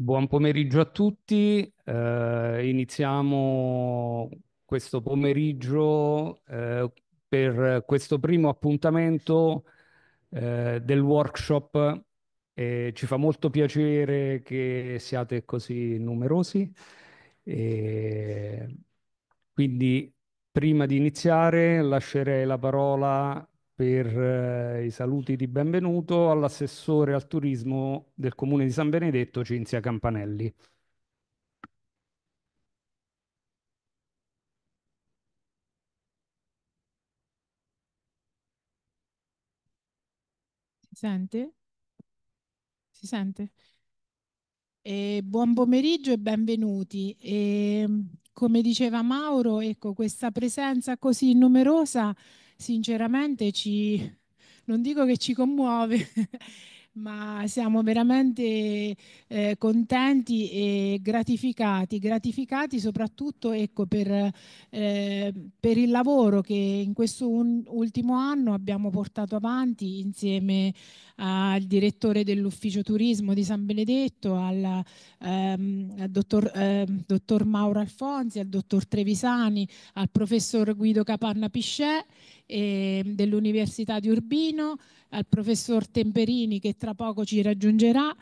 Buon pomeriggio a tutti, eh, iniziamo questo pomeriggio eh, per questo primo appuntamento eh, del workshop. ci fa molto piacere che siate così numerosi. E quindi prima di iniziare lascerei la parola per eh, i saluti di benvenuto all'assessore al turismo del comune di San Benedetto Cinzia Campanelli. Si sente? Si sente? Eh, buon pomeriggio e benvenuti. Eh, come diceva Mauro, ecco, questa presenza così numerosa sinceramente ci, non dico che ci commuove, ma siamo veramente eh, contenti e gratificati, gratificati soprattutto ecco, per, eh, per, il lavoro che in questo un, ultimo anno abbiamo portato avanti insieme al direttore dell'ufficio turismo di San Benedetto, alla, ehm, al dottor, eh, dottor, Mauro Alfonsi, al dottor Trevisani, al professor Guido Capanna Piscè eh, dell'Università di Urbino, al professor Temperini che tra poco ci raggiungerà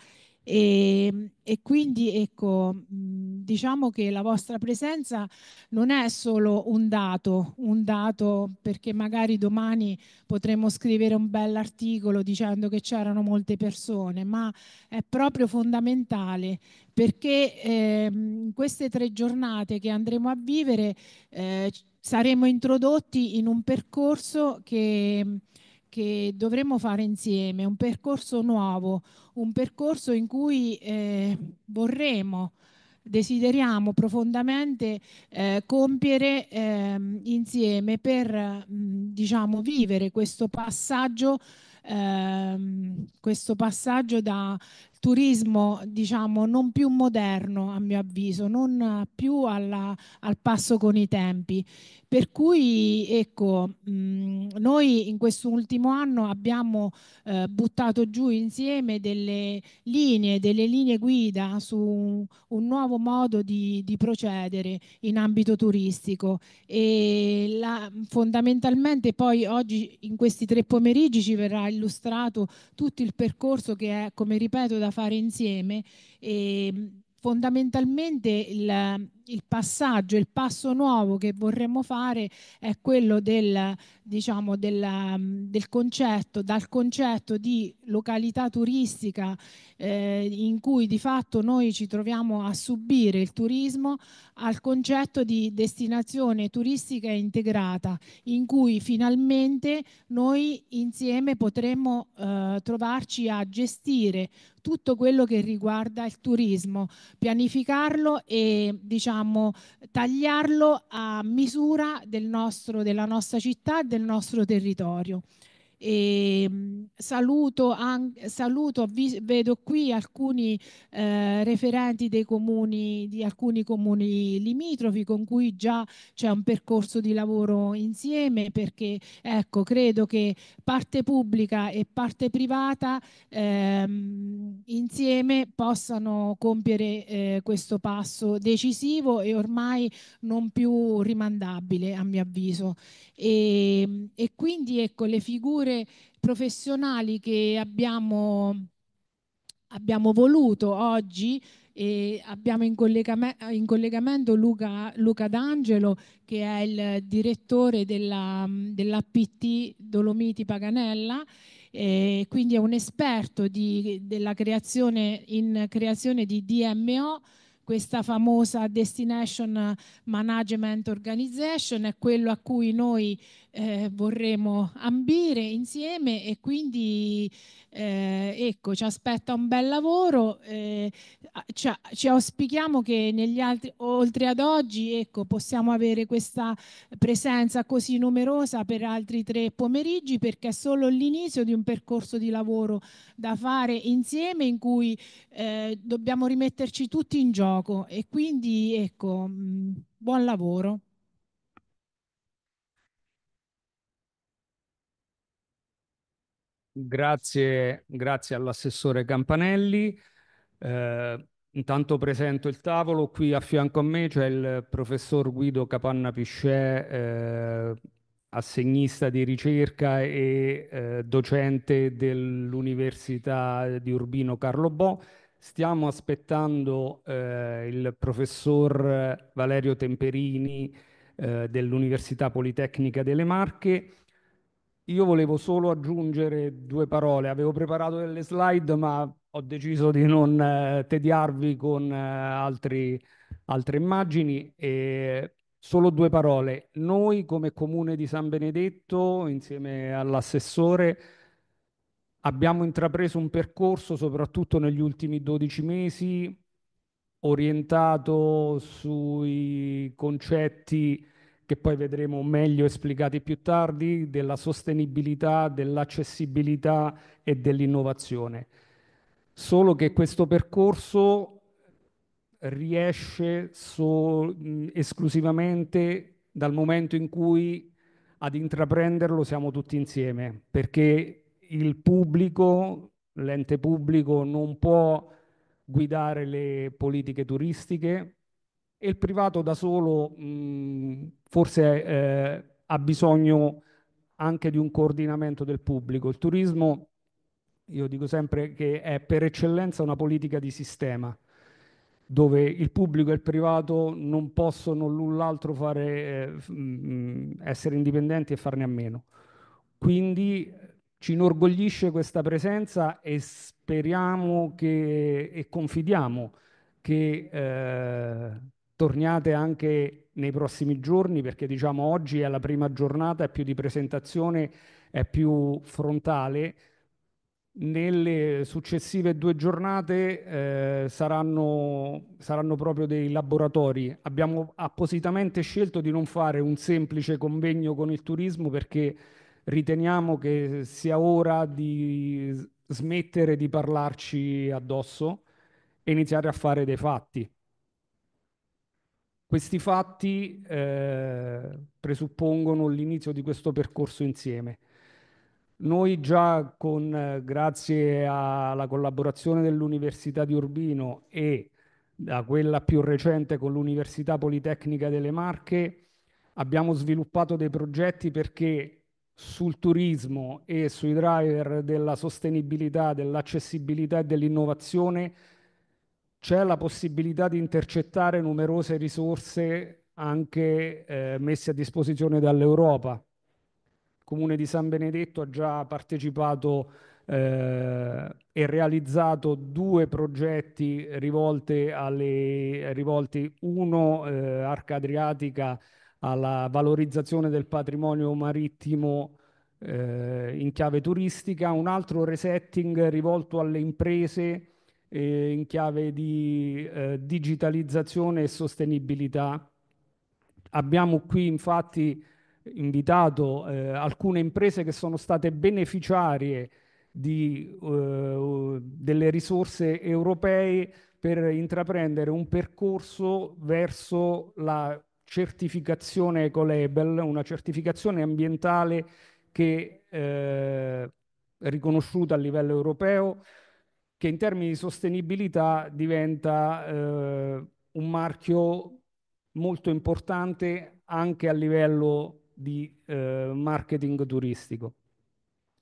e, ehm, e quindi ecco, mhmm, diciamo che la vostra presenza non è solo un dato, un dato perché magari domani potremo scrivere un bell'articolo dicendo che c'erano molte persone, ma è proprio fondamentale perché eh, queste tre giornate che andremo a vivere eh, saremo introdotti in un percorso che mhmm, che dovremmo fare insieme, un percorso nuovo, un percorso in cui eh, vorremmo desideriamo profondamente eh, compiere eh, insieme per mh, mm, diciamo vivere questo passaggio ehm, questo passaggio da turismo diciamo non più moderno a mio avviso, non più alla, al passo con i tempi. Per cui ecco, mh, mm, noi in questo ultimo anno abbiamo eh, buttato giù insieme delle linee, delle linee guida su un, un nuovo modo di, di, procedere in ambito turistico e la, fondamentalmente poi oggi in questi tre pomeriggi ci verrà illustrato tutto il percorso che è, come ripeto, da da fare insieme e ehm, fondamentalmente il, il passaggio, il passo nuovo che vorremmo fare è quello del, diciamo, del, del concetto, dal concetto di località turistica eh, in cui di fatto noi ci troviamo a subire il turismo al concetto di destinazione turistica integrata in cui finalmente noi insieme potremmo eh, trovarci a gestire tutto quello che riguarda il turismo, pianificarlo e diciamo tagliarlo a misura del nostro, della nostra città e del nostro territorio. E ehm, saluto, anche, saluto vi, vedo qui alcuni eh, referenti dei comuni, di alcuni comuni limitrofi con cui già c'è un percorso di lavoro insieme perché ecco, credo che parte pubblica e parte privata ehm, insieme possano compiere eh, questo passo decisivo e ormai non più rimandabile a mio avviso. E, ehm, e quindi ecco le figure professionali che abbiamo, abbiamo voluto oggi e abbiamo in, collega in collegamento Luca, Luca D'Angelo che è il direttore dell'APT Dolomiti Paganella eh, quindi è un esperto di, della creazione in creazione di DMO questa famosa Destination Management Organization è quello a cui noi eh, vorremmo ambire insieme e quindi eh, ecco ci aspetta un bel lavoro eh, ci, ci, auspichiamo che negli altri oltre ad oggi ecco possiamo avere questa presenza così numerosa per altri tre pomeriggi perché è solo l'inizio di un percorso di lavoro da fare insieme in cui eh, dobbiamo rimetterci tutti in gioco e quindi ecco mh, mm, buon lavoro Grazie, grazie all'assessore Campanelli. Eh, intanto presento il tavolo, qui a fianco a me c'è il professor Guido Capanna Piscè, eh, assegnista di ricerca e eh, docente dell'Università di Urbino Carlo Bo. Stiamo aspettando eh, il professor Valerio Temperini eh, dell'Università Politecnica delle Marche io volevo solo aggiungere due parole, avevo preparato delle slide ma ho deciso di non eh, tediarvi con eh, altri, altre immagini e solo due parole. Noi come Comune di San Benedetto insieme all'assessore abbiamo intrapreso un percorso soprattutto negli ultimi 12 mesi orientato sui concetti che poi vedremo meglio esplicati più tardi, della sostenibilità, dell'accessibilità e dell'innovazione. Solo che questo percorso riesce so esclusivamente dal momento in cui ad intraprenderlo siamo tutti insieme, perché il pubblico, l'ente pubblico non può guidare le politiche turistiche e il privato da solo mh, forse eh, ha bisogno anche di un coordinamento del pubblico. Il turismo, io dico sempre che è per eccellenza una politica di sistema, dove il pubblico e il privato non possono l'un l'altro fare, eh, mm, mm, essere indipendenti e farne a meno. Quindi eh, ci inorgoglisce questa presenza e speriamo che, e confidiamo che eh, torniate anche nei prossimi giorni perché diciamo oggi è la prima giornata, è più di presentazione, è più frontale. Nelle successive due giornate eh, saranno, saranno proprio dei laboratori. Abbiamo appositamente scelto di non fare un semplice convegno con il turismo perché riteniamo che sia ora di smettere di parlarci addosso e iniziare a fare dei fatti questi fatti eh, presuppongono l'inizio di questo percorso insieme. Noi già con, grazie alla collaborazione dell'Università di Urbino e da quella più recente con l'Università Politecnica delle Marche, abbiamo sviluppato dei progetti perché sul turismo e sui driver della sostenibilità, dell'accessibilità e dell'innovazione c'è la possibilità di intercettare numerose risorse anche eh, messe a disposizione dall'Europa. Il Comune di San Benedetto ha già partecipato eh, e realizzato due progetti rivolti, alle, rivolti uno eh, Arca Adriatica alla valorizzazione del patrimonio marittimo eh, in chiave turistica, un altro resetting rivolto alle imprese eh, in chiave di eh, digitalizzazione e sostenibilità. Abbiamo qui infatti invitato eh, alcune imprese che sono state beneficiarie di, eh, delle risorse europee per intraprendere un percorso verso la certificazione ecolabel, una certificazione ambientale che è eh, riconosciuta a livello europeo, che in termini di sostenibilità diventa eh, un marchio molto importante anche a livello di eh, marketing turistico.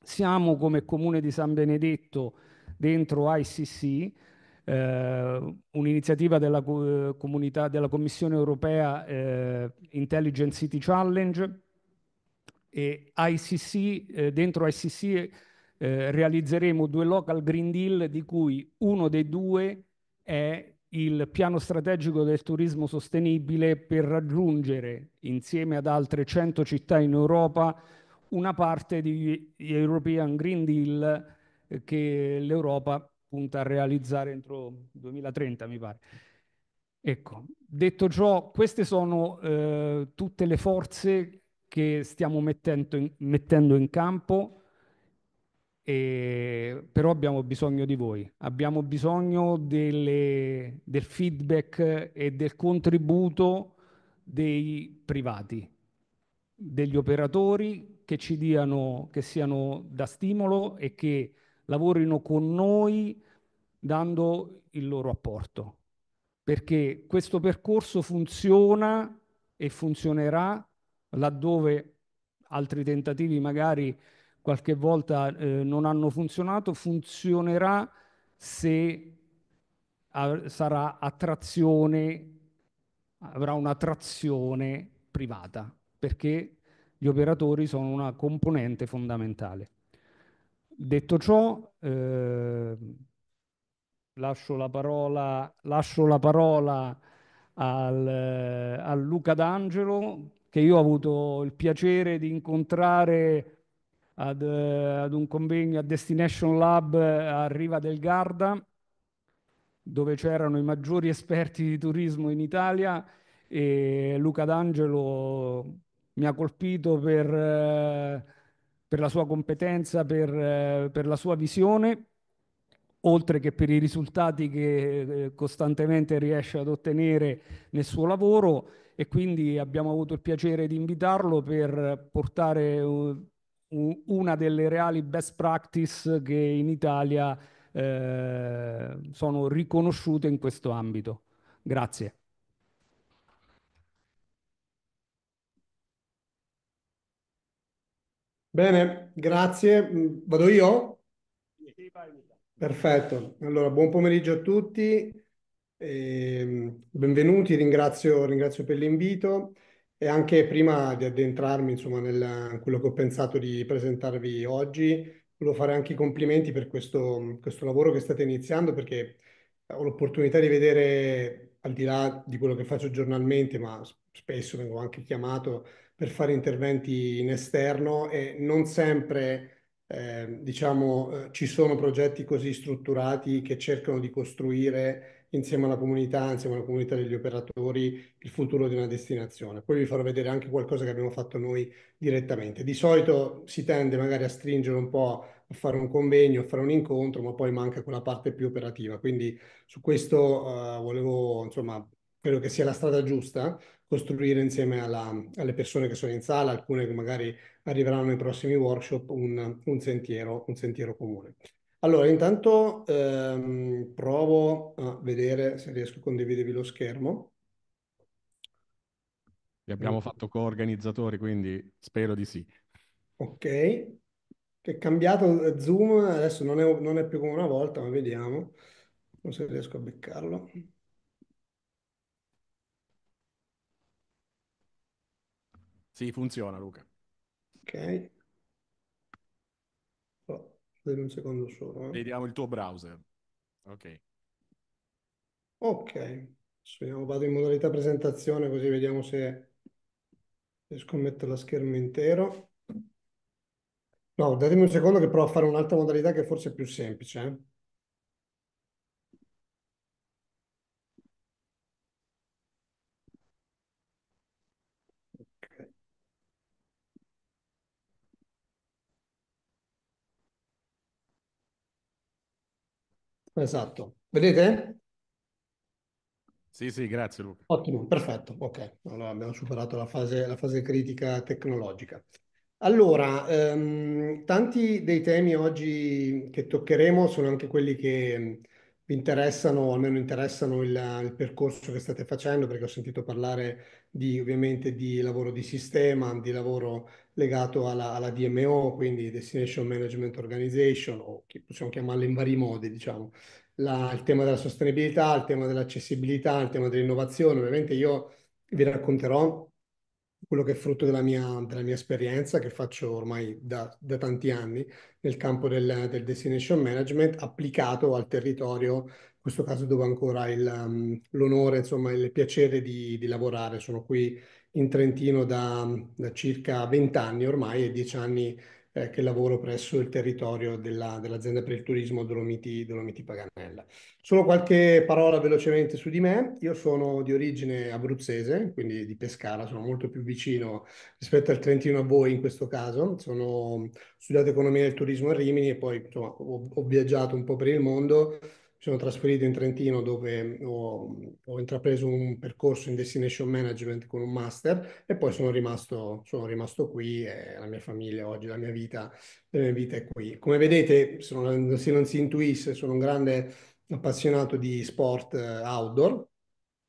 Siamo come comune di San Benedetto dentro ICC, eh, un'iniziativa della, comunità, della Commissione europea eh, Intelligent City Challenge e ICC, eh, dentro ICC eh, realizzeremo due local green deal di cui uno dei due è il piano strategico del turismo sostenibile per raggiungere insieme ad altre 100 città in Europa una parte di European Green Deal eh, che l'Europa punta a realizzare entro 2030 mi pare. Ecco, detto ciò, queste sono eh, tutte le forze che stiamo mettendo in, mettendo in campo e, ehm, però abbiamo bisogno di voi, abbiamo bisogno delle, del feedback e del contributo dei privati, degli operatori che ci diano, che siano da stimolo e che lavorino con noi dando il loro apporto, perché questo percorso funziona e funzionerà laddove altri tentativi magari qualche volta eh, non hanno funzionato, funzionerà se a, sarà attrazione, avrà una trazione privata, perché gli operatori sono una componente fondamentale. Detto ciò, eh, lascio, la parola, lascio la parola, al, eh, a Luca D'Angelo, che io ho avuto il piacere di incontrare ad, eh, ad un convegno a Destination Lab eh, a Riva del Garda, dove c'erano i maggiori esperti di turismo in Italia e Luca D'Angelo mi ha colpito per, eh, per la sua competenza, per, per, la sua visione, oltre che per i risultati che costantemente riesce ad ottenere nel suo lavoro e quindi abbiamo avuto il piacere di invitarlo per portare una delle reali best practice che in Italia eh, sono riconosciute in questo ambito. Grazie. Bene, grazie. Mm, vado io? Perfetto. Allora, buon pomeriggio a tutti. Eh, benvenuti, ringrazio, ringrazio per l'invito. E anche prima di addentrarmi insomma, nel, in quello che ho pensato di presentarvi oggi, volevo fare anche i complimenti per questo, questo lavoro che state iniziando perché ho l'opportunità di vedere, al di là di quello che faccio giornalmente, ma spesso vengo anche chiamato per fare interventi in esterno e non sempre ehm, diciamo, eh, diciamo, ci sono progetti così strutturati che cercano di costruire insieme alla comunità, insieme alla comunità degli operatori, il futuro di una destinazione. Poi vi farò vedere anche qualcosa che abbiamo fatto noi direttamente. Di solito si tende magari a stringere un po' a fare un convegno, a fare un incontro, ma poi manca quella parte più operativa. Quindi su questo uh, volevo, insomma, credo che sia la strada giusta costruire insieme alla, alle persone che sono in sala, alcune che magari arriveranno nei prossimi workshop, un, un, sentiero, un sentiero comune. Allora, intanto ehm, provo a vedere se riesco a condividervi lo schermo. Li abbiamo fatto co-organizzatori, quindi spero di sì. Ok, che è cambiato Zoom, adesso non è, non è più come una volta, ma vediamo. se riesco a beccarlo. Sì, funziona Luca. Ok. Vedi un secondo solo. Eh. Vediamo il tuo browser. Ok. Ok. Adesso vado in modalità presentazione così vediamo se riesco a mettere la schermo intero. No, datemi un secondo che provo a fare un'altra modalità che forse è più semplice. Eh. Esatto. Vedete? Sì, sì, grazie Luca. Ottimo, perfetto. Ok, allora abbiamo superato la fase, la fase critica tecnologica. Allora, ehm, tanti dei temi oggi che toccheremo sono anche quelli che mi interessano, o almeno interessano il, il, percorso che state facendo, perché ho sentito parlare di, ovviamente di lavoro di sistema, di lavoro legato alla, alla DMO, quindi Destination Management Organization, o che possiamo chiamarla in vari modi, diciamo. La, il tema della sostenibilità, il tema dell'accessibilità, il tema dell'innovazione. Ovviamente io vi racconterò quello che è frutto della mia, della mia esperienza che faccio ormai da, da tanti anni nel campo del, del, destination management applicato al territorio, in questo caso dove ho ancora il, um, l'onore, insomma il piacere di, di, lavorare. Sono qui in Trentino da, da circa 20 anni ormai e 10 anni eh, che lavoro presso il territorio della, dell'azienda per il turismo Dolomiti, Dolomiti Paganella. Solo qualche parola velocemente su di me. Io sono di origine abruzzese, quindi di Pescara, sono molto più vicino rispetto al Trentino a voi in questo caso. Sono, studiato economia del turismo a Rimini e poi insomma, ho, ho viaggiato un po' per il mondo sono trasferito in Trentino dove mm, ho, mm, ho, intrapreso un percorso in destination management con un master e poi sono rimasto, sono rimasto qui e la mia famiglia oggi, la mia, vita, la mia vita, è qui. Come vedete, se non, se non si intuisse, sono un grande appassionato di sport eh, outdoor,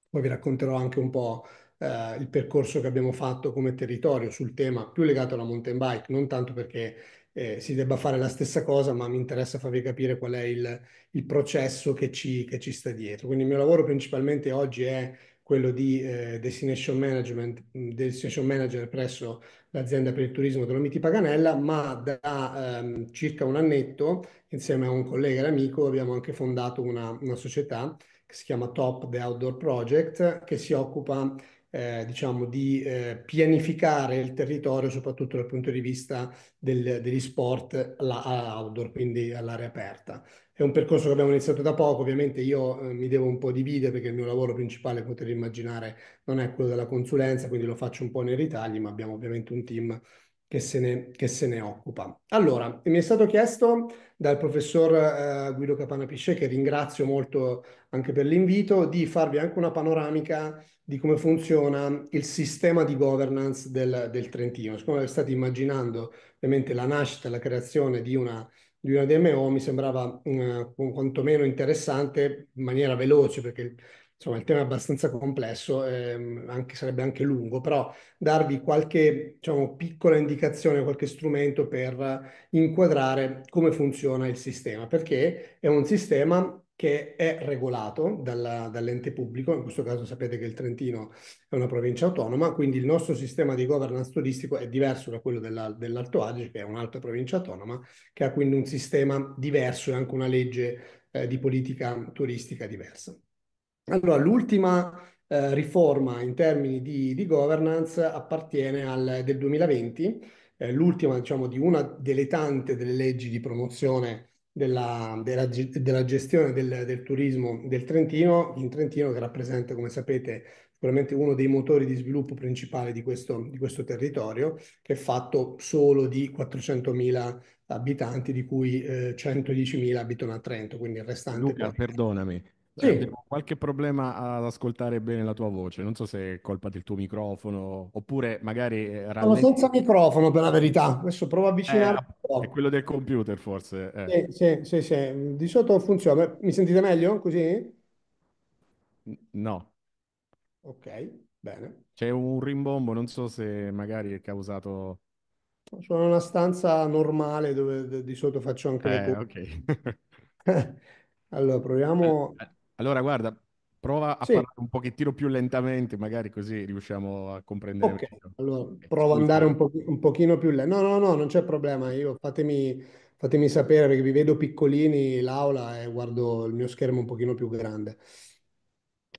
poi vi racconterò anche un po' eh, il percorso che abbiamo fatto come territorio sul tema più legato alla mountain bike, non tanto perché eh, si debba fare la stessa cosa, ma mi interessa farvi capire qual è il, il processo che ci, che ci, sta dietro. Quindi il mio lavoro principalmente oggi è quello di eh, destination, mm, destination manager presso l'azienda per il turismo Dolomiti Paganella, ma da ehm, circa un annetto, insieme a un collega e amico, abbiamo anche fondato una, una società che si chiama Top The Outdoor Project, che si occupa eh, diciamo, di eh, pianificare il territorio soprattutto dal punto di vista del, degli sport all'outdoor, quindi all'area aperta. È un percorso che abbiamo iniziato da poco, ovviamente io eh, mi devo un po' dividere perché il mio lavoro principale, potete immaginare, non è quello della consulenza, quindi lo faccio un po' nei ritagli, ma abbiamo ovviamente un team che se ne, che se ne occupa. Allora, mi è stato chiesto dal professor eh, Guido Capana Pisce, che ringrazio molto anche per l'invito, di farvi anche una panoramica di come funziona il sistema di governance del, del Trentino. Siccome state immaginando ovviamente la nascita, la creazione di una, di una DMO, mi sembrava eh, quantomeno interessante in maniera veloce, perché insomma il tema è abbastanza complesso, ehm, anche, sarebbe anche lungo, però darvi qualche diciamo, piccola indicazione, qualche strumento per inquadrare come funziona il sistema, perché è un sistema che è regolato dalla, dall'ente pubblico, in questo caso sapete che il Trentino è una provincia autonoma, quindi il nostro sistema di governance turistico è diverso da quello della, dell'Alto Adige, che è un'altra provincia autonoma, che ha quindi un sistema diverso e anche una legge eh, di politica turistica diversa. Allora, l'ultima eh, riforma in termini di, di governance appartiene al del 2020, eh, l'ultima diciamo di una delle tante delle leggi di promozione della, della, della gestione del, del, turismo del Trentino, in Trentino che rappresenta, come sapete, sicuramente uno dei motori di sviluppo principale di questo, di questo territorio, che è fatto solo di 400.000 abitanti, di cui eh, 110.000 abitano a Trento, quindi il restante... Luca, perdonami, sì. abbiamo qualche problema ad ascoltare bene la tua voce. Non so se è colpa del tuo microfono oppure magari. Rallenti... Eh, Sono senza microfono per la verità. Adesso provo a avvicinare. Eh, è quello del computer, forse. Eh. Sì, sì, sì, sì, Di sotto funziona. Mi sentite meglio così? No. Ok, bene. C'è un rimbombo, non so se magari è causato. Sono in una stanza normale dove di sotto faccio anche eh, le Ok. allora, proviamo. Eh, eh. Allora, guarda, prova a sì. parlare un pochettino più lentamente, magari così riusciamo a comprendere. Ok, allora provo ad andare un, po- un, pochino più lento. No, no, no, non c'è problema. Io fatemi, fatemi sapere perché vi vedo piccolini l'aula e guardo il mio schermo un pochino più grande.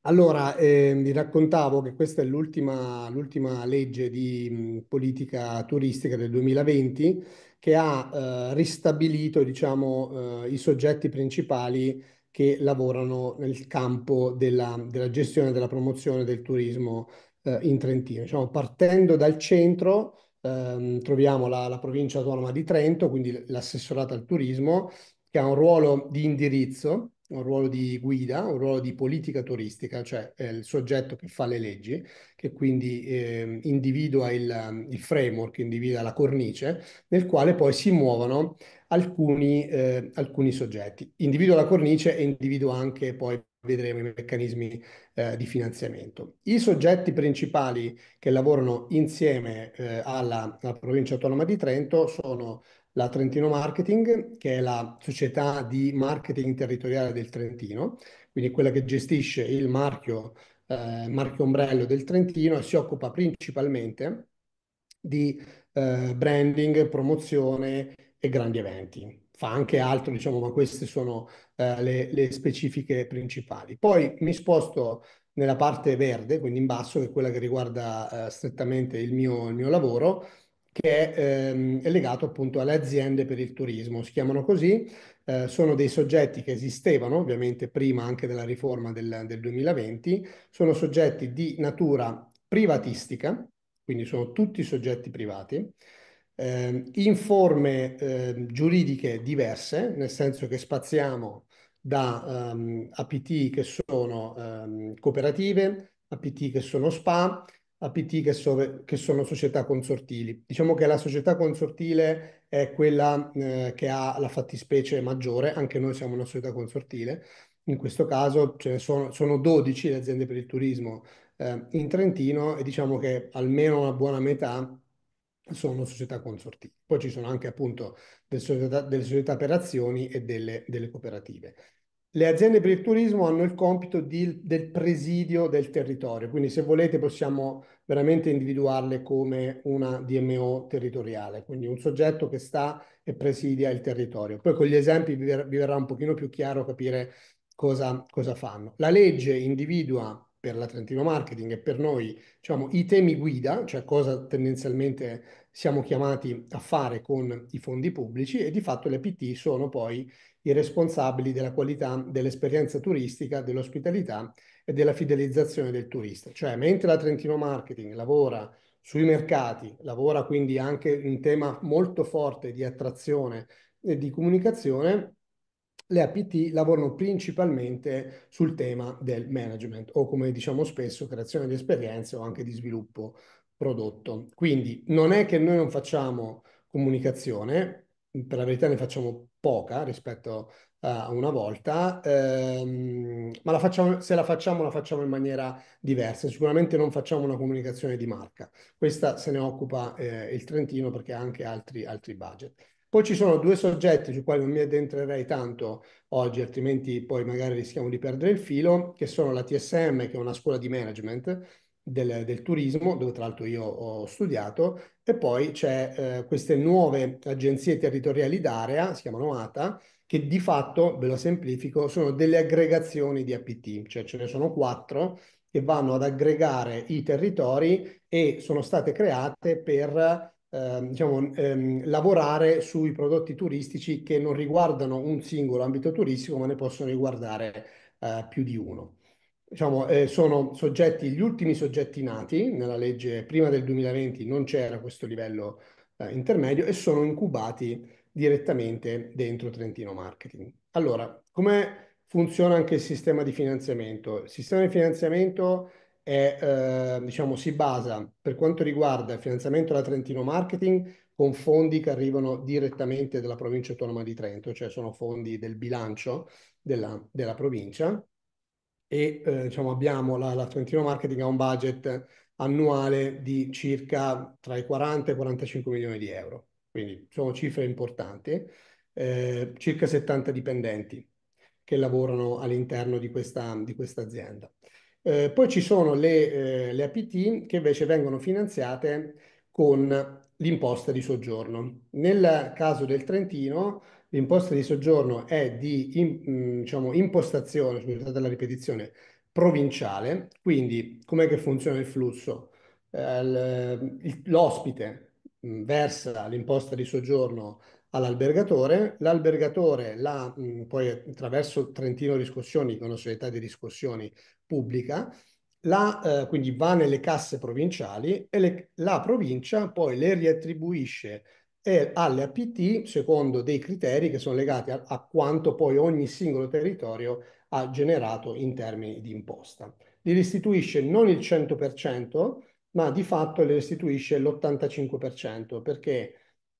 Allora, eh, vi raccontavo che questa è l'ultima, l'ultima legge di mh, politica turistica del 2020 che ha eh, ristabilito, diciamo, eh, i soggetti principali che lavorano nel campo della, della gestione e della promozione del turismo eh, in Trentino. Diciamo, partendo dal centro ehm, troviamo la, la provincia autonoma di Trento, quindi l'assessorato al turismo, che ha un ruolo di indirizzo un ruolo di guida, un ruolo di politica turistica, cioè il soggetto che fa le leggi, che quindi eh, individua il, il, framework, individua la cornice, nel quale poi si muovono alcuni, eh, alcuni soggetti. Individua la cornice e individua anche poi vedremo i meccanismi eh, di finanziamento. I soggetti principali che lavorano insieme eh, alla, alla, provincia autonoma di Trento sono la Trentino Marketing, che è la società di marketing territoriale del Trentino, quindi quella che gestisce il marchio, eh, marchio ombrello del Trentino e si occupa principalmente di eh, branding, promozione e grandi eventi. Fa anche altro, diciamo, ma queste sono eh, le, le specifiche principali. Poi mi sposto nella parte verde, quindi in basso, che è quella che riguarda eh, strettamente il mio, il mio lavoro, che ehm, è legato appunto alle aziende per il turismo. Si chiamano così, eh, sono dei soggetti che esistevano ovviamente prima anche della riforma del, del 2020, sono soggetti di natura privatistica, quindi sono tutti soggetti privati, eh, in forme eh, giuridiche diverse, nel senso che spaziamo da um, ehm, APT che sono um, cooperative, APT che sono SPA, APT che, so, che, sono società consortili. Diciamo che la società consortile è quella eh, che ha la fattispecie maggiore, anche noi siamo una società consortile, in questo caso ce ne sono, sono 12 le aziende per il turismo eh, in Trentino e diciamo che almeno una buona metà sono società consortili. Poi ci sono anche appunto delle società, delle società per azioni e delle, delle cooperative. Le aziende per il turismo hanno il compito di, del presidio del territorio, quindi se volete possiamo veramente individuarle come una DMO territoriale, quindi un soggetto che sta e presidia il territorio. Poi con gli esempi vi, ver vi verrà un pochino più chiaro capire cosa, cosa fanno. La legge individua per la Trentino Marketing e per noi diciamo, i temi guida, cioè cosa tendenzialmente siamo chiamati a fare con i fondi pubblici e di fatto le PT sono poi i responsabili della qualità dell'esperienza turistica, dell'ospitalità e della fidelizzazione del turista. Cioè, mentre la Trentino Marketing lavora sui mercati, lavora quindi anche in tema molto forte di attrazione e di comunicazione, le APT lavorano principalmente sul tema del management o come diciamo spesso creazione di esperienze o anche di sviluppo prodotto. Quindi non è che noi non facciamo comunicazione, per la verità ne facciamo poca rispetto a una volta, ehm, ma la facciamo, se la facciamo la facciamo in maniera diversa, sicuramente non facciamo una comunicazione di marca, questa se ne occupa eh, il Trentino perché ha anche altri, altri budget. Poi ci sono due soggetti sui quali non mi addentrerei tanto oggi, altrimenti poi magari rischiamo di perdere il filo, che sono la TSM, che è una scuola di management, del, del, turismo, dove tra l'altro io ho studiato, e poi c'è eh, queste nuove agenzie territoriali d'area, si chiamano ATA, che di fatto, ve lo semplifico, sono delle aggregazioni di APT, cioè ce ne sono quattro che vanno ad aggregare i territori e sono state create per eh, diciamo, ehm, lavorare sui prodotti turistici che non riguardano un singolo ambito turistico, ma ne possono riguardare eh, più di uno diciamo, eh, sono soggetti, gli ultimi soggetti nati nella legge prima del 2020 non c'era questo livello eh, intermedio e sono incubati direttamente dentro Trentino Marketing. Allora, come funziona anche il sistema di finanziamento? Il sistema di finanziamento è, eh, diciamo, si basa per quanto riguarda il finanziamento da Trentino Marketing con fondi che arrivano direttamente dalla provincia autonoma di Trento, cioè sono fondi del bilancio della, della provincia, e eh, diciamo, abbiamo la, la Trentino Marketing ha un budget annuale di circa tra i 40 e i 45 milioni di euro, quindi sono cifre importanti, eh, circa 70 dipendenti che lavorano all'interno di questa, di questa azienda. Eh, poi ci sono le, eh, le APT che invece vengono finanziate con l'imposta di soggiorno. Nel caso del Trentino, l'imposta di soggiorno è di in, mm, diciamo, impostazione, scusate la ripetizione, provinciale, quindi com'è che funziona il flusso? Eh, l'ospite mm, versa l'imposta di soggiorno all'albergatore, l'albergatore la, mm, poi attraverso Trentino Riscossioni, che è una società di riscossioni pubblica, la, eh, quindi va nelle casse provinciali e le, la provincia poi le riattribuisce e alle APT secondo dei criteri che sono legati a, a, quanto poi ogni singolo territorio ha generato in termini di imposta. Li restituisce non il 100%, ma di fatto le restituisce l'85%, perché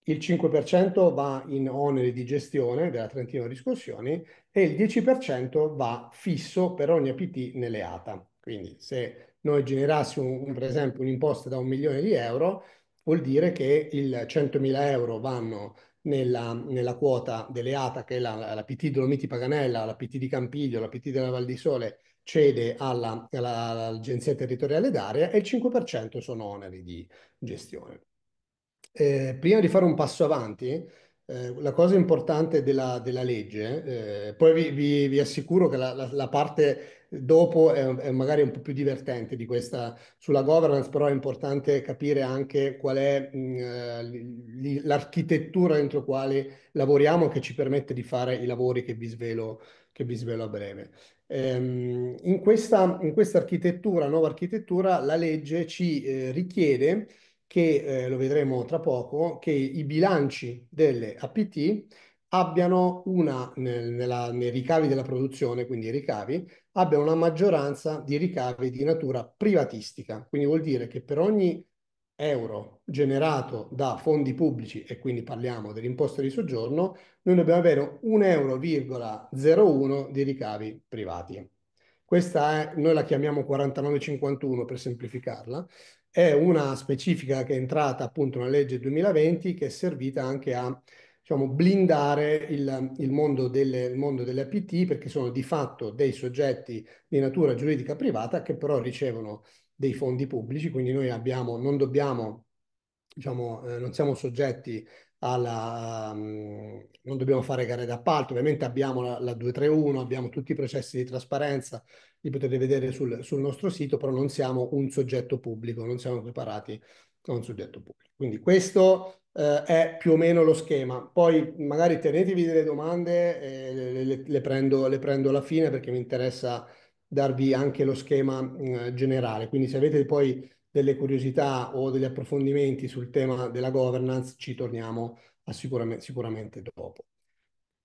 il 5% va in oneri di gestione della Trentino Riscossioni e il 10% va fisso per ogni APT nelle ATA. Quindi se noi generassimo un, per esempio un'imposta da un milione di euro, vuol dire che il 100.000 euro vanno nella, nella, quota delle ATA, che è la, la, PT Dolomiti Paganella, la PT di Campiglio, la PT della Val di Sole, cede alla, alla, all'Agenzia Territoriale d'Area e il 5% sono oneri di gestione. Eh, prima di fare un passo avanti, eh, la cosa importante della, della legge, eh, poi vi, vi, vi, assicuro che la, la, la parte dopo è, è, magari un po' più divertente di questa sulla governance, però è importante capire anche qual è mh, mm, eh, l'architettura dentro quale lavoriamo che ci permette di fare i lavori che vi svelo, che vi svelo a breve. Ehm, in questa in questa architettura, nuova architettura, la legge ci eh, richiede che, eh, lo vedremo tra poco, che i bilanci delle APT abbiano una, nel, nella, nei ricavi della produzione, quindi i ricavi, abbiano una maggioranza di ricavi di natura privatistica. Quindi vuol dire che per ogni euro generato da fondi pubblici, e quindi parliamo dell'imposta di soggiorno, noi dobbiamo avere 1,01 euro di ricavi privati. Questa è, noi la chiamiamo 49,51 per semplificarla, è una specifica che è entrata appunto nella legge 2020 che è servita anche a diciamo, blindare il, il, mondo delle, il mondo delle APT perché sono di fatto dei soggetti di natura giuridica privata che però ricevono dei fondi pubblici, quindi noi abbiamo, non dobbiamo, diciamo, eh, non siamo soggetti alla, um, non dobbiamo fare gare d'appalto, ovviamente abbiamo la, la, 231, abbiamo tutti i processi di trasparenza, li potete vedere sul, sul nostro sito, però non siamo un soggetto pubblico, non siamo preparati a un soggetto pubblico. Quindi questo eh, è più o meno lo schema. Poi magari tenetevi delle domande, eh, le, le, prendo, le prendo alla fine perché mi interessa darvi anche lo schema eh, generale. Quindi se avete poi delle curiosità o degli approfondimenti sul tema della governance ci torniamo sicuramente, sicuramente dopo.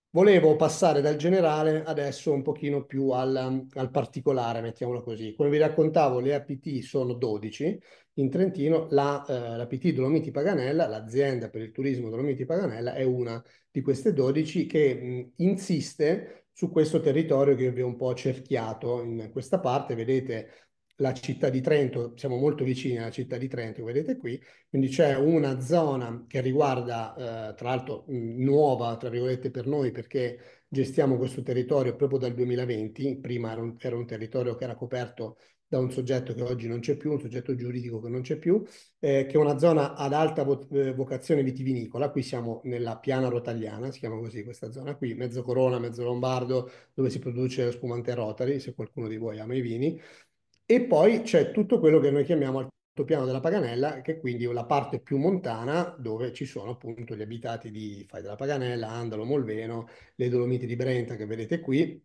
Volevo passare dal generale adesso un pochino più al, al, particolare, mettiamolo così. Come vi raccontavo, le APT sono 12 in Trentino, la, eh, l'APT Dolomiti Paganella, l'azienda per il turismo Dolomiti Paganella, è una di queste 12 che mh, insiste su questo territorio che vi ho un po' cerchiato in questa parte. Vedete la città di Trento, siamo molto vicini alla città di Trento, vedete qui, quindi c'è una zona che riguarda, eh, tra l'altro mm, nuova, tra virgolette, per noi, perché gestiamo questo territorio proprio dal 2020, prima era un, era un territorio che era coperto da un soggetto che oggi non c'è più, un soggetto giuridico che non c'è più, eh, che è una zona ad alta vo eh, vocazione vitivinicola, qui siamo nella piana rotagliana, si chiama così questa zona qui, mezzo Corona, mezzo Lombardo, dove si produce lo spumante Rotary, se qualcuno di voi ama i vini, e poi c'è tutto quello che noi chiamiamo piano della Paganella, che è quindi la parte più montana dove ci sono appunto gli abitati di Fai della Paganella, Andalo, Molveno, le Dolomiti di Brenta che vedete qui,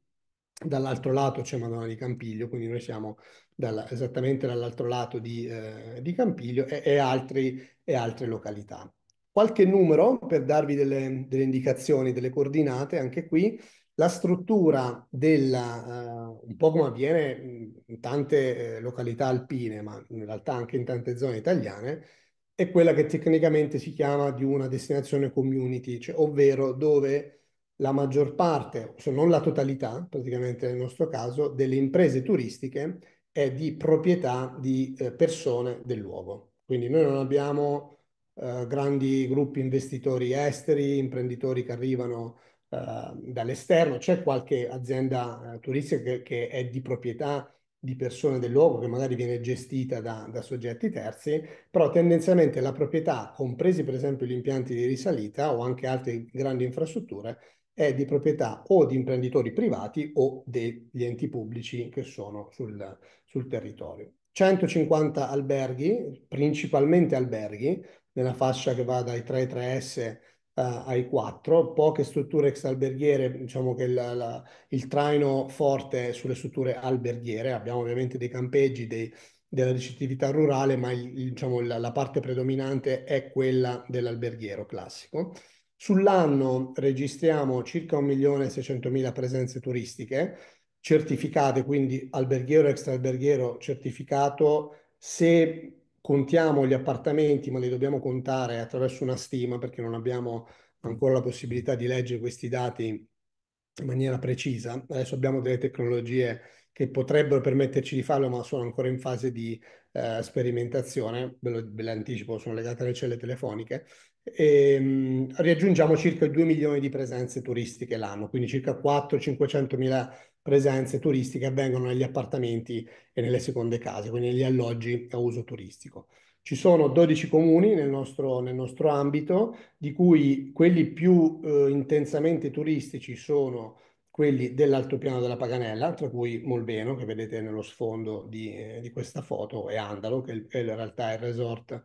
dall'altro lato c'è Madonna di Campiglio, quindi noi siamo dalla, esattamente dall'altro lato di, eh, di Campiglio e, e, altri, e, altre località. Qualche numero per darvi delle, delle indicazioni, delle coordinate, anche qui la struttura della, uh, un po' come avviene in tante eh, località alpine, ma in realtà anche in tante zone italiane, è quella che tecnicamente si chiama di una destinazione community, cioè, ovvero dove la maggior parte, se non la totalità, praticamente nel nostro caso, delle imprese turistiche è di proprietà di eh, persone del luogo. Quindi noi non abbiamo eh, grandi gruppi investitori esteri, imprenditori che arrivano Ehm, dall'esterno, c'è qualche azienda eh, turistica che, che, è di proprietà di persone del luogo che magari viene gestita da, da, soggetti terzi, però tendenzialmente la proprietà, compresi per esempio gli impianti di risalita o anche altre grandi infrastrutture, è di proprietà o di imprenditori privati o degli enti pubblici che sono sul, sul territorio. 150 alberghi, principalmente alberghi, nella fascia che va dai 3 3S ai quattro, poche strutture alberghiere, diciamo che la, la, il traino forte è sulle strutture alberghiere, abbiamo ovviamente dei campeggi, dei, della recettività rurale, ma il, diciamo, la, la, parte predominante è quella dell'alberghiero classico. Sull'anno registriamo circa 1.600.000 presenze turistiche certificate, quindi alberghiero extra alberghiero certificato. Se contiamo gli appartamenti, ma li dobbiamo contare attraverso una stima perché non abbiamo ancora la possibilità di leggere questi dati in maniera precisa. Adesso abbiamo delle tecnologie che potrebbero permetterci di farlo, ma sono ancora in fase di eh, sperimentazione, ve lo, anticipo, sono legate alle celle telefoniche, e, ehm, raggiungiamo circa 2 milioni di presenze turistiche l'anno, quindi circa 400 500 mila presenze turistiche avvengono negli appartamenti e nelle seconde case, quindi negli alloggi a uso turistico. Ci sono 12 comuni nel nostro, nel nostro ambito, di cui quelli più eh, intensamente turistici sono quelli dell'altopiano della Paganella, tra cui Molveno, che vedete nello sfondo di, eh, di questa foto, e Andalo, che, è in realtà è il resort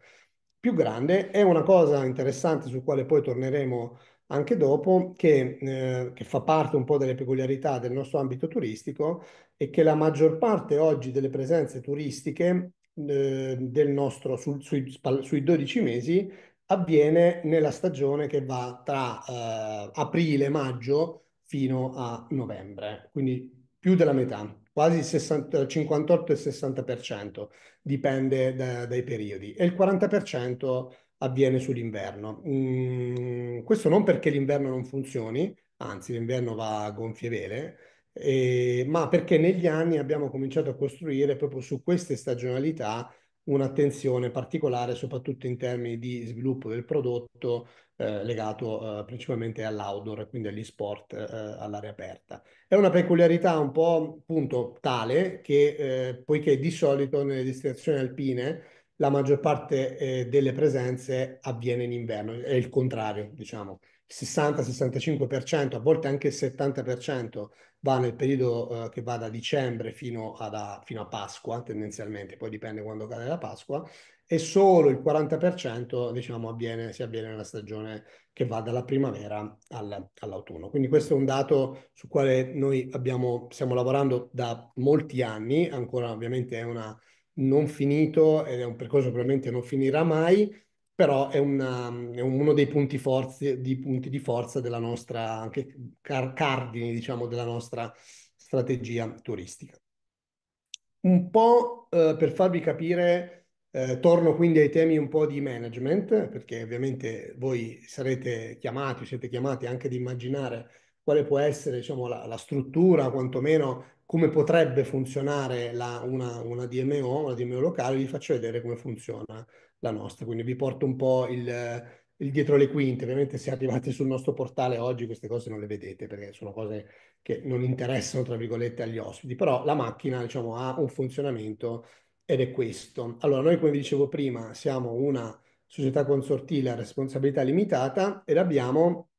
più grande è una cosa interessante su quale poi torneremo anche dopo, che, eh, che, fa parte un po' delle peculiarità del nostro ambito turistico, è che la maggior parte oggi delle presenze turistiche eh, del nostro, sul, sui, sui, 12 mesi avviene nella stagione che va tra eh, aprile e maggio fino a novembre, quindi più della metà quasi 60, 58 e 60%, dipende da, dai periodi, e il 40% avviene sull'inverno. Mm, questo non perché l'inverno non funzioni, anzi l'inverno va a gonfie vele, eh, ma perché negli anni abbiamo cominciato a costruire proprio su queste stagionalità un'attenzione particolare, soprattutto in termini di sviluppo del prodotto, eh, legato eh, principalmente all'outdoor, quindi agli sport eh, all'aria aperta. È una peculiarità un po' appunto tale che eh, poiché di solito nelle destinazioni alpine la maggior parte delle presenze avviene in inverno, è il contrario, diciamo. 60-65%, a volte anche il 70% va nel periodo eh, che va da dicembre fino, ad a, fino a Pasqua tendenzialmente, poi dipende quando cade la Pasqua, e solo il 40% diciamo, avviene, si avviene nella stagione che va dalla primavera al, all'autunno. Quindi questo è un dato su quale noi abbiamo, stiamo lavorando da molti anni, ancora ovviamente è una, non finito ed è un percorso che probabilmente non finirà mai, però è, una, è uno dei punti, forzi, di, punti, di, forza della nostra, anche car- cardini diciamo, della nostra strategia turistica. Un po' eh, per farvi capire eh, torno quindi ai temi un po' di management, perché ovviamente voi sarete chiamati, siete chiamati anche ad immaginare quale può essere diciamo, la, la struttura, quantomeno come potrebbe funzionare la, una, una, DMO, una DMO locale, vi faccio vedere come funziona la nostra. Quindi vi porto un po' il, il dietro le quinte. Ovviamente se arrivate sul nostro portale oggi queste cose non le vedete perché sono cose che non interessano, tra virgolette, agli ospiti, però la macchina diciamo, ha un funzionamento ed è questo. Allora, noi come vi dicevo prima siamo una società consortile a responsabilità limitata ed abbiamo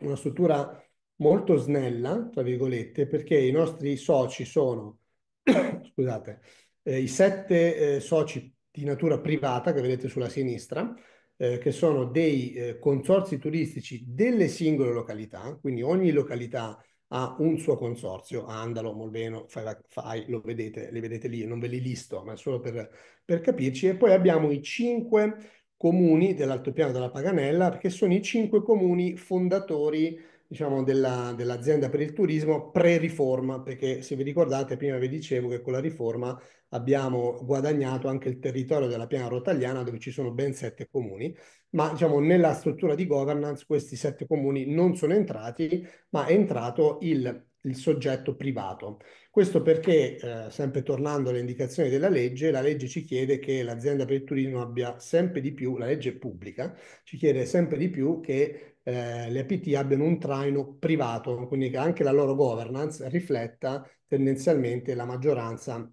una struttura molto snella, tra virgolette, perché i nostri soci sono, scusate, eh, i sette eh, soci di natura privata che vedete sulla sinistra, eh, che sono dei eh, consorzi turistici delle singole località, quindi ogni località ha un suo consorzio, Andalo, Molveno, Fai, Fai lo vedete, li vedete lì, non ve li listo, ma solo per, per capirci. E poi abbiamo i cinque comuni dell'altopiano della Paganella, che sono i cinque comuni fondatori diciamo, della, dell'azienda per il turismo pre-riforma, perché se vi ricordate prima vi dicevo che con la riforma abbiamo guadagnato anche il territorio della piana rotagliana dove ci sono ben sette comuni, ma diciamo, nella struttura di governance questi sette comuni non sono entrati, ma è entrato il il soggetto privato. Questo perché, eh, sempre tornando alle indicazioni della legge, la legge ci chiede che l'azienda per il turismo abbia sempre di più, la legge pubblica ci chiede sempre di più che eh, le APT abbiano un traino privato, quindi che anche la loro governance rifletta tendenzialmente la maggioranza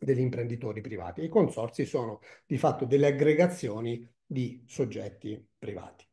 degli imprenditori privati. I consorsi sono di fatto delle aggregazioni di soggetti privati.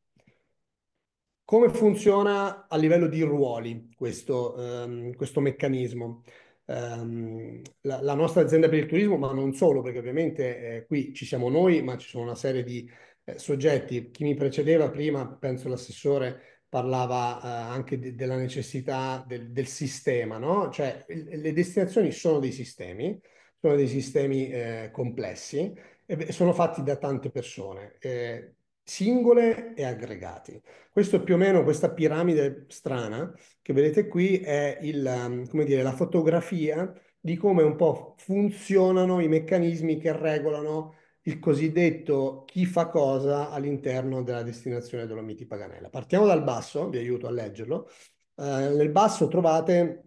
Come funziona a livello di ruoli questo, um, questo meccanismo? Um, la, la, nostra azienda per il turismo, ma non solo, perché ovviamente eh, qui ci siamo noi, ma ci sono una serie di eh, soggetti. Chi mi precedeva prima, penso l'assessore, parlava eh, anche de- della necessità del, del sistema, no? Cioè le destinazioni sono dei sistemi, sono dei sistemi eh, complessi e sono fatti da tante persone eh, singole e aggregati. Questo più o meno, questa piramide strana che vedete qui è il, mm, dire, la fotografia di come un po' funzionano i meccanismi che regolano il cosiddetto chi fa cosa all'interno della destinazione Dolomiti Paganella. Partiamo dal basso, vi aiuto a leggerlo. Eh, nel basso trovate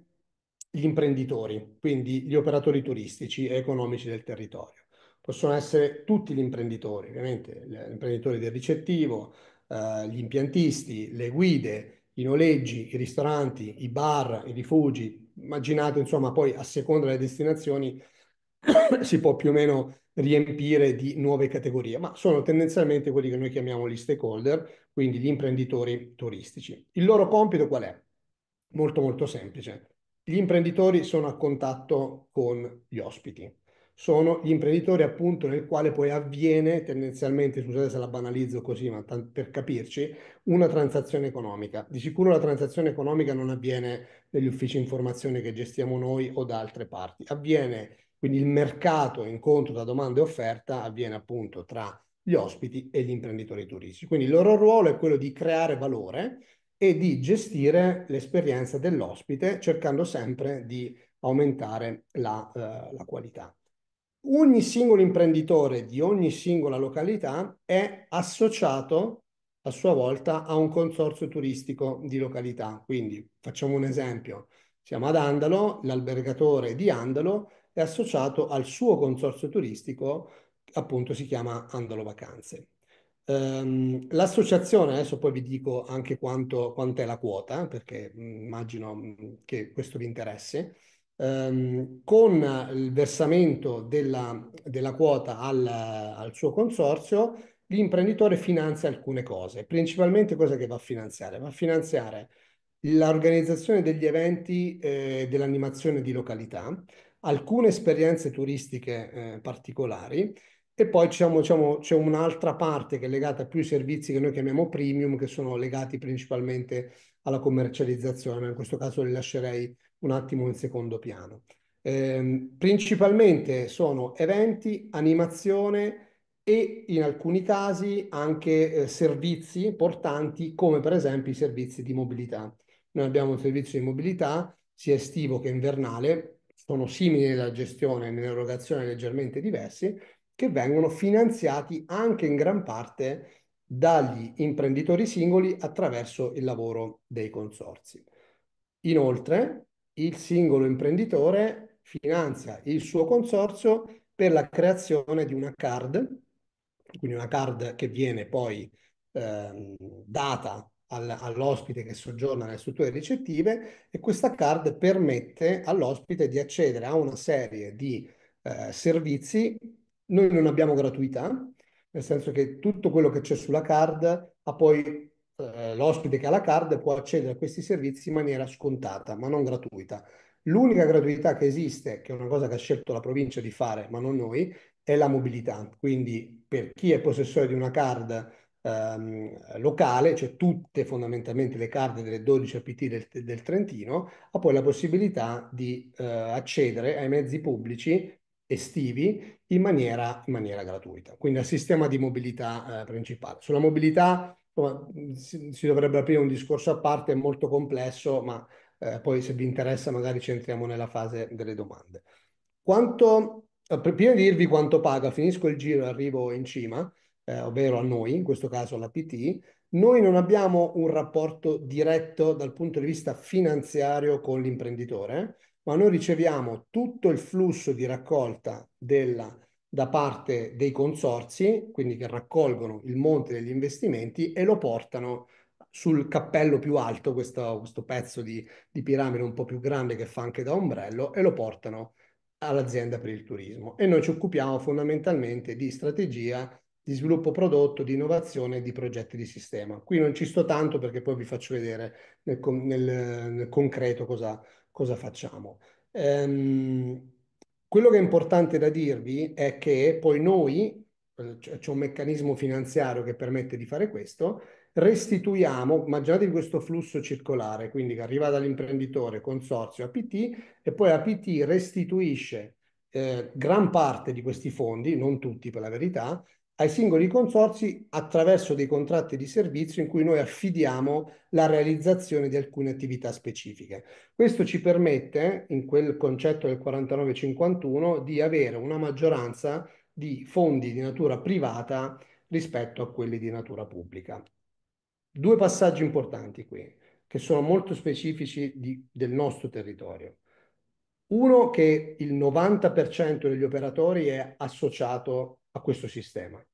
gli imprenditori, quindi gli operatori turistici e economici del territorio. Possono essere tutti gli imprenditori, ovviamente gli imprenditori del ricettivo, eh, gli impiantisti, le guide, i noleggi, i ristoranti, i bar, i rifugi. Immaginate, insomma, poi a seconda delle destinazioni si può più o meno riempire di nuove categorie, ma sono tendenzialmente quelli che noi chiamiamo gli stakeholder, quindi gli imprenditori turistici. Il loro compito qual è? Molto molto semplice. Gli imprenditori sono a contatto con gli ospiti. Sono gli imprenditori appunto nel quale poi avviene tendenzialmente, scusate se la banalizzo così, ma t- per capirci, una transazione economica. Di sicuro la transazione economica non avviene negli uffici informazione che gestiamo noi o da altre parti, avviene quindi il mercato incontro da domanda e offerta avviene appunto tra gli ospiti e gli imprenditori turistici. Quindi il loro ruolo è quello di creare valore e di gestire l'esperienza dell'ospite cercando sempre di aumentare la, eh, la qualità. Ogni singolo imprenditore di ogni singola località è associato a sua volta a un consorzio turistico di località. Quindi facciamo un esempio, siamo ad Andalo, l'albergatore di Andalo è associato al suo consorzio turistico, appunto si chiama Andolo Vacanze. Um, l'associazione, adesso poi vi dico anche quanto, quant'è la quota, perché mm, immagino mm, che questo vi interessi, um, ehm, con il versamento della, della quota al, al suo consorzio, l'imprenditore finanzia alcune cose, principalmente cosa che va a finanziare? Va a finanziare l'organizzazione degli eventi eh, dell'animazione di località, alcune esperienze turistiche eh, particolari e poi diciamo, diciamo, c'è un'altra parte che è legata a più ai servizi che noi chiamiamo premium, che sono legati principalmente alla commercializzazione. In questo caso li lascerei un attimo in secondo piano. Eh, principalmente sono eventi, animazione e in alcuni casi anche eh, servizi portanti come per esempio i servizi di mobilità. Noi abbiamo un servizio di mobilità sia estivo che invernale sono simili nella gestione e nell'erogazione leggermente diversi, che vengono finanziati anche in gran parte dagli imprenditori singoli attraverso il lavoro dei consorzi. Inoltre, il singolo imprenditore finanzia il suo consorzio per la creazione di una card, quindi una card che viene poi eh, data all'ospite che soggiorna nelle strutture ricettive e questa card permette all'ospite di accedere a una serie di eh, servizi. Noi non abbiamo gratuità, nel senso che tutto quello che c'è sulla card ha poi eh, l'ospite che ha la card può accedere a questi servizi in maniera scontata, ma non gratuita. L'unica gratuità che esiste, che è una cosa che ha scelto la provincia di fare, ma non noi, è la mobilità. Quindi per chi è possessore di una card ehm, locale, cioè tutte fondamentalmente le carte delle 12 APT del, del Trentino, ha poi la possibilità di eh, accedere ai mezzi pubblici estivi in maniera, in maniera, gratuita, quindi al sistema di mobilità eh, principale. Sulla mobilità insomma, si, si, dovrebbe aprire un discorso a parte, è molto complesso, ma eh, poi se vi interessa magari ci entriamo nella fase delle domande. Quanto, eh, prima di dirvi quanto paga, finisco il giro e arrivo in cima, eh, ovvero a noi, in questo caso alla PT, noi non abbiamo un rapporto diretto dal punto di vista finanziario con l'imprenditore, ma noi riceviamo tutto il flusso di raccolta della, da parte dei consorzi, quindi che raccolgono il monte degli investimenti e lo portano sul cappello più alto, questo, questo pezzo di, di, piramide un po' più grande che fa anche da ombrello, e lo portano all'azienda per il turismo. E noi ci occupiamo fondamentalmente di strategia di sviluppo prodotto, di innovazione e di progetti di sistema. Qui non ci sto tanto perché poi vi faccio vedere nel, nel, nel concreto cosa, cosa facciamo. Ehm, quello che è importante da dirvi è che poi noi, eh, c'è un meccanismo finanziario che permette di fare questo, restituiamo, immaginatevi questo flusso circolare, quindi che arriva dall'imprenditore, consorzio, APT, e poi APT restituisce eh, gran parte di questi fondi, non tutti per la verità, ai singoli consorzi attraverso dei contratti di servizio in cui noi affidiamo la realizzazione di alcune attività specifiche. Questo ci permette, in quel concetto del 49-51, di avere una maggioranza di fondi di natura privata rispetto a quelli di natura pubblica. Due passaggi importanti qui, che sono molto specifici di, del nostro territorio. Uno, che il 90% degli operatori è associato a questo sistema.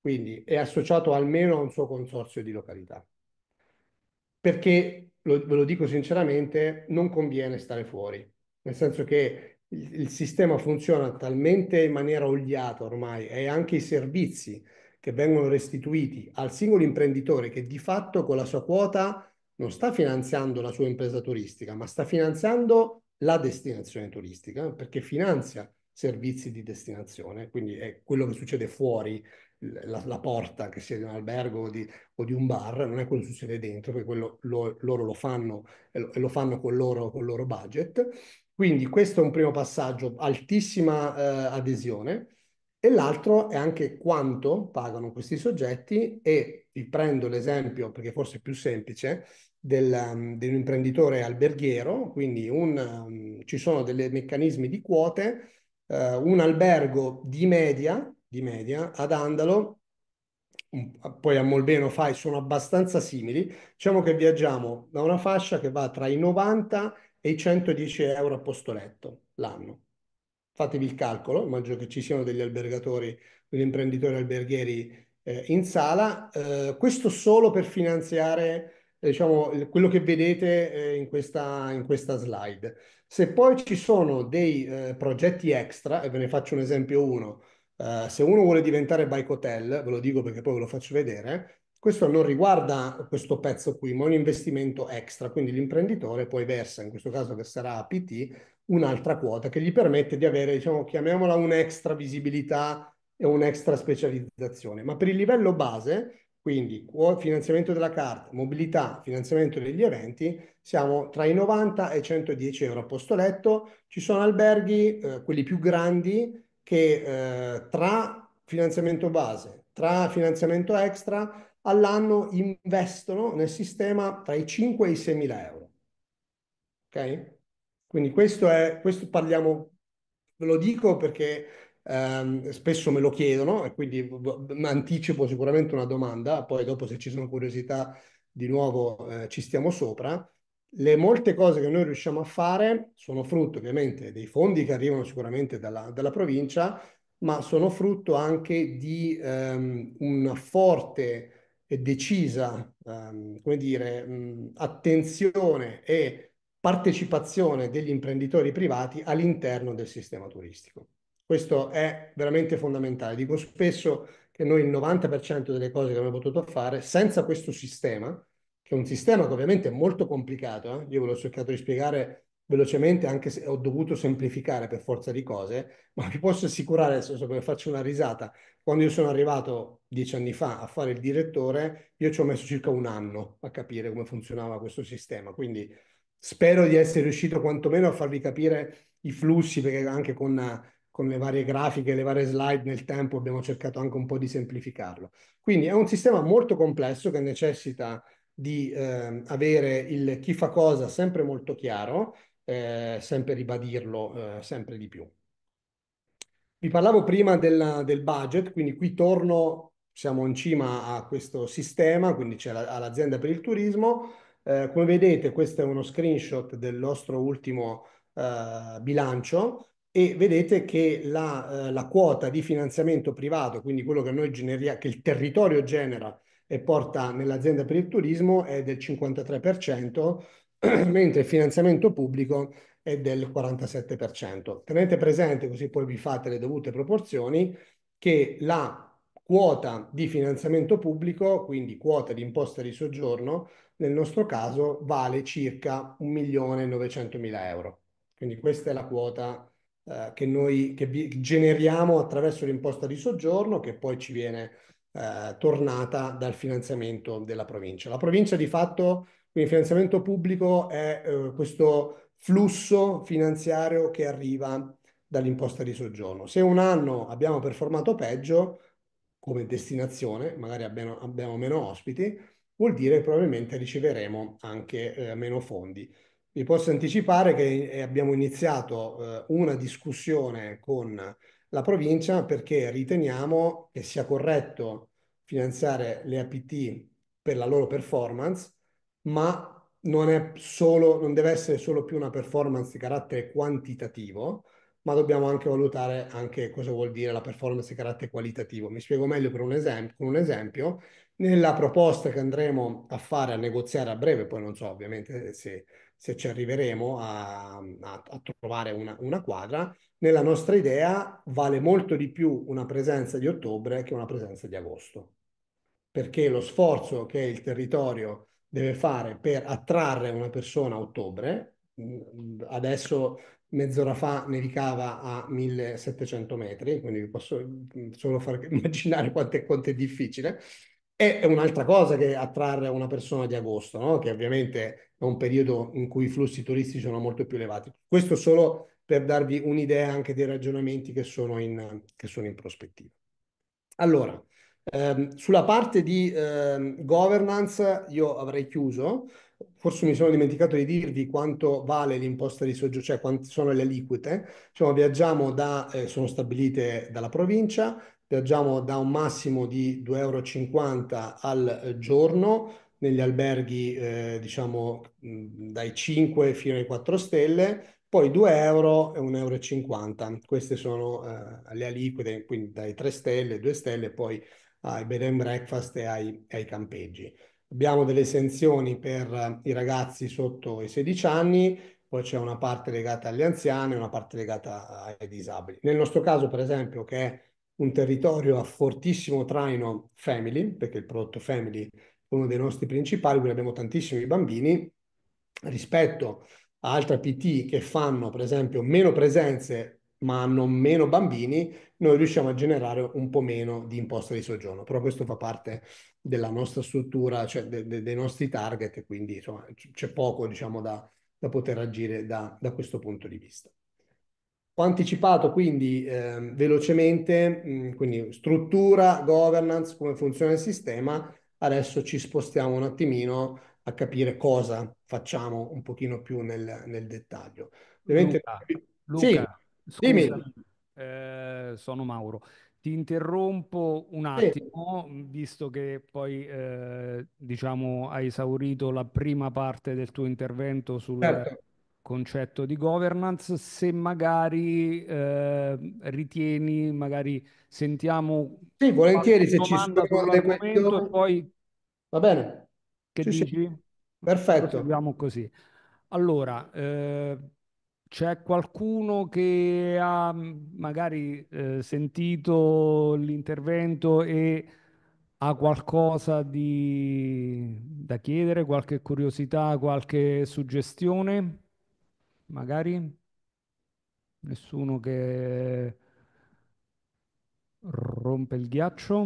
Quindi è associato almeno a un suo consorzio di località. Perché, lo, ve lo dico sinceramente, non conviene stare fuori, nel senso che il, il sistema funziona talmente in maniera oliata ormai e anche i servizi che vengono restituiti al singolo imprenditore che di fatto con la sua quota non sta finanziando la sua impresa turistica, ma sta finanziando la destinazione turistica, perché finanzia servizi di destinazione, quindi è quello che succede fuori la, la porta, che sia di un albergo o di, o di, un bar, non è quello che succede dentro, perché quello lo, loro lo fanno e lo, lo, fanno con il loro, loro budget. Quindi questo è un primo passaggio, altissima eh, adesione, e l'altro è anche quanto pagano questi soggetti e vi prendo l'esempio, perché forse è più semplice, del, um, dell'imprenditore alberghiero, quindi un, um, ci sono dei meccanismi di quote eh, un albergo di media, di media ad Andalo, poi a Molbeno fai, sono abbastanza simili. Diciamo che viaggiamo da una fascia che va tra i 90 e i 110 euro a posto letto l'anno. Fatevi il calcolo, immagino che ci siano degli albergatori, degli imprenditori alberghieri eh, in sala. Eh, questo solo per finanziare eh, diciamo, quello che vedete eh, in questa, in questa slide. Se poi ci sono dei eh, progetti extra, e ve ne faccio un esempio uno, eh, se uno vuole diventare bike hotel, ve lo dico perché poi ve lo faccio vedere, questo non riguarda questo pezzo qui, ma un investimento extra, quindi l'imprenditore poi versa, in questo caso che sarà APT, un'altra quota che gli permette di avere, diciamo, chiamiamola un'extra visibilità e un'extra specializzazione. Ma per il livello base quindi finanziamento della carta, mobilità, finanziamento degli eventi, siamo tra i 90 e i 110 euro a posto letto. Ci sono alberghi, eh, quelli più grandi, che eh, tra finanziamento base, tra finanziamento extra, all'anno investono nel sistema tra i 5 e i 6 mila euro. Ok? Quindi questo è, questo parliamo, ve lo dico perché Um, spesso me lo chiedono e quindi anticipo sicuramente una domanda, poi dopo se ci sono curiosità di nuovo eh, ci stiamo sopra. Le molte cose che noi riusciamo a fare sono frutto ovviamente dei fondi che arrivano sicuramente dalla, dalla provincia, ma sono frutto anche di ehm, una forte e decisa ehm, come dire, mh, attenzione e partecipazione degli imprenditori privati all'interno del sistema turistico. Questo è veramente fondamentale. Dico spesso che noi il 90% delle cose che abbiamo potuto fare senza questo sistema, che è un sistema che ovviamente è molto complicato, eh? io ve l'ho cercato di spiegare velocemente anche se ho dovuto semplificare per forza di cose, ma vi posso assicurare, adesso so, faccio una risata, quando io sono arrivato dieci anni fa a fare il direttore, io ci ho messo circa un anno a capire come funzionava questo sistema, quindi spero di essere riuscito quantomeno a farvi capire i flussi, perché anche con con le varie grafiche, le varie slide nel tempo abbiamo cercato anche un po' di semplificarlo. Quindi è un sistema molto complesso che necessita di eh, avere il chi fa cosa sempre molto chiaro, eh, sempre ribadirlo eh, sempre di più. Vi parlavo prima della, del budget, quindi qui torno, siamo in cima a questo sistema, quindi c'è l'azienda per il turismo. Eh, come vedete questo è uno screenshot del nostro ultimo eh, bilancio e vedete che la, eh, la, quota di finanziamento privato, quindi quello che, noi generiamo, che il territorio genera e porta nell'azienda per il turismo è del 53%, mentre il finanziamento pubblico è del 47%. Tenete presente, così poi vi fate le dovute proporzioni, che la quota di finanziamento pubblico, quindi quota di imposta di soggiorno, nel nostro caso vale circa 1.900.000 euro. Quindi questa è la quota eh, che noi che generiamo attraverso l'imposta di soggiorno che poi ci viene eh, tornata dal finanziamento della provincia. La provincia di fatto, quindi il finanziamento pubblico è eh, questo flusso finanziario che arriva dall'imposta di soggiorno. Se un anno abbiamo performato peggio come destinazione, magari abbiamo, abbiamo meno ospiti, vuol dire che probabilmente riceveremo anche eh, meno fondi. Vi posso anticipare che eh, abbiamo iniziato eh, una discussione con la provincia perché riteniamo che sia corretto finanziare le APT per la loro performance, ma non, è solo, non deve essere solo più una performance di carattere quantitativo, ma dobbiamo anche valutare anche cosa vuol dire la performance di carattere qualitativo. Mi spiego meglio con un, esempio, con un esempio. Nella proposta che andremo a fare, a negoziare a breve, poi non so ovviamente se se ci arriveremo a, a, a trovare una, una, quadra, nella nostra idea vale molto di più una presenza di ottobre che una presenza di agosto, perché lo sforzo che il territorio deve fare per attrarre una persona a ottobre, adesso mezz'ora fa nevicava a 1700 metri, quindi vi posso solo far immaginare quanto è, quanto è difficile, e è un'altra cosa che attrarre una persona di agosto, no? che ovviamente è un periodo in cui i flussi turistici sono molto più elevati. Questo solo per darvi un'idea anche dei ragionamenti che sono in, che sono in prospettiva. Allora, ehm, sulla parte di ehm, governance io avrei chiuso, forse mi sono dimenticato di dirvi quanto vale l'imposta di soggiorno, cioè quante sono le aliquote. Insomma, viaggiamo da, eh, sono stabilite dalla provincia, viaggiamo da un massimo di 2,50 euro al eh, giorno negli alberghi eh, diciamo dai 5 fino ai 4 stelle, poi 2 euro e 1,50 euro. Queste sono eh, le aliquote, quindi dai 3 stelle, 2 stelle, poi ai bed and breakfast e ai, ai campeggi. Abbiamo delle esenzioni per eh, i ragazzi sotto i 16 anni, poi c'è una parte legata agli anziani e una parte legata ai disabili. Nel nostro caso, per esempio, che è un territorio a fortissimo traino family, perché il prodotto family è uno dei nostri principali, quindi abbiamo tantissimi bambini, rispetto a altre PT che fanno per esempio meno presenze ma hanno meno bambini, noi riusciamo a generare un po' meno di imposta di soggiorno, però questo fa parte della nostra struttura, cioè de, de, dei nostri target, quindi insomma, c- c'è poco diciamo, da, da poter agire da, da questo punto di vista. Ho anticipato quindi eh, velocemente, mh, quindi struttura, governance, come funziona il sistema. Adesso ci spostiamo un attimino a capire cosa facciamo un pochino più nel, nel dettaglio. Ovviamente... Luca, sì, Luca, dimmi. Eh, sono Mauro. Ti interrompo un attimo, sì. visto che poi eh, diciamo, hai esaurito la prima parte del tuo intervento sul, certo concetto di governance, se magari eh, ritieni, magari sentiamo... Sì, volentieri se ci sono delle questioni. Poi... Va bene. Che sì, dici? Sì. Perfetto. Proseguiamo così. Allora, eh, c'è qualcuno che ha mm, magari eh, sentito l'intervento e ha qualcosa di... da chiedere, qualche curiosità, qualche suggestione? magari? Nessuno che rompe il ghiaccio?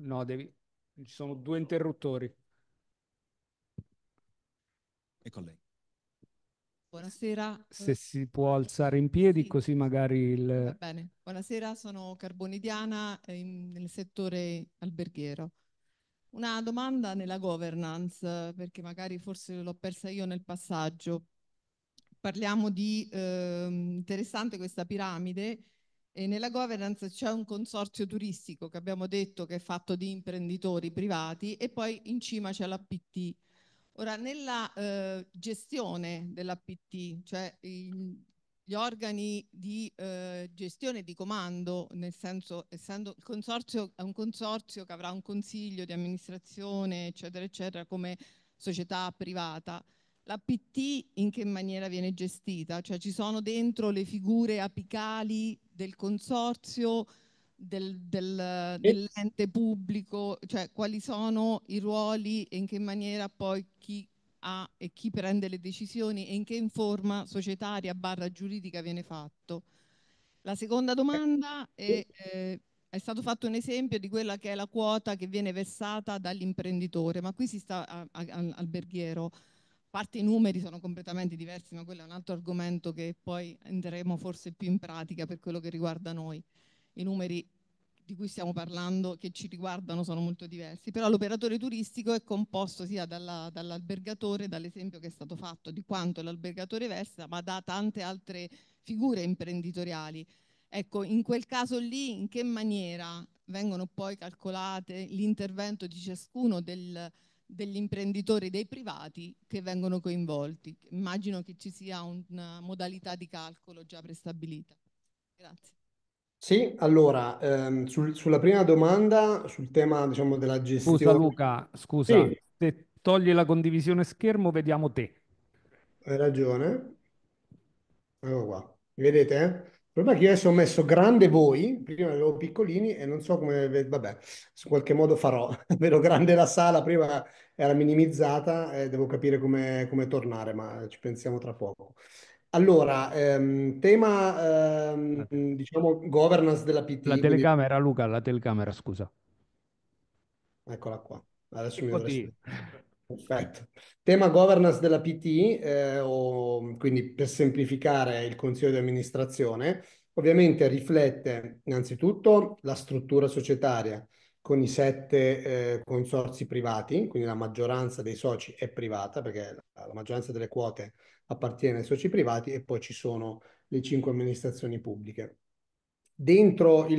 No, devi... ci sono due interruttori. Ecco lei. Buonasera. Eh, Se si può alzare in piedi, sì. così magari il... Va bene. Buonasera, sono Carbonidiana eh, in, nel settore alberghiero. Una domanda nella governance, perché magari forse l'ho persa io nel passaggio. Parliamo di eh, interessante questa piramide e nella governance c'è un consorzio turistico che abbiamo detto che è fatto di imprenditori privati e poi in cima c'è l'APT Ora, nella eh, gestione dell'APT, cioè il, gli organi di eh, gestione di comando, nel senso, essendo il consorzio è un consorzio che avrà un consiglio di amministrazione, eccetera, eccetera, come società privata, l'APT in che maniera viene gestita? Cioè ci sono dentro le figure apicali del consorzio, del, del, dell'ente pubblico, cioè quali sono i ruoli e in che maniera poi chi ha e chi prende le decisioni e in che forma societaria barra giuridica viene fatto. La seconda domanda è, eh, è stato fatto un esempio di quella che è la quota che viene versata dall'imprenditore, ma qui si sta a, a, alberghiero, a parte i numeri sono completamente diversi, ma quello è un altro argomento che poi andremo forse più in pratica per quello che riguarda noi i numeri di cui stiamo parlando che ci riguardano sono molto diversi, però l'operatore turistico è composto sia dalla, dall'albergatore, dall'esempio che è stato fatto di quanto l'albergatore versa, ma da tante altre figure imprenditoriali. Ecco, in quel caso lì in che maniera vengono poi calcolate l'intervento di ciascuno del, degli imprenditori dei privati che vengono coinvolti? Immagino che ci sia una modalità di calcolo già prestabilita. Grazie. Sì, allora, ehm, sul- sulla prima domanda, sul tema, diciamo, della Scusa gestione... Luca, scusa, Sì, se togli la condivisione schermo vediamo te. hai ragione. Ecco qua. Mi vedete? Il problema è che io adesso ho messo grande voi, prima avevo piccolini e non so come... Vabbè, in qualche modo farò. Vedo grande la sala, prima era minimizzata e devo capire come, come tornare, ma ci pensiamo tra poco. Allora, ehm, tema, ehm, ah. diciamo, governance della PT. La quindi- telecamera, Luca, la telecamera, scusa. Eccola qua. Adesso mi dovresti... Perfetto. Tema governance della PT, eh, o, quindi per semplificare il consiglio di amministrazione, ovviamente riflette innanzitutto la struttura societaria con i sette eh, consorzi privati, quindi la maggioranza dei soci è privata perché la, la maggioranza delle quote appartiene ai soci privati e poi ci sono le cinque amministrazioni pubbliche. Dentro il,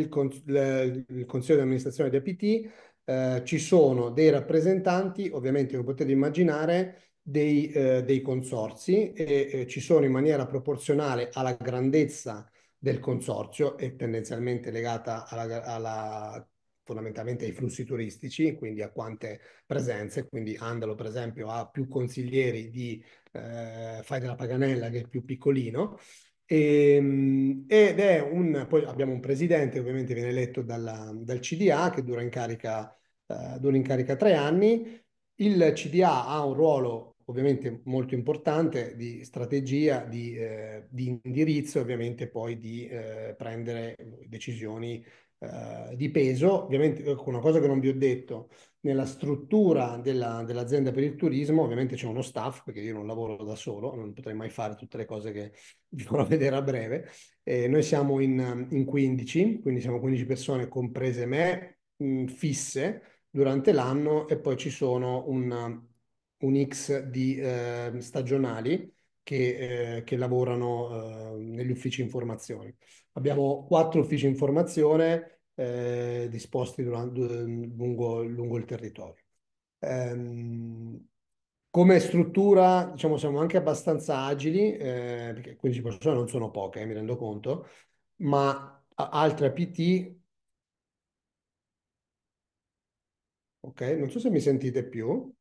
il consiglio di amministrazione di APT eh, ci sono dei rappresentanti, ovviamente come potete immaginare, dei, eh, dei consorzi e eh, ci sono in maniera proporzionale alla grandezza del consorzio e tendenzialmente legata alla, alla fondamentalmente ai flussi turistici, quindi a quante presenze, quindi Andalo per esempio ha più consiglieri di eh, fai della Paganella che è più piccolino, e, ehm, ed è un, poi abbiamo un presidente, ovviamente viene eletto dalla, dal CDA che dura in carica, eh, dura in carica tre anni, il CDA ha un ruolo ovviamente molto importante di strategia, di, eh, di indirizzo ovviamente poi di eh, prendere decisioni eh, di peso. Ovviamente, ecco, una cosa che non vi ho detto, nella struttura della, dell'azienda per il turismo, ovviamente c'è uno staff, perché io non lavoro da solo, non potrei mai fare tutte le cose che vi farò vedere a breve. Eh, noi siamo in, in 15, quindi siamo 15 persone, comprese me, mh, mm, fisse durante l'anno e poi ci sono un, un X di eh, stagionali che, eh, che lavorano eh, negli uffici informazione. Abbiamo quattro uffici informazione eh, disposti durante, lungo, lungo, il territorio. Ehm, come struttura, diciamo, siamo anche abbastanza agili, eh, perché 15 persone non sono poche, eh, mi rendo conto, ma altre PT Ok, non so se mi sentite più.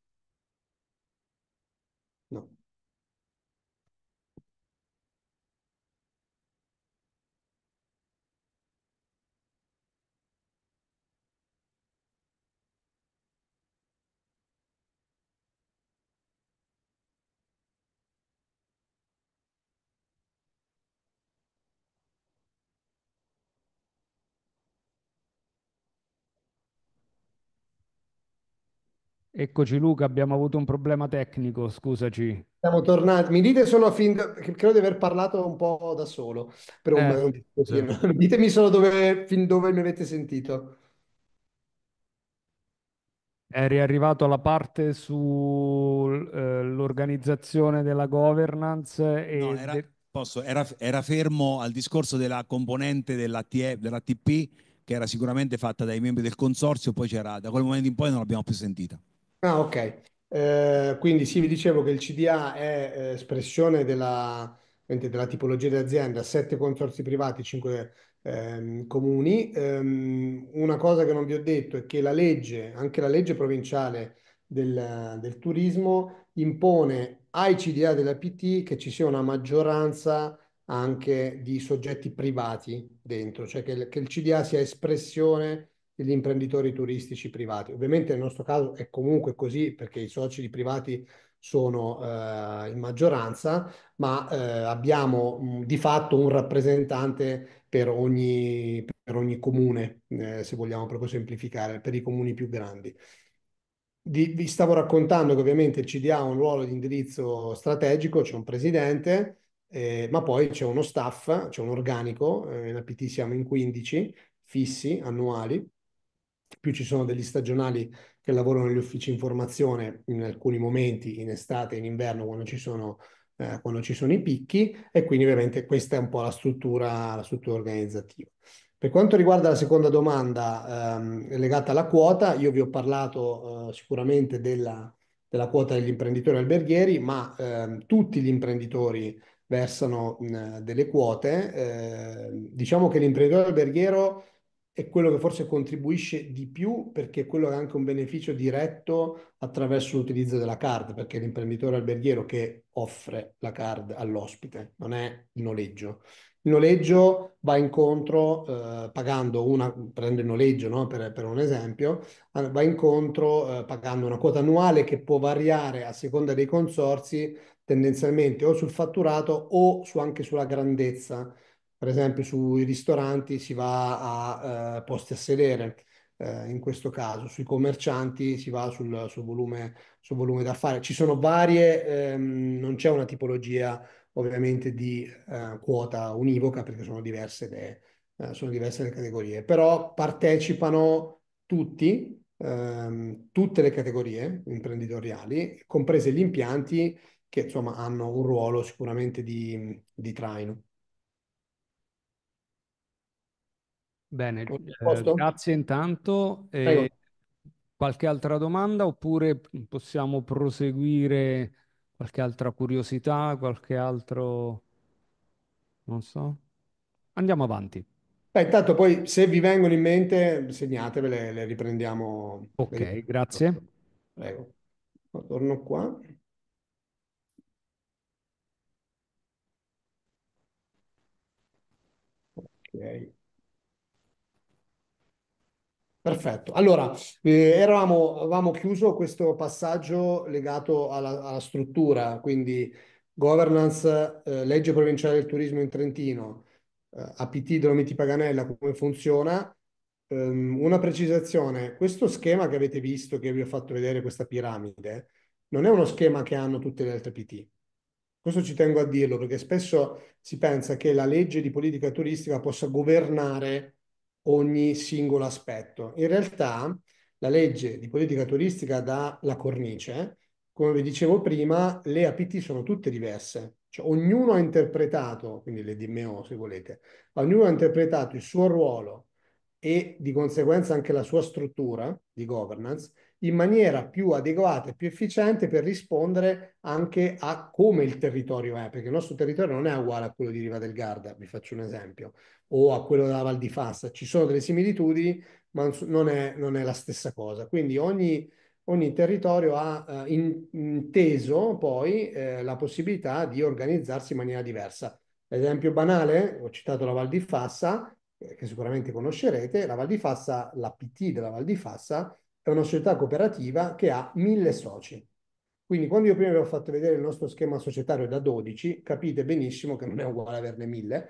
Eccoci Luca, abbiamo avuto un problema tecnico, scusaci. Siamo tornati, mi dite solo fin, credo di aver parlato un po' da solo, per un, eh, Sì. ditemi solo dove, fin dove mi avete sentito. Eri arrivato alla parte sull'organizzazione eh, della governance e... No, era, de... posso, era, era, fermo al discorso della componente dell'ATP, TE, che era sicuramente fatta dai membri del consorzio, poi c'era, da quel momento in poi non l'abbiamo più sentita. Ah, ok. Eh, quindi sì, vi dicevo che il CDA è eh, espressione della, della tipologia di azienda, sette consorzi privati, cinque ehm, comuni. Ehm, una cosa che non vi ho detto è che la legge, anche la legge provinciale del, del turismo, impone ai CDA della PT che ci sia una maggioranza anche di soggetti privati dentro, cioè che, che il CDA sia espressione degli imprenditori turistici privati. Ovviamente nel nostro caso è comunque così perché i soci di privati sono eh, in maggioranza, ma eh, abbiamo mh, mm, di fatto un rappresentante per ogni, per ogni comune, eh, se vogliamo proprio semplificare, per i comuni più grandi. Di, vi stavo raccontando che ovviamente il CDA ha un ruolo di indirizzo strategico, c'è un presidente, eh, ma poi c'è uno staff, c'è un organico, in eh, APT siamo in 15 fissi annuali, più ci sono degli stagionali che lavorano negli uffici informazione in alcuni momenti, in estate, in inverno, quando ci sono, eh, quando ci sono i picchi e quindi ovviamente questa è un po' la struttura, la struttura organizzativa. Per quanto riguarda la seconda domanda ehm, legata alla quota, io vi ho parlato eh, sicuramente della, della, quota degli imprenditori alberghieri, ma ehm, tutti gli imprenditori versano mh, delle quote. Eh, diciamo che l'imprenditore alberghiero è quello che forse contribuisce di più perché è quello che ha anche un beneficio diretto attraverso l'utilizzo della card, perché è l'imprenditore alberghiero che offre la card all'ospite, non è il noleggio. Il noleggio va incontro, eh, pagando una, prendo noleggio no? per, per, un esempio, eh, va incontro eh, pagando una quota annuale che può variare a seconda dei consorsi tendenzialmente o sul fatturato o su, anche sulla grandezza per esempio sui ristoranti si va a eh, posti a sedere, eh, in questo caso sui commercianti si va sul, sul volume, sul volume da Ci sono varie, ehm, non c'è una tipologia ovviamente di eh, quota univoca perché sono diverse, le, eh, sono diverse le categorie, però partecipano tutti, ehm, tutte le categorie imprenditoriali, comprese gli impianti che insomma hanno un ruolo sicuramente di, di traino. Bene, eh, grazie intanto. Eh, qualche altra domanda oppure possiamo proseguire qualche altra curiosità, qualche altro... non so. Andiamo avanti. Beh, intanto poi se vi vengono in mente segnatevele, le riprendiamo. Ok, le... grazie. Prego. Torno qua. Ok. Perfetto. Allora, eh, eravamo, avevamo chiuso questo passaggio legato alla, alla struttura, quindi governance, eh, legge provinciale del turismo in Trentino, eh, APT Dolomiti Paganella, come funziona. Um, una precisazione, questo schema che avete visto, che vi ho fatto vedere, questa piramide, non è uno schema che hanno tutte le altre PT. Questo ci tengo a dirlo perché spesso si pensa che la legge di politica turistica possa governare ogni singolo aspetto. In realtà la legge di politica turistica dà la cornice, come vi dicevo prima, le APT sono tutte diverse, cioè ognuno ha interpretato, quindi le DMO se volete, ognuno ha interpretato il suo ruolo e di conseguenza anche la sua struttura di governance in maniera più adeguata e più efficiente per rispondere anche a come il territorio è, perché il nostro territorio non è uguale a quello di Riva del Garda, vi faccio un esempio, o a quello della Val di Fassa, ci sono delle similitudini, ma non è, non è la stessa cosa. Quindi ogni, ogni territorio ha eh, in, inteso poi eh, la possibilità di organizzarsi in maniera diversa. Esempio banale, ho citato la Val di Fassa, eh, che sicuramente conoscerete, la Val di Fassa, la PT della Val di Fassa, è una società cooperativa che ha mille soci. Quindi quando io prima vi ho fatto vedere il nostro schema societario da 12, capite benissimo che non è uguale averne mille.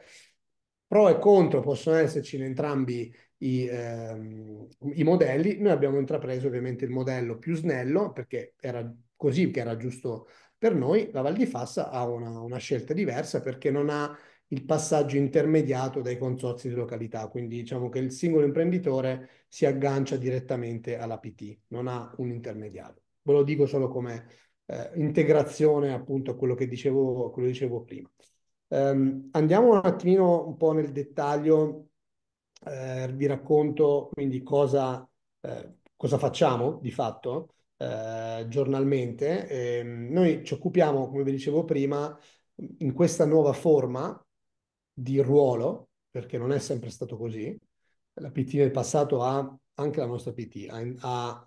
Pro e contro possono esserci in entrambi i, ehm, i modelli. Noi abbiamo intrapreso ovviamente il modello più snello perché era così che era giusto per noi. La Val di Fassa ha una, una scelta diversa perché non ha il passaggio intermediato dai consorzi di località. Quindi diciamo che il singolo imprenditore si aggancia direttamente all'APT, non ha un intermediario. Ve lo dico solo come eh, integrazione appunto a quello che dicevo, quello che dicevo prima. Um, andiamo un attimino un po' nel dettaglio, eh, vi racconto quindi cosa, eh, cosa facciamo di fatto eh, giornalmente. E, ehm, noi ci occupiamo, come vi dicevo prima, in questa nuova forma di ruolo, perché non è sempre stato così, la PT del passato ha, anche la nostra PT, ha, ha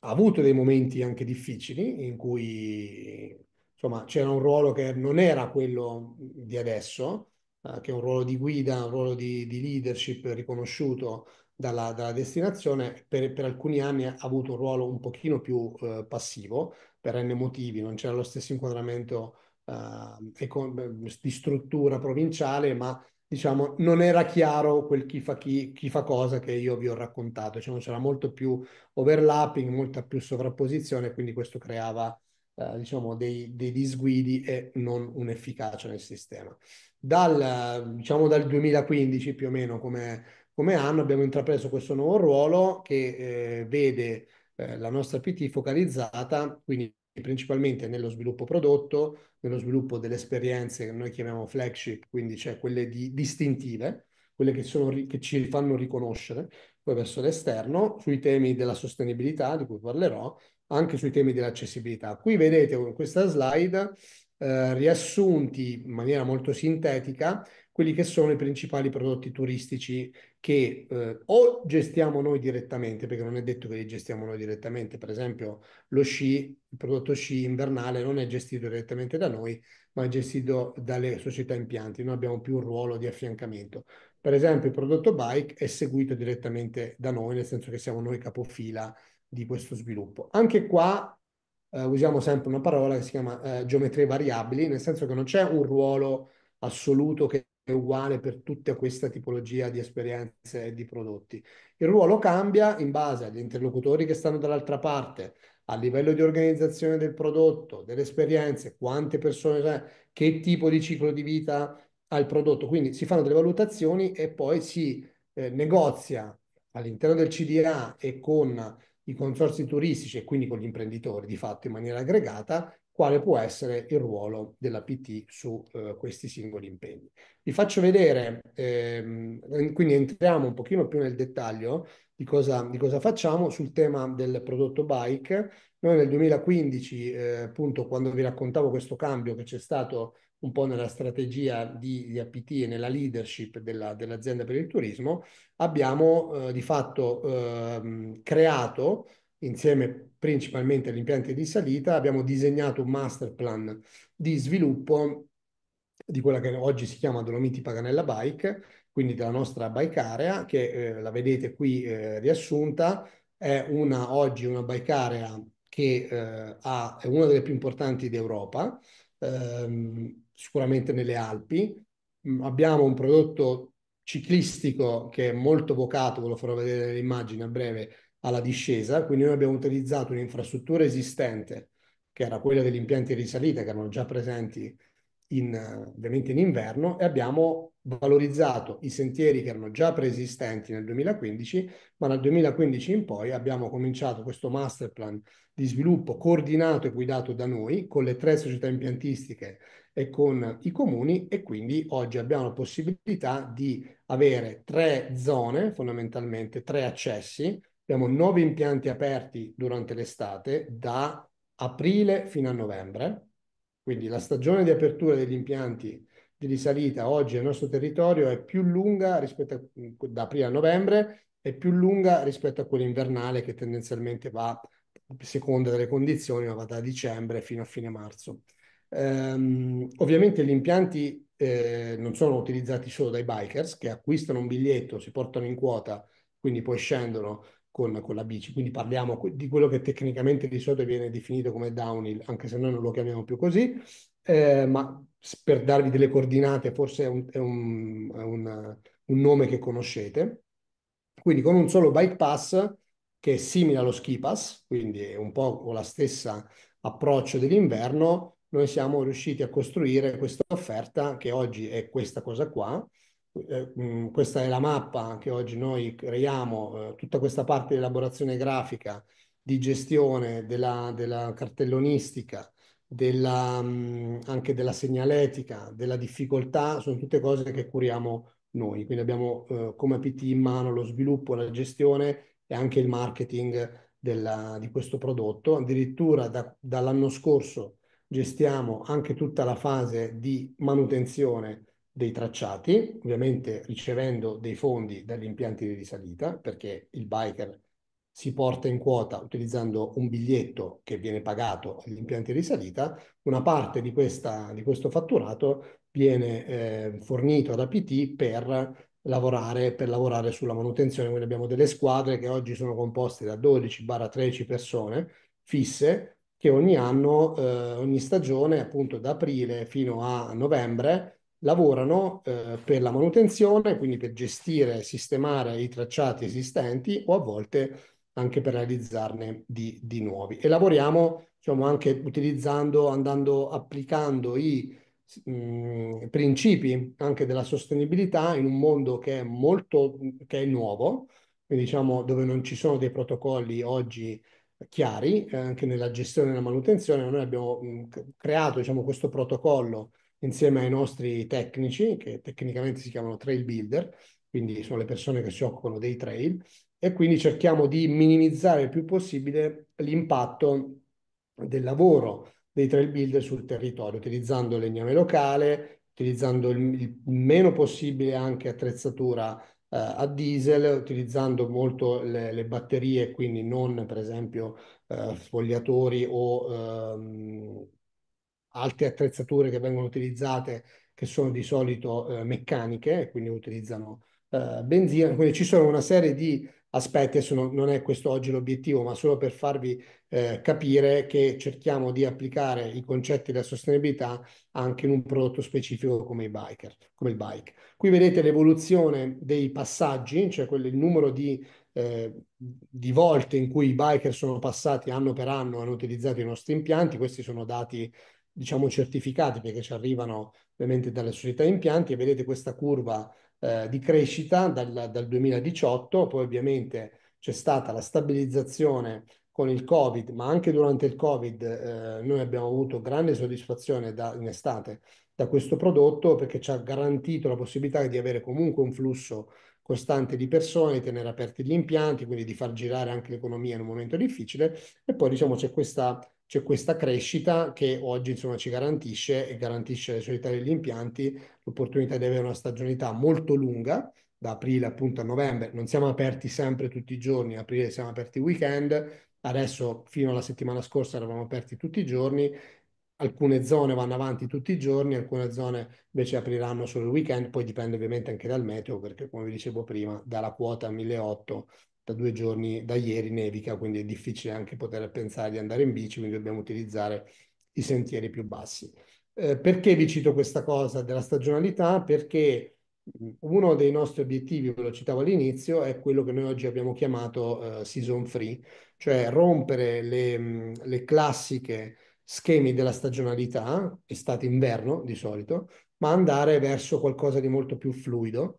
ha avuto dei momenti anche difficili in cui insomma c'era un ruolo che non era quello di adesso, eh, che è un ruolo di guida, un ruolo di, di leadership riconosciuto dalla, dalla destinazione, per, per, alcuni anni ha avuto un ruolo un pochino più eh, passivo per n motivi, non c'era lo stesso inquadramento eh, di struttura provinciale, ma diciamo, non era chiaro quel chi fa, chi, chi fa cosa che io vi ho raccontato, diciamo, c'era molto più overlapping, molta più sovrapposizione, quindi questo creava eh, diciamo, dei, dei, disguidi e non un'efficacia nel sistema. Dal, diciamo, dal 2015 più o meno come, come anno abbiamo intrapreso questo nuovo ruolo che eh, vede eh, la nostra PT focalizzata, quindi principalmente nello sviluppo prodotto, nello sviluppo delle esperienze che noi chiamiamo flagship, quindi cioè quelle di, distintive, quelle che, sono, che ci fanno riconoscere poi verso l'esterno, sui temi della sostenibilità, di cui parlerò, anche sui temi dell'accessibilità. Qui vedete in questa slide eh, riassunti in maniera molto sintetica quelli che sono i principali prodotti turistici che eh, o gestiamo noi direttamente, perché non è detto che li gestiamo noi direttamente, per esempio lo sci, il prodotto sci invernale non è gestito direttamente da noi, ma è gestito dalle società impianti, non abbiamo più un ruolo di affiancamento. Per esempio il prodotto bike è seguito direttamente da noi, nel senso che siamo noi capofila di questo sviluppo. Anche qua Uh, usiamo sempre una parola che si chiama uh, geometrie variabili, nel senso che non c'è un ruolo assoluto che è uguale per tutta questa tipologia di esperienze e di prodotti. Il ruolo cambia in base agli interlocutori che stanno dall'altra parte, a livello di organizzazione del prodotto, delle esperienze, quante persone, che tipo di ciclo di vita ha il prodotto. Quindi si fanno delle valutazioni e poi si eh, negozia all'interno del CDA e con i consorsi turistici e quindi con gli imprenditori di fatto in maniera aggregata quale può essere il ruolo della PT su eh, questi singoli impegni. Vi faccio vedere, ehm, quindi entriamo un pochino più nel dettaglio di cosa, di cosa, facciamo sul tema del prodotto bike. Noi nel 2015, eh, appunto, quando vi raccontavo questo cambio che c'è stato un po' nella strategia di, di APT e nella leadership della, dell'azienda per il turismo, abbiamo eh, di fatto ehm, creato insieme principalmente gli impianti di salita, abbiamo disegnato un master plan di sviluppo di quella che oggi si chiama Dolomiti Paganella Bike, quindi della nostra bike area, che eh, la vedete qui eh, riassunta, è una, oggi una bike area che eh, ha, è una delle più importanti d'Europa, ehm, sicuramente nelle Alpi. Mm, abbiamo un prodotto ciclistico che è molto vocato, ve lo farò vedere nell'immagine a breve, alla discesa, quindi noi abbiamo utilizzato un'infrastruttura esistente, che era quella degli impianti di risalita, che erano già presenti in, ovviamente in inverno, e abbiamo valorizzato i sentieri che erano già preesistenti nel 2015, ma dal 2015 in poi abbiamo cominciato questo master plan di sviluppo coordinato e guidato da noi, con le tre società impiantistiche e con i comuni e quindi oggi abbiamo la possibilità di avere tre zone, fondamentalmente tre accessi, Abbiamo nove impianti aperti durante l'estate, da aprile fino a novembre. Quindi la stagione di apertura degli impianti di risalita oggi nel nostro territorio è più lunga rispetto a, da aprile a novembre e più lunga rispetto a quella invernale che tendenzialmente va, seconda delle condizioni, ma va da dicembre fino a fine marzo. Ehm, ovviamente gli impianti eh, non sono utilizzati solo dai bikers che acquistano un biglietto, si portano in quota, quindi poi scendono con, con, la bici. Quindi parliamo di quello che tecnicamente di solito viene definito come downhill, anche se noi non lo chiamiamo più così, eh, ma per darvi delle coordinate forse è un, è un, è un, un nome che conoscete. Quindi con un solo bike pass che è simile allo ski pass, quindi è un po' con la stessa approccio dell'inverno, noi siamo riusciti a costruire questa offerta che oggi è questa cosa qua, eh, mm, questa è la mappa che oggi noi creiamo, eh, tutta questa parte di elaborazione grafica, di gestione della, della cartellonistica, della, mm, anche della segnaletica, della difficoltà, sono tutte cose che curiamo noi. Quindi abbiamo eh, come PT in mano lo sviluppo, la gestione e anche il marketing della, di questo prodotto. Addirittura da, dall'anno scorso gestiamo anche tutta la fase di manutenzione dei tracciati, ovviamente ricevendo dei fondi dagli impianti di risalita, perché il biker si porta in quota utilizzando un biglietto che viene pagato agli impianti di risalita, una parte di, questa, di questo fatturato viene eh, fornito ad APT per lavorare, per lavorare sulla manutenzione. Quindi abbiamo delle squadre che oggi sono composte da 12-13 persone fisse che ogni anno, eh, ogni stagione, appunto da aprile fino a novembre, lavorano eh, per la manutenzione, quindi per gestire e sistemare i tracciati esistenti o a volte anche per realizzarne di, di nuovi. E lavoriamo diciamo, anche utilizzando, andando, applicando i mh, mm, principi anche della sostenibilità in un mondo che è molto, che è nuovo, quindi diciamo dove non ci sono dei protocolli oggi chiari eh, anche nella gestione e nella manutenzione, noi abbiamo mh, mm, creato diciamo, questo protocollo insieme ai nostri tecnici, che tecnicamente si chiamano trail builder, quindi sono le persone che si occupano dei trail, e quindi cerchiamo di minimizzare il più possibile l'impatto del lavoro dei trail builder sul territorio, utilizzando legname locale, utilizzando il, il meno possibile anche attrezzatura eh, a diesel, utilizzando molto le, le, batterie, quindi non per esempio eh, sfogliatori o... Ehm, altre attrezzature che vengono utilizzate che sono di solito eh, meccaniche, quindi utilizzano eh, benzina, quindi ci sono una serie di aspetti, adesso non, è questo oggi l'obiettivo, ma solo per farvi eh, capire che cerchiamo di applicare i concetti della sostenibilità anche in un prodotto specifico come, i biker, come il bike. Qui vedete l'evoluzione dei passaggi, cioè quel, il numero di, eh, di volte in cui i biker sono passati anno per anno, hanno utilizzato i nostri impianti, questi sono dati diciamo certificati perché ci arrivano ovviamente dalle società impianti e vedete questa curva eh, di crescita dal, dal 2018, poi ovviamente c'è stata la stabilizzazione con il Covid, ma anche durante il Covid eh, noi abbiamo avuto grande soddisfazione da, in estate da questo prodotto perché ci ha garantito la possibilità di avere comunque un flusso costante di persone, di tenere aperti gli impianti, quindi di far girare anche l'economia in un momento difficile e poi diciamo c'è questa c'è questa crescita che oggi insomma ci garantisce e garantisce alle società degli impianti l'opportunità di avere una stagionalità molto lunga, da aprile appunto a novembre, non siamo aperti sempre tutti i giorni, aprile siamo aperti weekend, adesso fino alla settimana scorsa eravamo aperti tutti i giorni, alcune zone vanno avanti tutti i giorni, alcune zone invece apriranno solo il weekend, poi dipende ovviamente anche dal meteo, perché come vi dicevo prima, dalla quota 1.800 da due giorni, da ieri nevica, quindi è difficile anche poter pensare di andare in bici, quindi dobbiamo utilizzare i sentieri più bassi. Eh, perché vi cito questa cosa della stagionalità? Perché uno dei nostri obiettivi, ve lo citavo all'inizio, è quello che noi oggi abbiamo chiamato eh, season free, cioè rompere le, le classiche schemi della stagionalità, estate-inverno di solito, ma andare verso qualcosa di molto più fluido,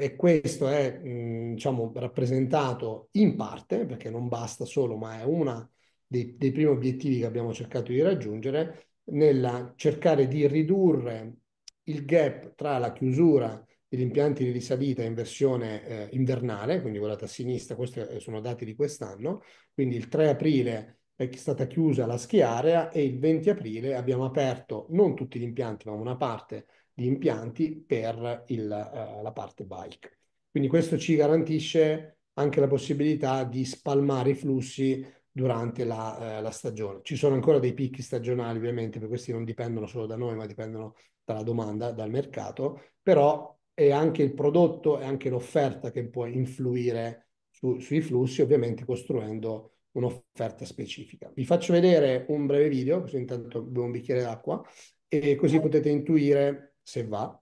e questo è mhmm, diciamo, rappresentato in parte, perché non basta solo, ma è uno dei, dei primi obiettivi che abbiamo cercato di raggiungere, nel cercare di ridurre il gap tra la chiusura degli impianti di risalita in versione eh, invernale, quindi guardate a sinistra, questi eh, sono dati di quest'anno, quindi il 3 aprile è stata chiusa la schiarea e il 20 aprile abbiamo aperto non tutti gli impianti ma una parte di impianti per il, eh, la parte bike. Quindi questo ci garantisce anche la possibilità di spalmare i flussi durante la, eh, la, stagione. Ci sono ancora dei picchi stagionali, ovviamente, perché questi non dipendono solo da noi, ma dipendono dalla domanda, dal mercato, però è anche il prodotto e anche l'offerta che può influire su, sui flussi, ovviamente costruendo un'offerta specifica. Vi faccio vedere un breve video, così intanto bevo un bicchiere d'acqua, e così potete intuire se va.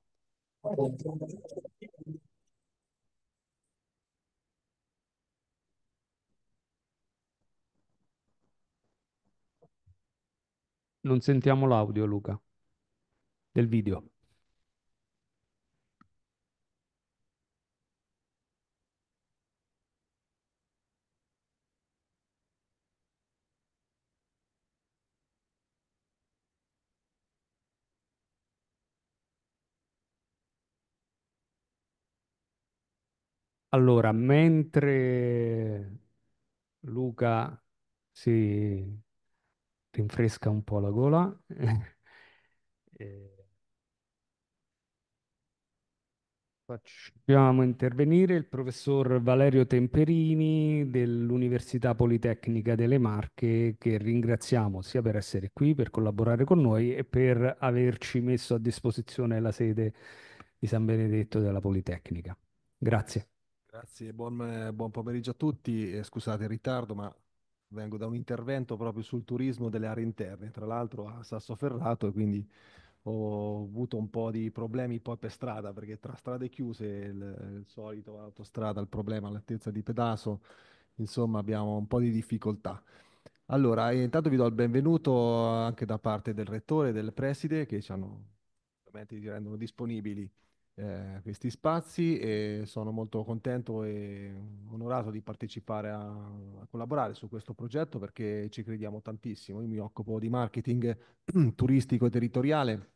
Non sentiamo l'audio, Luca, del video. Allora, mentre Luca si rinfresca un po' la gola, eh, facciamo intervenire il professor Valerio Temperini dell'Università Politecnica delle Marche, che ringraziamo sia per essere qui, per collaborare con noi e per averci messo a disposizione la sede di San Benedetto della Politecnica. Grazie. Grazie, buon, buon pomeriggio a tutti. scusate il ritardo, ma vengo da un intervento proprio sul turismo delle aree interne, tra l'altro a Sassoferrato, e quindi ho avuto un po' di problemi poi per strada, perché tra strade chiuse, il, il solito autostrada, il problema all'altezza di Pedaso, insomma abbiamo un po' di difficoltà. Allora, eh, intanto vi do il benvenuto anche da parte del rettore e del preside che ci hanno, ovviamente, ci rendono disponibili. Eh, questi spazi e sono molto contento e onorato di partecipare a, a, collaborare su questo progetto perché ci crediamo tantissimo. Io mi occupo di marketing turistico e territoriale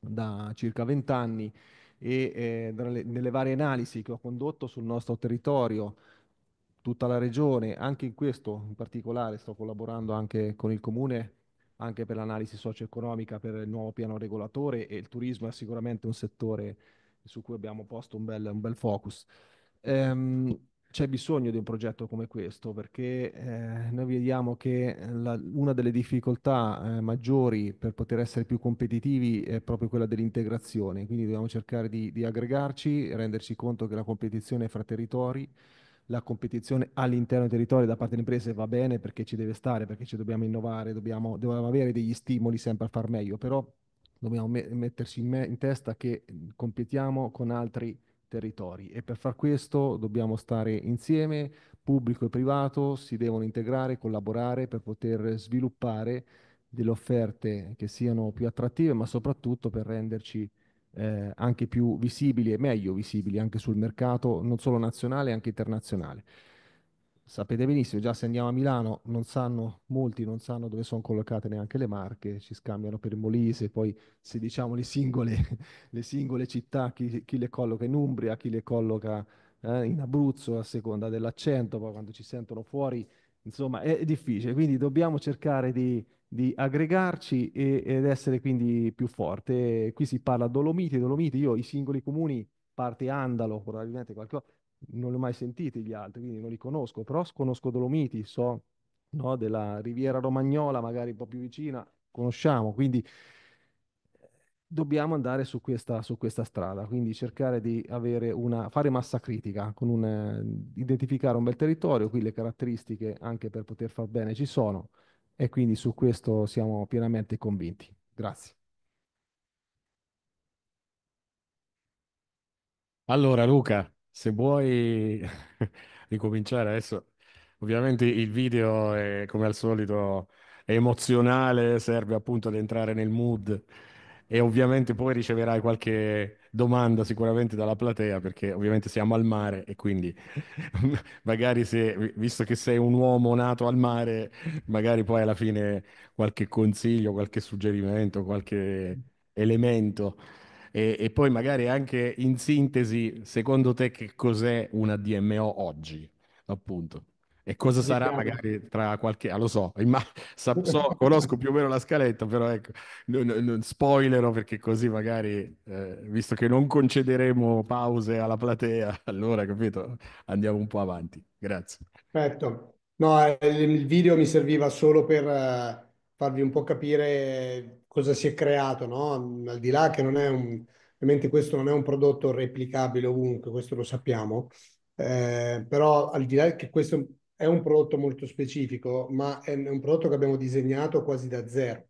da circa 20 anni e eh, nelle varie analisi che ho condotto sul nostro territorio tutta la regione, anche in questo in particolare sto collaborando anche con il comune anche per l'analisi socio-economica per il nuovo piano regolatore e il turismo è sicuramente un settore su cui abbiamo posto un bel, un bel focus. Ehm, c'è bisogno di un progetto come questo perché eh, noi vediamo che la, una delle difficoltà eh, maggiori per poter essere più competitivi è proprio quella dell'integrazione, quindi dobbiamo cercare di, di aggregarci, renderci conto che la competizione è fra territori, la competizione all'interno dei territori da parte delle imprese va bene perché ci deve stare, perché ci dobbiamo innovare, dobbiamo, dobbiamo avere degli stimoli sempre a far meglio, però dobbiamo me- metterci in, me- in, testa che mm, competiamo con altri territori e per far questo dobbiamo stare insieme, pubblico e privato si devono integrare, collaborare per poter sviluppare delle offerte che siano più attrattive, ma soprattutto per renderci eh, anche più visibili e meglio visibili anche sul mercato, non solo nazionale, anche internazionale sapete benissimo, già se andiamo a Milano, non sanno, molti non sanno dove sono collocate neanche le marche, ci scambiano per Molise, poi se diciamo le singole, le singole città, chi, chi, le colloca in Umbria, chi le colloca eh, in Abruzzo, a seconda dell'accento, poi quando ci sentono fuori, insomma è, è difficile, quindi dobbiamo cercare di, di aggregarci e, ed essere quindi più forte. Qui si parla Dolomiti, Dolomiti, io i singoli comuni, parte Andalo, probabilmente qualcosa non li ho mai sentiti gli altri, quindi non li conosco, però conosco Dolomiti, so no, della Riviera Romagnola, magari un po' più vicina, conosciamo, quindi eh, dobbiamo andare su questa, su questa strada, quindi cercare di una, fare massa critica, un, eh, identificare un bel territorio, qui le caratteristiche anche per poter far bene ci sono e quindi su questo siamo pienamente convinti. Grazie. Allora Luca, se vuoi ricominciare adesso, ovviamente il video è come al solito emozionale, serve appunto ad entrare nel mood e ovviamente poi riceverai qualche domanda sicuramente dalla platea perché ovviamente siamo al mare e quindi magari se, visto che sei un uomo nato al mare, magari poi alla fine qualche consiglio, qualche suggerimento, qualche elemento. E, e, poi magari anche in sintesi, secondo te che cos'è una DMO oggi, appunto? E cosa sarà magari tra qualche... Ah, lo so, imma... so, so conosco più o meno la scaletta, però ecco, non, non spoilerò perché così magari, eh, visto che non concederemo pause alla platea, allora, capito, andiamo un po' avanti. Grazie. Perfetto. No, eh, il video mi serviva solo per eh, farvi un po' capire cosa si è creato, no? al di là che non è un, ovviamente questo non è un prodotto replicabile ovunque, questo lo sappiamo, eh, però al di là che questo è un prodotto molto specifico, ma è un prodotto che abbiamo disegnato quasi da zero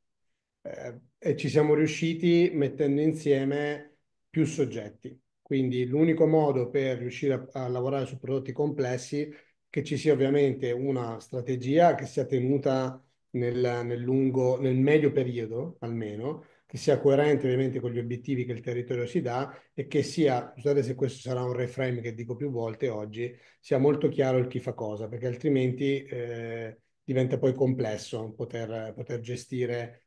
eh, e ci siamo riusciti mettendo insieme più soggetti. Quindi l'unico modo per riuscire a, a lavorare su prodotti complessi che ci sia ovviamente una strategia che sia tenuta nel, nel, lungo, nel medio periodo almeno, che sia coerente ovviamente con gli obiettivi che il territorio si dà e che sia, scusate se questo sarà un reframe che dico più volte oggi, sia molto chiaro il chi fa cosa, perché altrimenti eh, diventa poi complesso poter, poter, gestire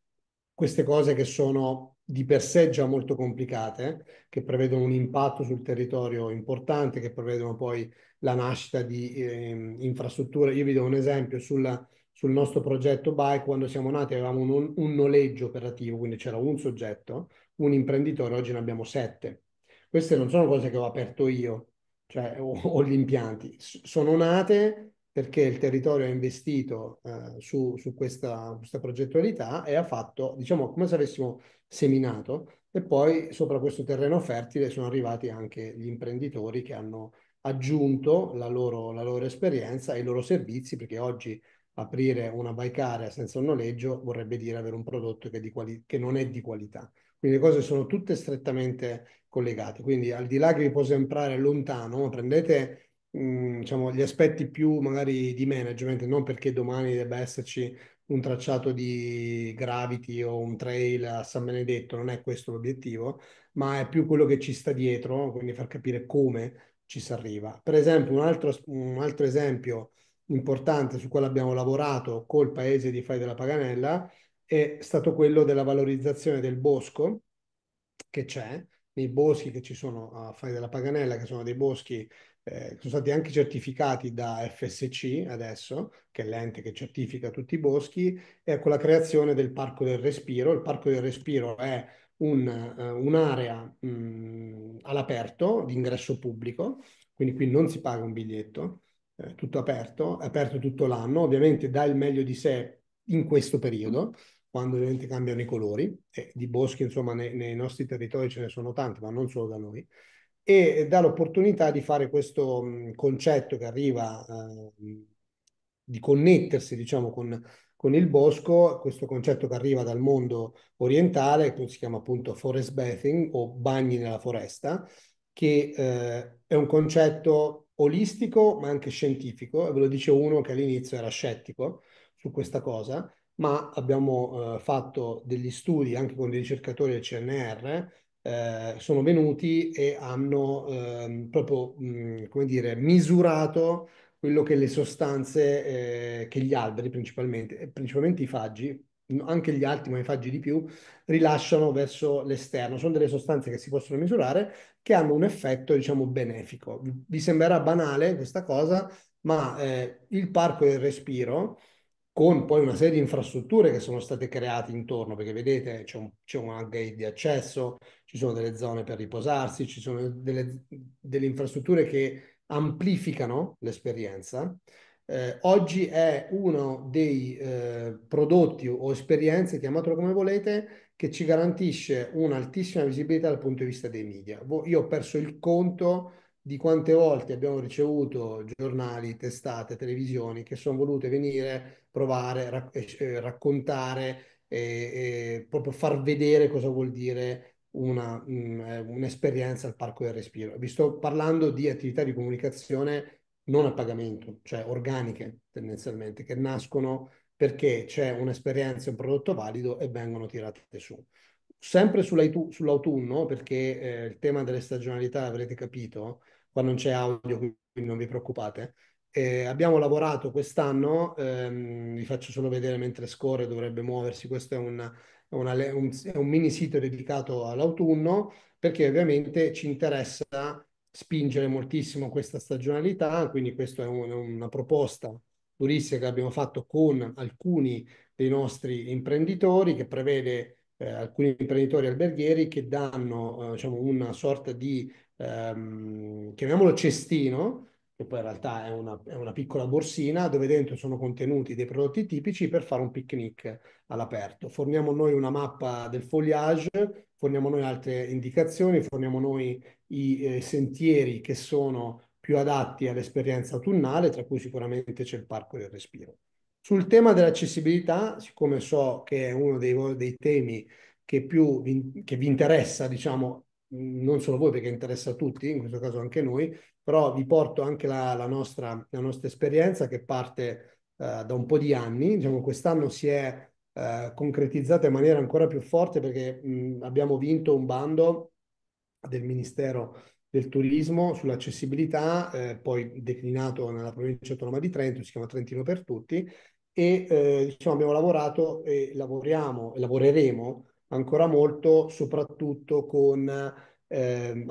queste cose che sono di per sé già molto complicate, che prevedono un impatto sul territorio importante, che prevedono poi la nascita di eh, infrastrutture. Io vi do un esempio sulla sul nostro progetto Bike, quando siamo nati avevamo un, un noleggio operativo, quindi c'era un soggetto, un imprenditore, oggi ne abbiamo sette. Queste non sono cose che ho aperto io, cioè, ho, o gli impianti, sono nate perché il territorio ha investito eh, su, su questa, questa, progettualità e ha fatto, diciamo, come se avessimo seminato e poi sopra questo terreno fertile sono arrivati anche gli imprenditori che hanno aggiunto la loro, la loro esperienza e i loro servizi, perché oggi aprire una bike area senza un noleggio vorrebbe dire avere un prodotto che, quali- che non è di qualità. Quindi le cose sono tutte strettamente collegate. Quindi al di là che vi può sembrare lontano, prendete mh, mm, diciamo, gli aspetti più magari di management, non perché domani debba esserci un tracciato di gravity o un trail a San Benedetto, non è questo l'obiettivo, ma è più quello che ci sta dietro, quindi far capire come ci si arriva. Per esempio, un altro, un altro esempio importante su quale abbiamo lavorato col paese di Fai della Paganella è stato quello della valorizzazione del bosco che c'è, nei boschi che ci sono a Fai della Paganella, che sono dei boschi eh, sono stati anche certificati da FSC adesso, che è l'ente che certifica tutti i boschi, e con la creazione del Parco del Respiro. Il Parco del Respiro è un, uh, un'area mh, mm, all'aperto di ingresso pubblico, quindi qui non si paga un biglietto, eh, tutto aperto, aperto tutto l'anno, ovviamente dà il meglio di sé in questo periodo, mm. quando ovviamente cambiano i colori, e di boschi insomma nei, nei nostri territori ce ne sono tanti, ma non solo da noi, e dà l'opportunità di fare questo mh, mm, concetto che arriva, eh, di connettersi diciamo con, con il bosco, questo concetto che arriva dal mondo orientale, che si chiama appunto forest bathing o bagni nella foresta, che eh, è un concetto olistico ma anche scientifico, e ve lo dice uno che all'inizio era scettico su questa cosa, ma abbiamo eh, fatto degli studi anche con dei ricercatori del CNR, eh, sono venuti e hanno eh, proprio, mh, come dire, misurato quello che le sostanze, eh, che gli alberi principalmente, principalmente i faggi, anche gli altri, ma i faggi di più, rilasciano verso l'esterno. Sono delle sostanze che si possono misurare che hanno un effetto, diciamo, benefico. Vi sembrerà banale questa cosa, ma eh, il parco del respiro, con poi una serie di infrastrutture che sono state create intorno, perché vedete c'è, un, c'è una gate di accesso, ci sono delle zone per riposarsi, ci sono delle, delle infrastrutture che amplificano l'esperienza eh, oggi è uno dei eh, prodotti o esperienze, chiamatelo come volete, che ci garantisce un'altissima visibilità dal punto di vista dei media. Io ho perso il conto di quante volte abbiamo ricevuto giornali, testate, televisioni che sono volute venire, provare, rac- eh, eh, raccontare e, e, proprio far vedere cosa vuol dire una, mh, mm, eh, un'esperienza al Parco del Respiro. Vi sto parlando di attività di comunicazione non a pagamento, cioè organiche tendenzialmente, che nascono perché c'è un'esperienza, un prodotto valido e vengono tirate su. Sempre sull'autunno, perché eh, il tema delle stagionalità avrete capito, qua non c'è audio, quindi non vi preoccupate. Eh, abbiamo lavorato quest'anno, ehm, vi faccio solo vedere mentre scorre, dovrebbe muoversi, questo è, una, una, un, è un mini sito dedicato all'autunno, perché ovviamente ci interessa spingere moltissimo questa stagionalità, quindi questa è un, una proposta turistica che abbiamo fatto con alcuni dei nostri imprenditori che prevede eh, alcuni imprenditori alberghieri che danno eh, diciamo una sorta di, ehm, chiamiamolo cestino, che poi in realtà è una, è una, piccola borsina dove dentro sono contenuti dei prodotti tipici per fare un picnic all'aperto. Forniamo noi una mappa del foliage forniamo noi altre indicazioni, forniamo noi i eh, sentieri che sono più adatti all'esperienza autunnale, tra cui sicuramente c'è il parco del respiro. Sul tema dell'accessibilità, siccome so che è uno dei, dei temi che più vi, che vi interessa, diciamo, non solo voi perché interessa a tutti, in questo caso anche noi, però vi porto anche la, la, nostra, la nostra, esperienza che parte eh, da un po' di anni, diciamo quest'anno si è eh, concretizzata in maniera ancora più forte perché mh, abbiamo vinto un bando del Ministero del Turismo sull'accessibilità, eh, poi declinato nella provincia autonoma di Trento, si chiama Trentino per tutti, e eh, diciamo, abbiamo lavorato e lavoriamo e lavoreremo ancora molto soprattutto con eh,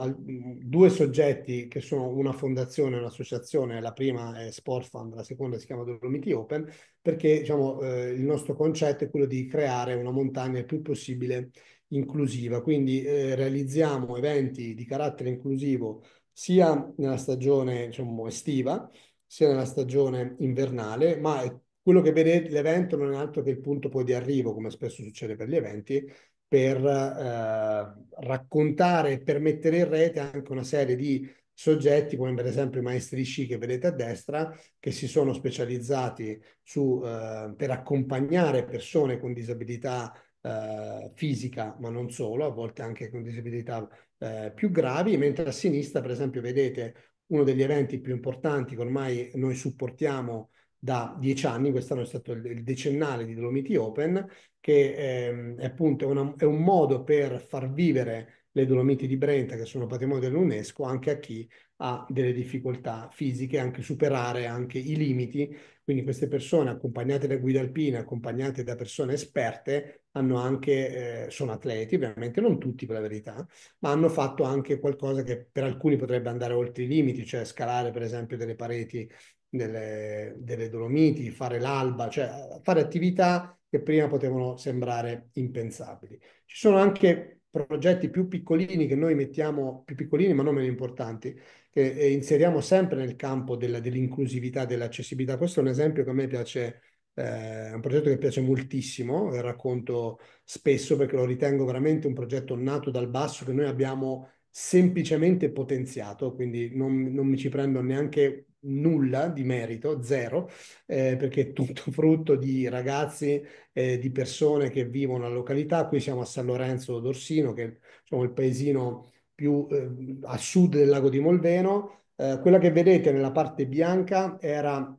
due soggetti che sono una fondazione e un'associazione, la prima è Sport Fund, la seconda si chiama Dolomiti Open, perché diciamo, eh, il nostro concetto è quello di creare una montagna il più possibile inclusiva, quindi eh, realizziamo eventi di carattere inclusivo sia nella stagione diciamo, estiva, sia nella stagione invernale, ma quello che vedete l'evento non è altro che il punto poi di arrivo, come spesso succede per gli eventi, per eh, raccontare e per mettere in rete anche una serie di soggetti come per esempio i maestri sci che vedete a destra che si sono specializzati su, eh, per accompagnare persone con disabilità eh, fisica ma non solo, a volte anche con disabilità eh, più gravi, mentre a sinistra per esempio vedete uno degli eventi più importanti che ormai noi supportiamo da dieci anni, quest'anno è stato il decennale di Dolomiti Open, che è, ehm, è appunto una, è un modo per far vivere le Dolomiti di Brenta, che sono patrimonio dell'UNESCO, anche a chi ha delle difficoltà fisiche, anche superare anche i limiti. Quindi queste persone accompagnate da guide alpine, accompagnate da persone esperte, hanno anche, eh, sono atleti, ovviamente non tutti per la verità, ma hanno fatto anche qualcosa che per alcuni potrebbe andare oltre i limiti, cioè scalare per esempio delle pareti delle, delle Dolomiti, fare l'alba, cioè fare attività che prima potevano sembrare impensabili. Ci sono anche progetti più piccolini che noi mettiamo, più piccolini ma non meno importanti, che eh, inseriamo sempre nel campo della, dell'inclusività, dell'accessibilità. Questo è un esempio che a me piace, eh, un progetto che piace moltissimo, e racconto spesso perché lo ritengo veramente un progetto nato dal basso che noi abbiamo semplicemente potenziato, quindi non, non mi ci prendo neanche nulla di merito, zero, eh, perché è tutto frutto di ragazzi, eh, di persone che vivono la località. Qui siamo a San Lorenzo d'Orsino, che è diciamo, il paesino più eh, a sud del lago di Molveno. Eh, quella che vedete nella parte bianca era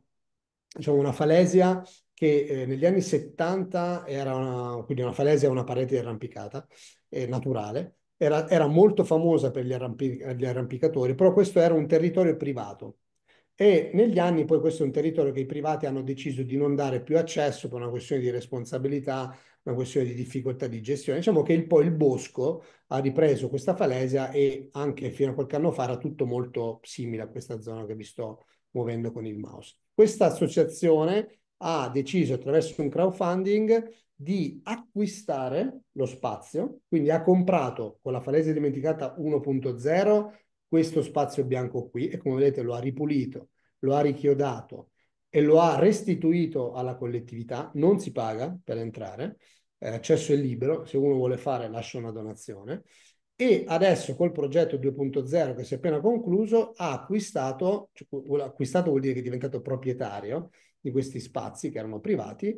diciamo, una falesia che eh, negli anni 70 era una, quindi una falesia, una parete di arrampicata eh, naturale. Era, era molto famosa per gli, arrampi- gli arrampicatori, però questo era un territorio privato, e negli anni poi questo è un territorio che i privati hanno deciso di non dare più accesso per una questione di responsabilità, una questione di difficoltà di gestione. Diciamo che il, poi il bosco ha ripreso questa falesia e anche fino a qualche anno fa era tutto molto simile a questa zona che vi sto muovendo con il mouse. Questa associazione ha deciso attraverso un crowdfunding di acquistare lo spazio, quindi ha comprato con la falesia dimenticata 1.0 questo spazio bianco qui e come vedete lo ha ripulito, lo ha richiodato e lo ha restituito alla collettività, non si paga per entrare, eh, accesso è libero, se uno vuole fare lascia una donazione e adesso col progetto 2.0 che si è appena concluso ha acquistato, cioè, acquistato vuol dire che è diventato proprietario di questi spazi che erano privati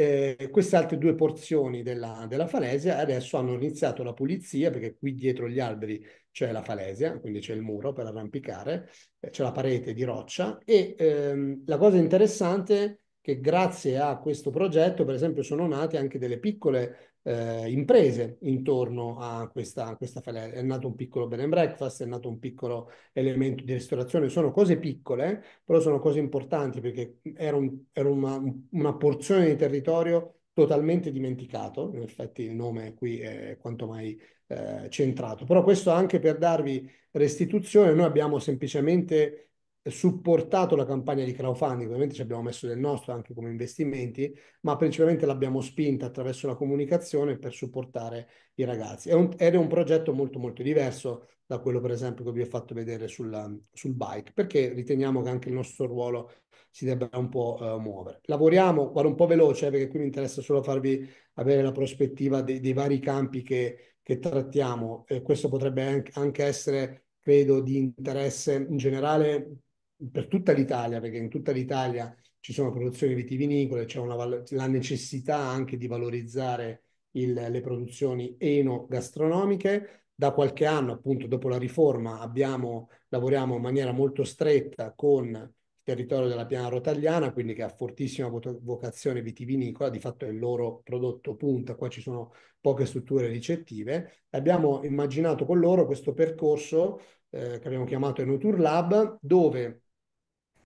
eh, queste altre due porzioni della, della, falesia adesso hanno iniziato la pulizia perché qui dietro gli alberi c'è la falesia, quindi c'è il muro per arrampicare, eh, c'è la parete di roccia e ehm, la cosa interessante è che grazie a questo progetto per esempio sono nate anche delle piccole eh, imprese intorno a questa, a questa filiera. È nato un piccolo bed and breakfast, è nato un piccolo elemento di ristorazione, sono cose piccole, però sono cose importanti perché era, un, era una, una, porzione di territorio totalmente dimenticato, in effetti il nome qui è quanto mai eh, centrato, però questo anche per darvi restituzione, noi abbiamo semplicemente supportato la campagna di crowdfunding, ovviamente ci abbiamo messo del nostro anche come investimenti, ma principalmente l'abbiamo spinta attraverso la comunicazione per supportare i ragazzi. È un, ed è un progetto molto molto diverso da quello per esempio che vi ho fatto vedere sulla, sul bike, perché riteniamo che anche il nostro ruolo si debba un po' uh, muovere. Lavoriamo, vado un po' veloce eh, perché qui mi interessa solo farvi avere la prospettiva dei, dei vari campi che, che trattiamo, eh, questo potrebbe anche essere credo di interesse in generale per tutta l'Italia, perché in tutta l'Italia ci sono produzioni vitivinicole, c'è val- la necessità anche di valorizzare il, le produzioni enogastronomiche. Da qualche anno, appunto, dopo la riforma, abbiamo, lavoriamo in maniera molto stretta con il territorio della Piana Rotagliana, quindi che ha fortissima vocazione vitivinicola, di fatto è il loro prodotto punta, qua ci sono poche strutture ricettive. Abbiamo immaginato con loro questo percorso eh, che abbiamo chiamato Enotour Lab, dove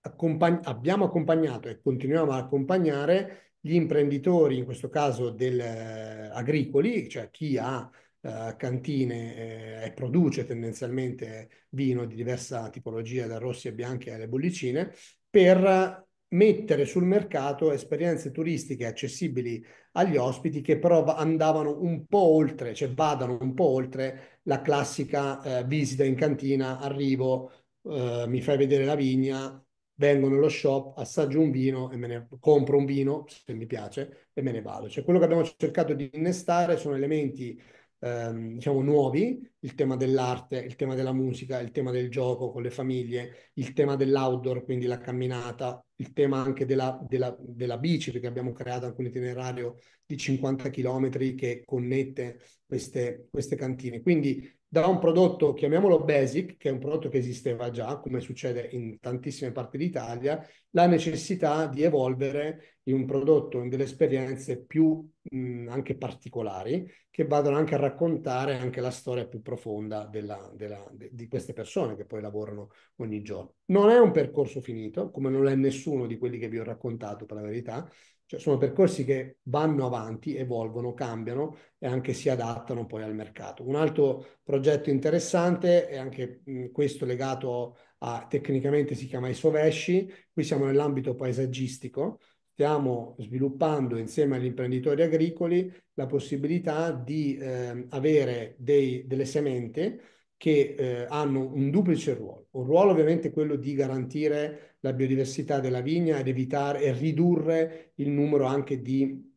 accompagn- abbiamo accompagnato e continuiamo ad accompagnare gli imprenditori, in questo caso del, eh, agricoli, cioè chi ha eh, cantine eh, e produce tendenzialmente vino di diversa tipologia, da rossi e bianchi alle bollicine, per mettere sul mercato esperienze turistiche accessibili agli ospiti che però andavano un po' oltre, cioè vadano un po' oltre la classica eh, visita in cantina, arrivo, eh, mi fai vedere la vigna, vengo nello shop, assaggio un vino e me ne compro un vino, se mi piace, e me ne vado. Cioè, quello che abbiamo cercato di innestare sono elementi ehm, diciamo nuovi, il tema dell'arte, il tema della musica, il tema del gioco con le famiglie, il tema dell'outdoor, quindi la camminata, il tema anche della, della, della bici, perché abbiamo creato anche un itinerario di 50 km che connette queste, queste cantine. Quindi da un prodotto, chiamiamolo basic, che è un prodotto che esisteva già, come succede in tantissime parti d'Italia, la necessità di evolvere in un prodotto, in delle esperienze più mh, anche particolari, che vadano anche a raccontare anche la storia più profonda della, della, de, di queste persone che poi lavorano ogni giorno. Non è un percorso finito, come non è nessuno di quelli che vi ho raccontato, per la verità, cioè sono percorsi che vanno avanti, evolvono, cambiano e anche si adattano poi al mercato. Un altro progetto interessante è anche mh, questo legato a, tecnicamente si chiama Isovesci, qui siamo nell'ambito paesaggistico, stiamo sviluppando insieme agli imprenditori agricoli la possibilità di eh, avere dei, delle semente che eh, hanno un duplice ruolo. Un ruolo ovviamente quello di garantire la biodiversità della vigna ed evitare e ridurre il numero anche di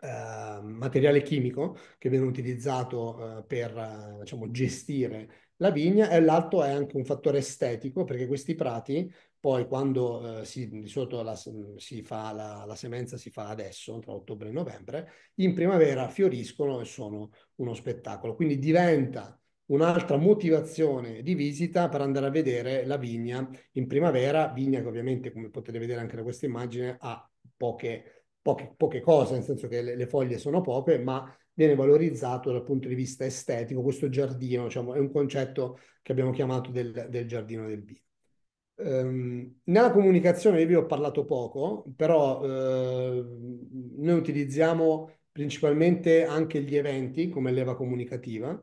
eh, materiale chimico che viene utilizzato eh, per eh, diciamo, gestire la vigna e l'altro è anche un fattore estetico perché questi prati poi quando eh, si, di sotto la, si fa la, la, semenza si fa adesso, tra ottobre e novembre, in primavera fioriscono e sono uno spettacolo. Quindi diventa un'altra motivazione di visita per andare a vedere la vigna in primavera, vigna che ovviamente, come potete vedere anche da questa immagine, ha poche, poche, poche cose, nel senso che le, le, foglie sono poche, ma viene valorizzato dal punto di vista estetico questo giardino, diciamo, è un concetto che abbiamo chiamato del, del giardino del vino. Ehm, nella comunicazione io vi ho parlato poco, però eh, noi utilizziamo principalmente anche gli eventi come leva comunicativa,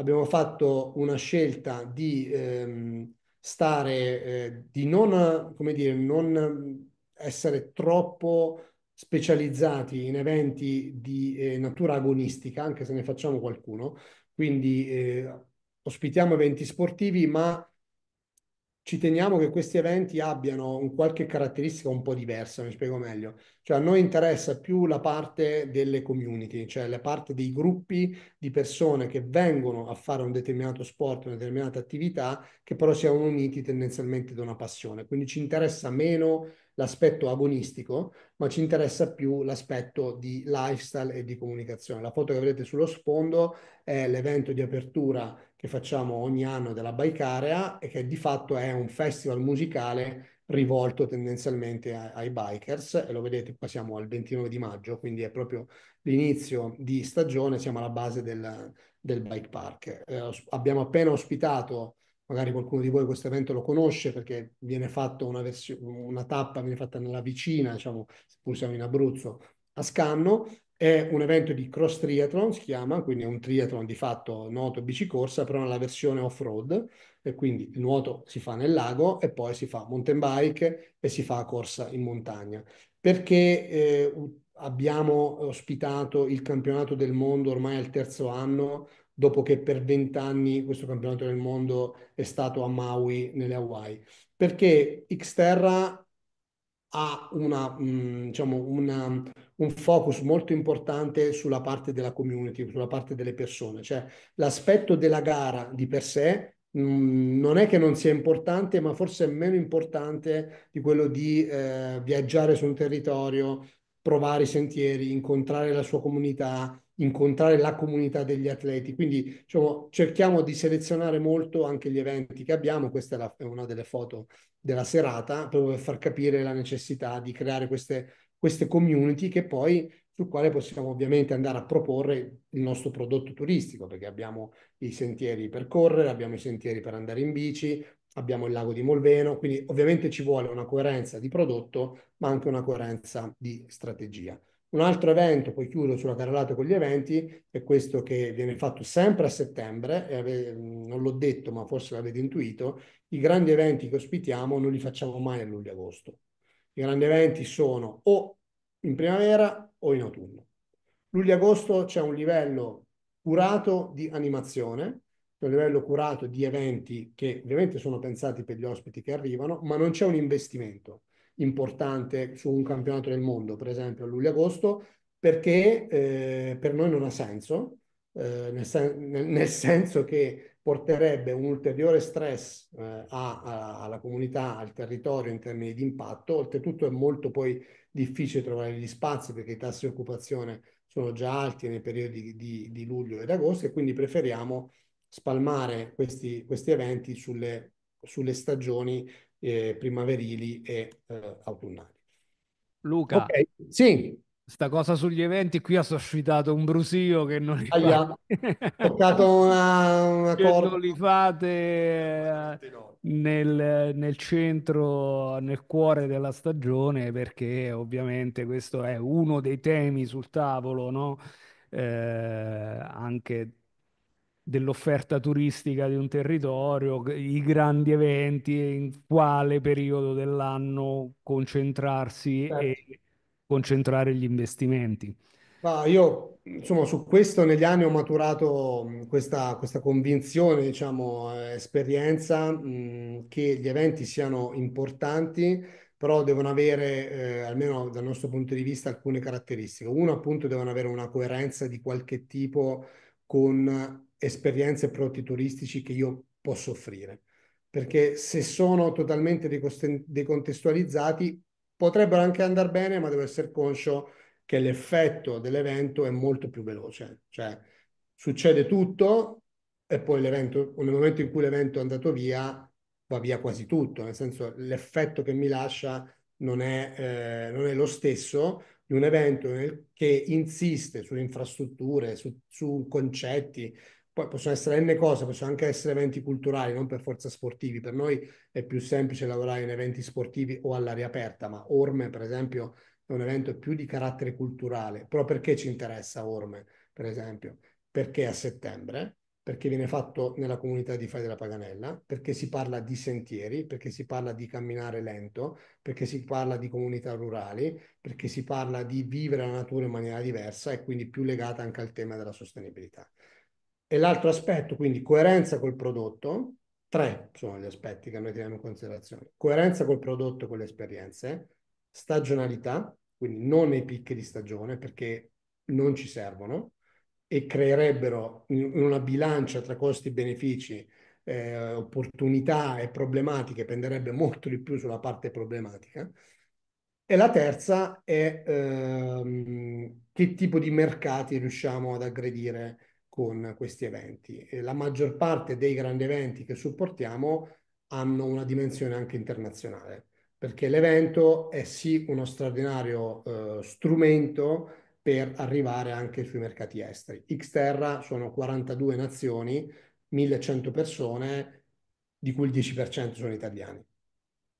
abbiamo fatto una scelta di ehm, stare, eh, di non, come dire, non essere troppo specializzati in eventi di eh, natura agonistica, anche se ne facciamo qualcuno, quindi eh, ospitiamo eventi sportivi, ma ci teniamo che questi eventi abbiano un qualche caratteristica un po' diversa, mi spiego meglio. Cioè a noi interessa più la parte delle community, cioè la parte dei gruppi di persone che vengono a fare un determinato sport, una determinata attività, che però siamo uniti tendenzialmente da una passione. Quindi ci interessa meno l'aspetto agonistico, ma ci interessa più l'aspetto di lifestyle e di comunicazione. La foto che vedete sullo sfondo è l'evento di apertura che facciamo ogni anno della Bicarea e che di fatto è un festival musicale rivolto tendenzialmente ai, ai bikers e lo vedete qua siamo al 29 di maggio quindi è proprio l'inizio di stagione siamo alla base del, del bike park eh, abbiamo appena ospitato magari qualcuno di voi questo evento lo conosce perché viene fatta una, versi- una tappa viene fatta nella vicina diciamo seppur siamo in Abruzzo a Scanno è un evento di cross triathlon, si chiama, quindi è un triathlon di fatto nuoto bicicorsa, però nella versione off-road, e quindi il nuoto si fa nel lago e poi si fa mountain bike e si fa corsa in montagna. Perché eh, abbiamo ospitato il campionato del mondo ormai al terzo anno, dopo che per vent'anni questo campionato del mondo è stato a Maui, nelle Hawaii? Perché Xterra ha una, mm, diciamo una, un focus molto importante sulla parte della community, sulla parte delle persone. Cioè l'aspetto della gara di per sé mm, non è che non sia importante, ma forse è meno importante di quello di eh, viaggiare su un territorio, provare i sentieri, incontrare la sua comunità, incontrare la comunità degli atleti. Quindi diciamo, cerchiamo di selezionare molto anche gli eventi che abbiamo. Questa è, la, è una delle foto della serata proprio per far capire la necessità di creare queste, queste community che poi sul quale possiamo ovviamente andare a proporre il nostro prodotto turistico perché abbiamo i sentieri per correre, abbiamo i sentieri per andare in bici, abbiamo il lago di Molveno, quindi ovviamente ci vuole una coerenza di prodotto ma anche una coerenza di strategia. Un altro evento, poi chiudo sulla carrellata con gli eventi, è questo che viene fatto sempre a settembre, eh, non l'ho detto ma forse l'avete intuito, i grandi eventi che ospitiamo non li facciamo mai a luglio-agosto. I grandi eventi sono o in primavera o in autunno. Luglio-agosto c'è un livello curato di animazione, c'è un livello curato di eventi che ovviamente sono pensati per gli ospiti che arrivano, ma non c'è un investimento importante su un campionato del mondo, per esempio a luglio-agosto, perché eh, per noi non ha senso, eh, nel, sen- nel, senso che porterebbe un ulteriore stress eh, a, a, alla comunità, al territorio in termini di impatto. Oltretutto è molto poi difficile trovare gli spazi perché i tassi di occupazione sono già alti nei periodi di, di luglio ed agosto e quindi preferiamo spalmare questi, questi eventi sulle, sulle stagioni eh, primaverili e eh, autunnali. Luca, okay. sì sta cosa sugli eventi qui ha suscitato un brusio che non li Aia, toccato una, una che non li fate eh, nel, nel, centro nel cuore della stagione perché ovviamente questo è uno dei temi sul tavolo no? Eh, anche dell'offerta turistica di un territorio, i grandi eventi, in quale periodo dell'anno concentrarsi certo. e concentrare gli investimenti. Ma io insomma, su questo negli anni ho maturato questa, questa convinzione, diciamo, eh, esperienza mh, che gli eventi siano importanti, però devono avere, eh, almeno dal nostro punto di vista, alcune caratteristiche. Uno, appunto, devono avere una coerenza di qualche tipo con esperienze e prodotti turistici che io posso offrire. Perché se sono totalmente decontestualizzati, potrebbero anche andare bene, ma devo essere conscio che l'effetto dell'evento è molto più veloce. Cioè, succede tutto e poi l'evento, nel momento in cui l'evento è andato via, va via quasi tutto. Nel senso, l'effetto che mi lascia non è, eh, non è lo stesso di un evento che insiste su infrastrutture, su, su concetti, poi possono essere N cose, possono anche essere eventi culturali, non per forza sportivi. Per noi è più semplice lavorare in eventi sportivi o all'aria aperta, ma Orme, per esempio, è un evento più di carattere culturale. Però perché ci interessa Orme, per esempio? Perché a settembre, perché viene fatto nella comunità di Fai della Paganella, perché si parla di sentieri, perché si parla di camminare lento, perché si parla di comunità rurali, perché si parla di vivere la natura in maniera diversa e quindi più legata anche al tema della sostenibilità. E l'altro aspetto, quindi coerenza col prodotto, tre sono gli aspetti che noi teniamo in considerazione. Coerenza col prodotto e con le esperienze, stagionalità, quindi non nei picchi di stagione perché non ci servono e creerebbero in una bilancia tra costi e benefici eh, opportunità e problematiche penderebbe molto di più sulla parte problematica. E la terza è ehm, che tipo di mercati riusciamo ad aggredire con questi eventi. E la maggior parte dei grandi eventi che supportiamo hanno una dimensione anche internazionale, perché l'evento è sì uno straordinario eh, strumento per arrivare anche sui mercati esteri. Xterra sono 42 nazioni, 1100 persone, di cui il 10% sono italiani.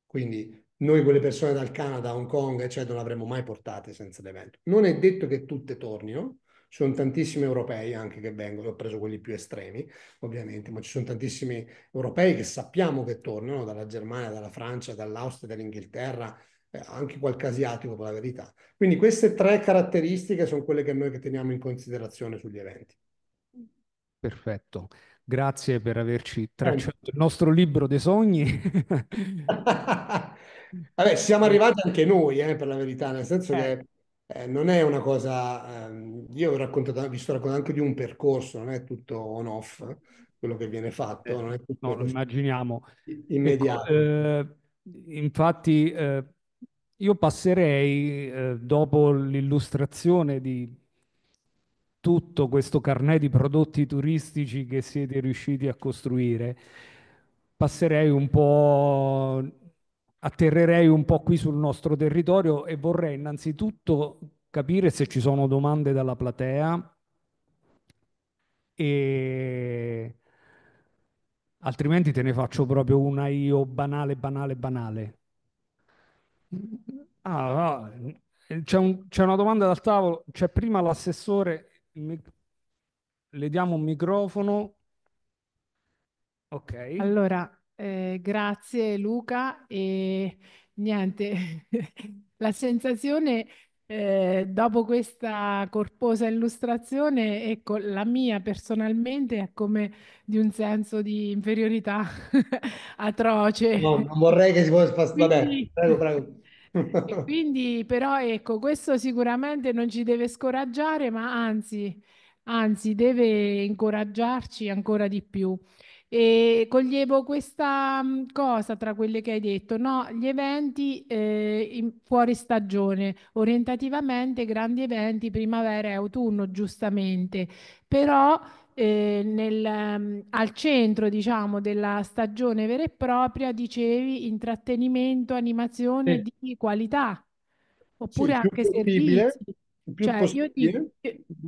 Quindi noi quelle persone dal Canada, Hong Kong, eccetera, non le avremmo mai portate senza l'evento. Non è detto che tutte tornino, ci sono tantissimi europei anche che vengono, ho preso quelli più estremi ovviamente, ma ci sono tantissimi europei che sappiamo che tornano dalla Germania, dalla Francia, dall'Austria, dall'Inghilterra, eh, anche qualche asiatico per la verità. Quindi queste tre caratteristiche sono quelle che noi che teniamo in considerazione sugli eventi. Perfetto. Grazie per averci tracciato il nostro libro dei sogni. Vabbè, siamo arrivati anche noi, eh, per la verità, nel senso eh. che eh, non è una cosa, ehm, io ho raccontato, vi sto raccontando anche di un percorso, non è tutto on-off quello che viene fatto, eh, non è tutto no, lo immaginiamo. Ecco, immediato. Eh, infatti eh, io passerei, eh, dopo l'illustrazione di tutto questo carnet di prodotti turistici che siete riusciti a costruire, passerei un po' atterrerei un po' qui sul nostro territorio e vorrei innanzitutto capire se ci sono domande dalla platea e altrimenti te ne faccio proprio una io banale, banale, banale. Ah, ah C'è, un, c'è, una domanda dal tavolo, c'è prima l'assessore, mic- le diamo un microfono. Ok. Allora, eh, grazie Luca e niente, la sensazione eh, dopo questa corposa illustrazione, ecco, la mia personalmente è come di un senso di inferiorità atroce. No, non vorrei che si fosse passato. bene. prego, prego. quindi, però, ecco, questo sicuramente non ci deve scoraggiare, ma anzi, anzi, deve incoraggiarci ancora di più. E coglievo questa mm, cosa tra quelle che hai detto, no? Gli eventi eh, in, fuori stagione, orientativamente grandi eventi primavera e autunno, giustamente, però eh, nel, mm, al centro, diciamo, della stagione vera e propria, dicevi intrattenimento, animazione sì. di qualità, oppure sì, anche servizi. Cioè, io, di-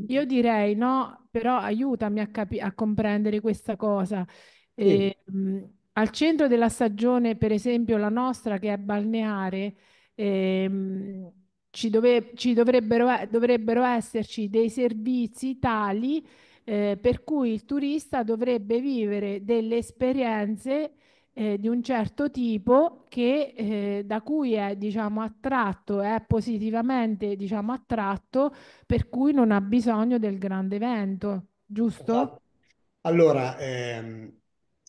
io, direi no, però aiutami a, capi- a comprendere questa cosa. E, sì. mh, ehm, al centro della stagione, per esempio, la nostra che è balneare, ehm, ci, dove- ci dovrebbero, dovrebbero, esserci dei servizi tali eh, per cui il turista dovrebbe vivere delle esperienze eh, di un certo tipo che, eh, da cui è diciamo, attratto, è positivamente diciamo, attratto, per cui non ha bisogno del grande evento, giusto? Esatto. Allora, ehm,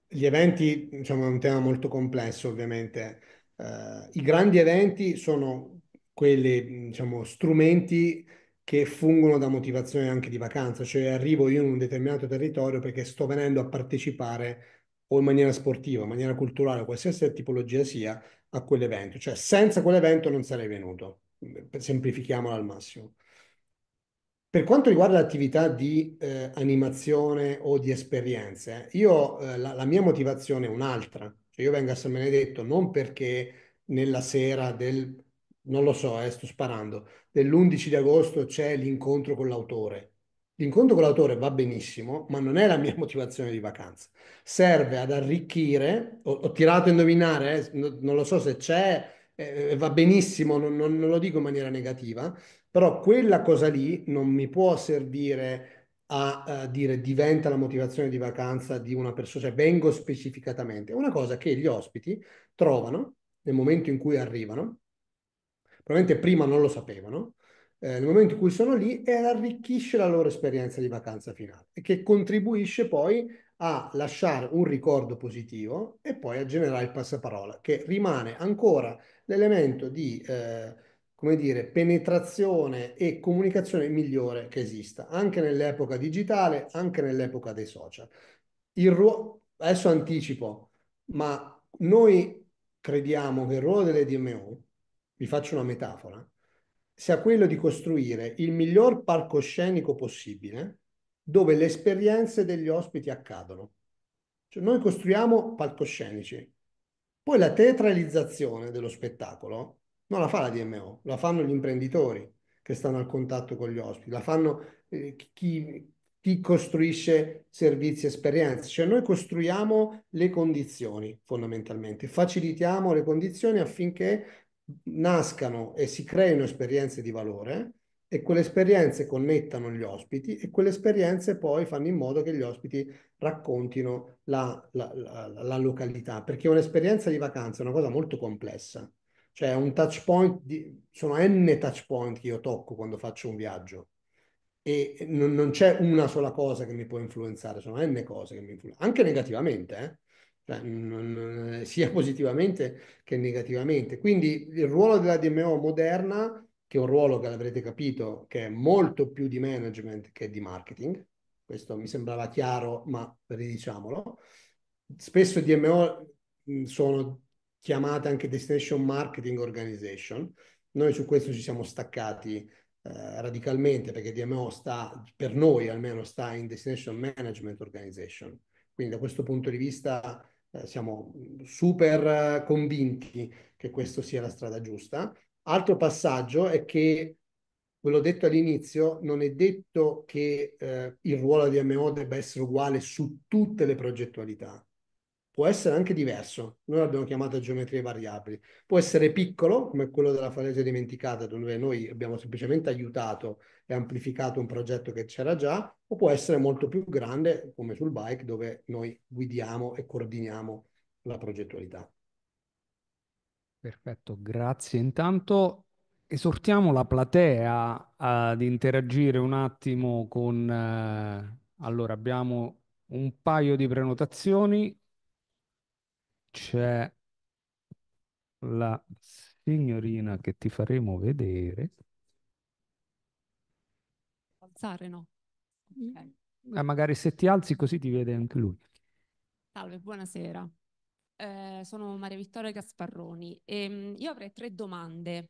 gli eventi diciamo, è un tema molto complesso ovviamente. Eh, I grandi eventi sono quelli, diciamo, strumenti che fungono da motivazione anche di vacanza, cioè arrivo io in un determinato territorio perché sto venendo a partecipare o in maniera sportiva, in maniera culturale, qualsiasi tipologia sia, a quell'evento. Cioè senza quell'evento non sarei venuto, semplifichiamolo al massimo. Per quanto riguarda l'attività di eh, animazione o di esperienze, io eh, la, la, mia motivazione è un'altra. Cioè io vengo a San Benedetto non perché nella sera del, non lo so, eh, sto sparando, dell'11 di agosto c'è l'incontro con l'autore L'incontro con l'autore va benissimo, ma non è la mia motivazione di vacanza. Serve ad arricchire, ho, ho tirato a indovinare, eh, non lo so se c'è, eh, eh, va benissimo, non, non, non lo dico in maniera negativa, però quella cosa lì non mi può servire a, dire diventa la motivazione di vacanza di una persona, cioè vengo specificatamente. È una cosa che gli ospiti trovano nel momento in cui arrivano, probabilmente prima non lo sapevano, eh, nel momento in cui sono lì e arricchisce la loro esperienza di vacanza finale e che contribuisce poi a lasciare un ricordo positivo e poi a generare il passaparola che rimane ancora l'elemento di eh, come dire, penetrazione e comunicazione migliore che esista, anche nell'epoca digitale, anche nell'epoca dei social. Il ruolo, adesso anticipo, ma noi crediamo che il ruolo delle DMO, vi faccio una metafora, sia quello di costruire il miglior palcoscenico possibile dove le esperienze degli ospiti accadono. Cioè noi costruiamo palcoscenici, poi la teatralizzazione dello spettacolo non la fa la DMO, la fanno gli imprenditori che stanno al contatto con gli ospiti, la fanno eh, chi, chi costruisce servizi e esperienze. Cioè noi costruiamo le condizioni fondamentalmente, facilitiamo le condizioni affinché nascano e si creino esperienze di valore e quelle esperienze connettano gli ospiti e quelle esperienze poi fanno in modo che gli ospiti raccontino la, la, la, la località, perché un'esperienza di vacanza è una cosa molto complessa, cioè un touch point, di, sono n touch point che io tocco quando faccio un viaggio e non, non c'è una sola cosa che mi può influenzare, sono n cose che mi influenzano, anche negativamente, eh? cioè, non, eh, sia positivamente che negativamente. Quindi il ruolo della DMO moderna, che è un ruolo che l'avrete capito, che è molto più di management che di marketing, questo mi sembrava chiaro, ma ridiciamolo. Spesso DMO sono chiamate anche destination marketing organization. Noi su questo ci siamo staccati eh, radicalmente perché DMO sta, per noi almeno, sta in destination management organization quindi da questo punto di vista eh, siamo super convinti che questa sia la strada giusta. Altro passaggio è che, ve l'ho detto all'inizio, non è detto che eh, il ruolo di MO debba essere uguale su tutte le progettualità può essere anche diverso. Noi l'abbiamo chiamata geometrie variabili. Può essere piccolo, come quello della falesia dimenticata, dove noi abbiamo semplicemente aiutato e amplificato un progetto che c'era già, o può essere molto più grande, come sul bike, dove noi guidiamo e coordiniamo la progettualità. Perfetto, grazie. Intanto esortiamo la platea eh, ad interagire un attimo con... Eh, allora, abbiamo un paio di prenotazioni, c'è la signorina che ti faremo vedere. Alzare no. Mm. Okay. Eh, magari se ti alzi così ti vede anche lui. Salve, buonasera. Eh, sono Maria Vittoria Gasparroni e ehm, io avrei tre domande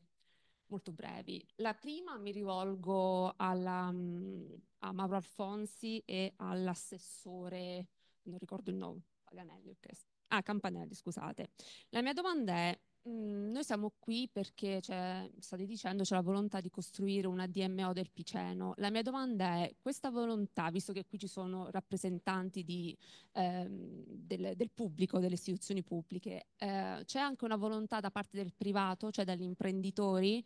molto brevi. La prima mi rivolgo alla, mm, a Mauro Alfonsi e all'assessore, non ricordo il nome, Paganelli, ho preso. Ah, campanelli, scusate. La mia domanda è, mh, mm, noi siamo qui perché c'è, cioè, state dicendo c'è la volontà di costruire una DMO del Piceno. La mia domanda è, questa volontà, visto che qui ci sono rappresentanti di, ehm, del, del, pubblico, delle istituzioni pubbliche, eh, c'è anche una volontà da parte del privato, cioè dagli imprenditori,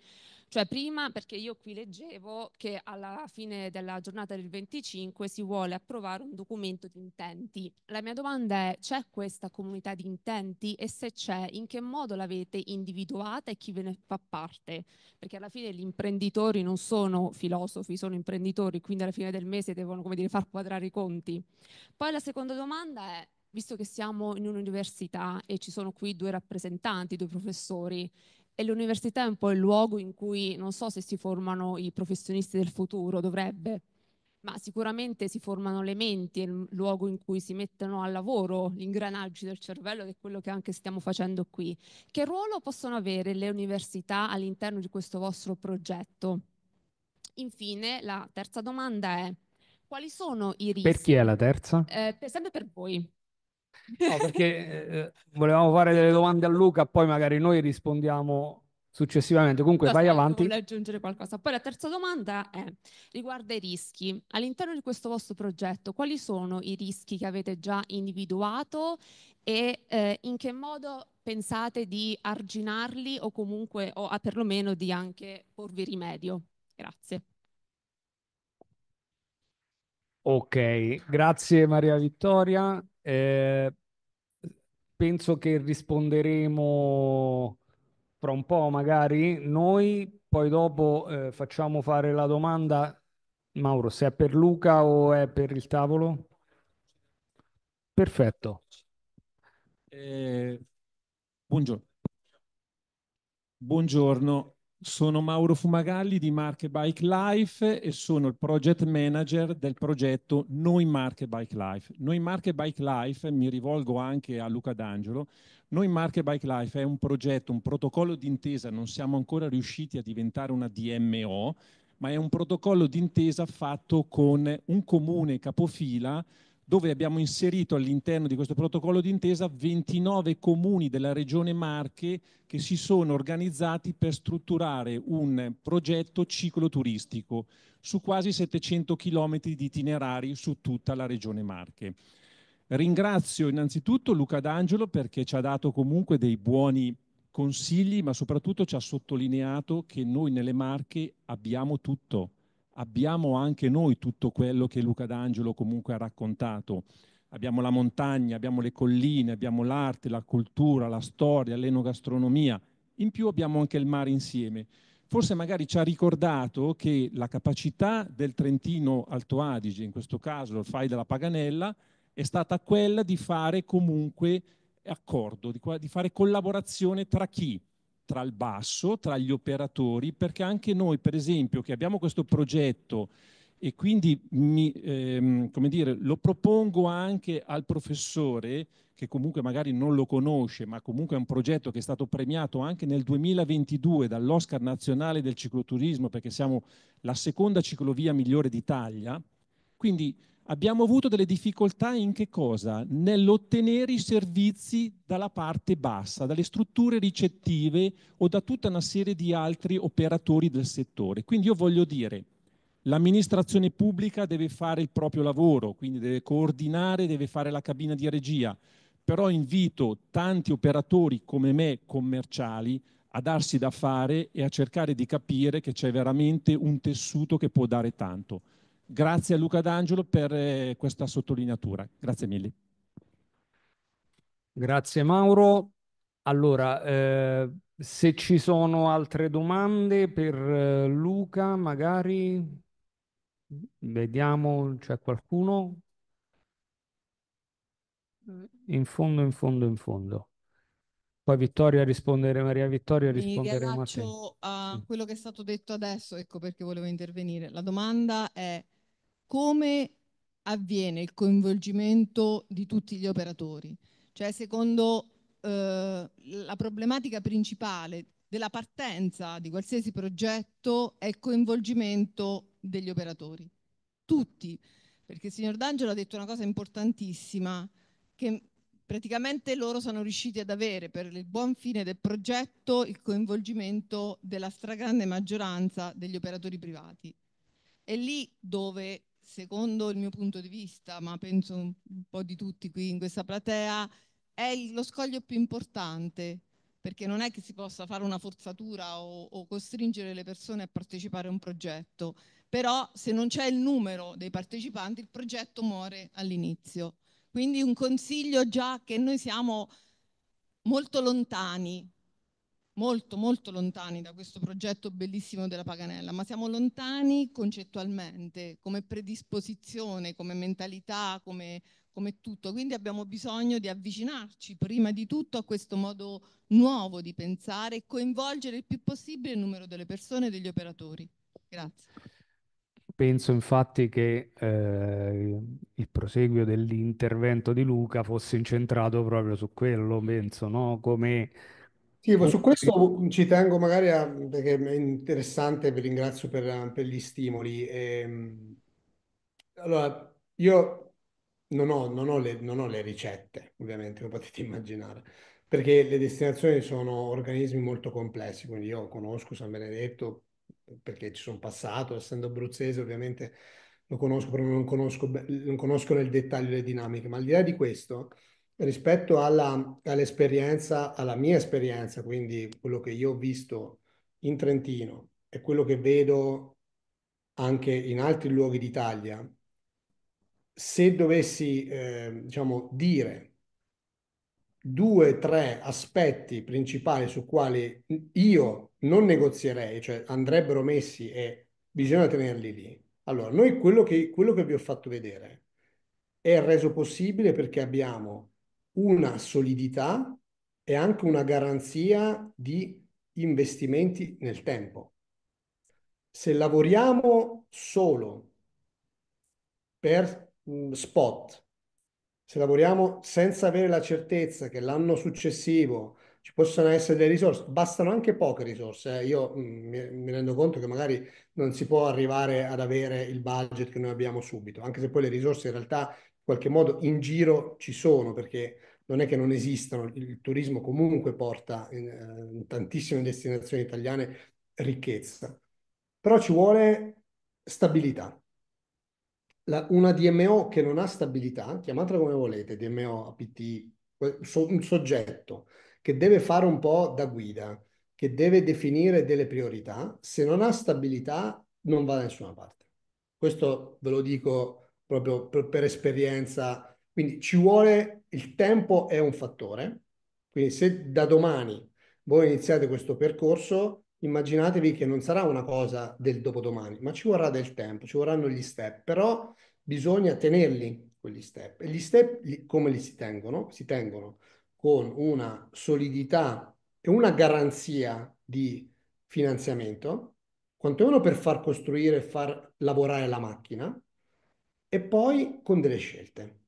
cioè prima perché io qui leggevo che alla fine della giornata del 25 si vuole approvare un documento di intenti. La mia domanda è c'è questa comunità di intenti e se c'è in che modo l'avete individuata e chi ve ne fa parte? Perché alla fine gli imprenditori non sono filosofi, sono imprenditori, quindi alla fine del mese devono come dire, far quadrare i conti. Poi la seconda domanda è visto che siamo in un'università e ci sono qui due rappresentanti, due professori, e l'università è un po' il luogo in cui non so se si formano i professionisti del futuro, dovrebbe, ma sicuramente si formano le menti, è il luogo in cui si mettono al lavoro gli ingranaggi del cervello, che è quello che anche stiamo facendo qui. Che ruolo possono avere le università all'interno di questo vostro progetto? Infine, la terza domanda è, quali sono i rischi? Per chi è la terza? Eh, per, sempre per voi. No, perché eh, eh, volevamo fare delle domande a Luca, poi magari noi rispondiamo successivamente. Comunque, no, vai avanti. Voglio aggiungere qualcosa. Poi la terza domanda è riguarda i rischi. All'interno di questo vostro progetto, quali sono i rischi che avete già individuato e eh, in che modo pensate di arginarli o comunque, o perlomeno di anche porvi rimedio? Grazie. Ok, grazie Maria Vittoria. Eh, penso che risponderemo fra un po', magari noi, poi dopo eh, facciamo fare la domanda. Mauro, se è per Luca o è per il tavolo? Perfetto. Eh, buongiorno. Buongiorno, sono Mauro Fumagalli di Marche Bike Life e sono il project manager del progetto Noi Marche Bike Life. Noi Marche Bike Life, mi rivolgo anche a Luca D'Angelo, Noi Marche Bike Life è un progetto, un protocollo d'intesa, non siamo ancora riusciti a diventare una DMO, ma è un protocollo d'intesa fatto con un comune capofila dove abbiamo inserito all'interno di questo protocollo d'intesa 29 comuni della regione Marche che si sono organizzati per strutturare un progetto cicloturistico su quasi 700 km di itinerari su tutta la regione Marche. Ringrazio innanzitutto Luca D'Angelo perché ci ha dato comunque dei buoni consigli, ma soprattutto ci ha sottolineato che noi nelle Marche abbiamo tutto, abbiamo anche noi tutto quello che Luca D'Angelo comunque ha raccontato. Abbiamo la montagna, abbiamo le colline, abbiamo l'arte, la cultura, la storia, l'enogastronomia. In più abbiamo anche il mare insieme. Forse magari ci ha ricordato che la capacità del Trentino Alto Adige, in questo caso il FAI della Paganella, è stata quella di fare comunque accordo, di, fare collaborazione tra chi? tra il basso, tra gli operatori, perché anche noi, per esempio, che abbiamo questo progetto e quindi mi, ehm, dire, lo propongo anche al professore che comunque magari non lo conosce, ma comunque è un progetto che è stato premiato anche nel 2022 dall'Oscar nazionale del cicloturismo, perché siamo la seconda ciclovia migliore d'Italia. Quindi abbiamo avuto delle difficoltà in che cosa? Nell'ottenere i servizi dalla parte bassa, dalle strutture ricettive o da tutta una serie di altri operatori del settore. Quindi io voglio dire, l'amministrazione pubblica deve fare il proprio lavoro, quindi deve coordinare, deve fare la cabina di regia, però invito tanti operatori come me, commerciali, a darsi da fare e a cercare di capire che c'è veramente un tessuto che può dare tanto. Grazie a Luca D'Angelo per eh, questa sottolineatura. Grazie mille. Grazie Mauro. Allora, eh, se ci sono altre domande per eh, Luca, magari vediamo, c'è qualcuno? In fondo, in fondo, in fondo. Poi Vittoria rispondere, Maria Vittoria rispondere. Mi riallaccio a, a quello che è stato detto adesso, ecco perché volevo intervenire. La domanda è come avviene il coinvolgimento di tutti gli operatori? Cioè, secondo eh, la problematica principale della partenza di qualsiasi progetto è il coinvolgimento degli operatori. Tutti, perché il signor D'Angelo ha detto una cosa importantissima che praticamente loro sono riusciti ad avere per il buon fine del progetto il coinvolgimento della stragrande maggioranza degli operatori privati. È lì dove secondo il mio punto di vista, ma penso un po' di tutti qui in questa platea, è lo scoglio più importante, perché non è che si possa fare una forzatura o, o costringere le persone a partecipare a un progetto, però se non c'è il numero dei partecipanti il progetto muore all'inizio. Quindi un consiglio già che noi siamo molto lontani molto molto lontani da questo progetto bellissimo della Paganella, ma siamo lontani concettualmente, come predisposizione, come mentalità, come, come tutto. Quindi abbiamo bisogno di avvicinarci prima di tutto a questo modo nuovo di pensare e coinvolgere il più possibile il numero delle persone e degli operatori. Grazie. Penso infatti che eh, il proseguio dell'intervento di Luca fosse incentrato proprio su quello, penso, no? come sì, su questo ci tengo magari a, perché è interessante, vi ringrazio per, per gli stimoli. Ehm, allora, io non ho, non ho le, non ho le ricette, ovviamente, come potete immaginare, perché le destinazioni sono organismi molto complessi, quindi io conosco San Benedetto perché ci sono passato, essendo abruzzese ovviamente lo conosco, però non conosco, non conosco nel dettaglio le dinamiche, ma al di là di questo rispetto alla, all'esperienza, alla mia esperienza, quindi quello che io ho visto in Trentino e quello che vedo anche in altri luoghi d'Italia, se dovessi eh, diciamo, dire due o tre aspetti principali su quali io non negozierei, cioè andrebbero messi e bisogna tenerli lì. Allora, noi quello che, quello che vi ho fatto vedere è reso possibile perché abbiamo una solidità e anche una garanzia di investimenti nel tempo. Se lavoriamo solo per mm, spot, se lavoriamo senza avere la certezza che l'anno successivo ci possano essere delle risorse, bastano anche poche risorse. Eh. Io mm, mi rendo conto che magari non si può arrivare ad avere il budget che noi abbiamo subito, anche se poi le risorse in realtà in qualche modo in giro ci sono, perché non è che non esistano, il turismo comunque porta in, eh, in tantissime destinazioni italiane ricchezza, però ci vuole stabilità. La, una DMO che non ha stabilità, chiamatela come volete, DMO, APT, so, un soggetto che deve fare un po' da guida, che deve definire delle priorità, se non ha stabilità non va da nessuna parte. Questo ve lo dico proprio per, per esperienza quindi ci vuole, il tempo è un fattore, quindi se da domani voi iniziate questo percorso, immaginatevi che non sarà una cosa del dopodomani, ma ci vorrà del tempo, ci vorranno gli step, però bisogna tenerli quegli step. E gli step come li si tengono? Si tengono con una solidità e una garanzia di finanziamento, quantomeno per far costruire e far lavorare la macchina, e poi con delle scelte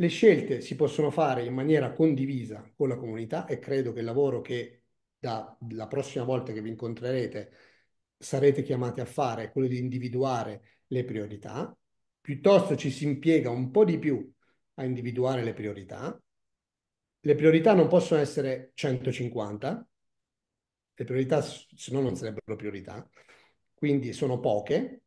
le scelte si possono fare in maniera condivisa con la comunità e credo che il lavoro che dalla prossima volta che vi incontrerete sarete chiamati a fare è quello di individuare le priorità, piuttosto ci si impiega un po' di più a individuare le priorità. Le priorità non possono essere 150, le priorità se no non sarebbero priorità, quindi sono poche,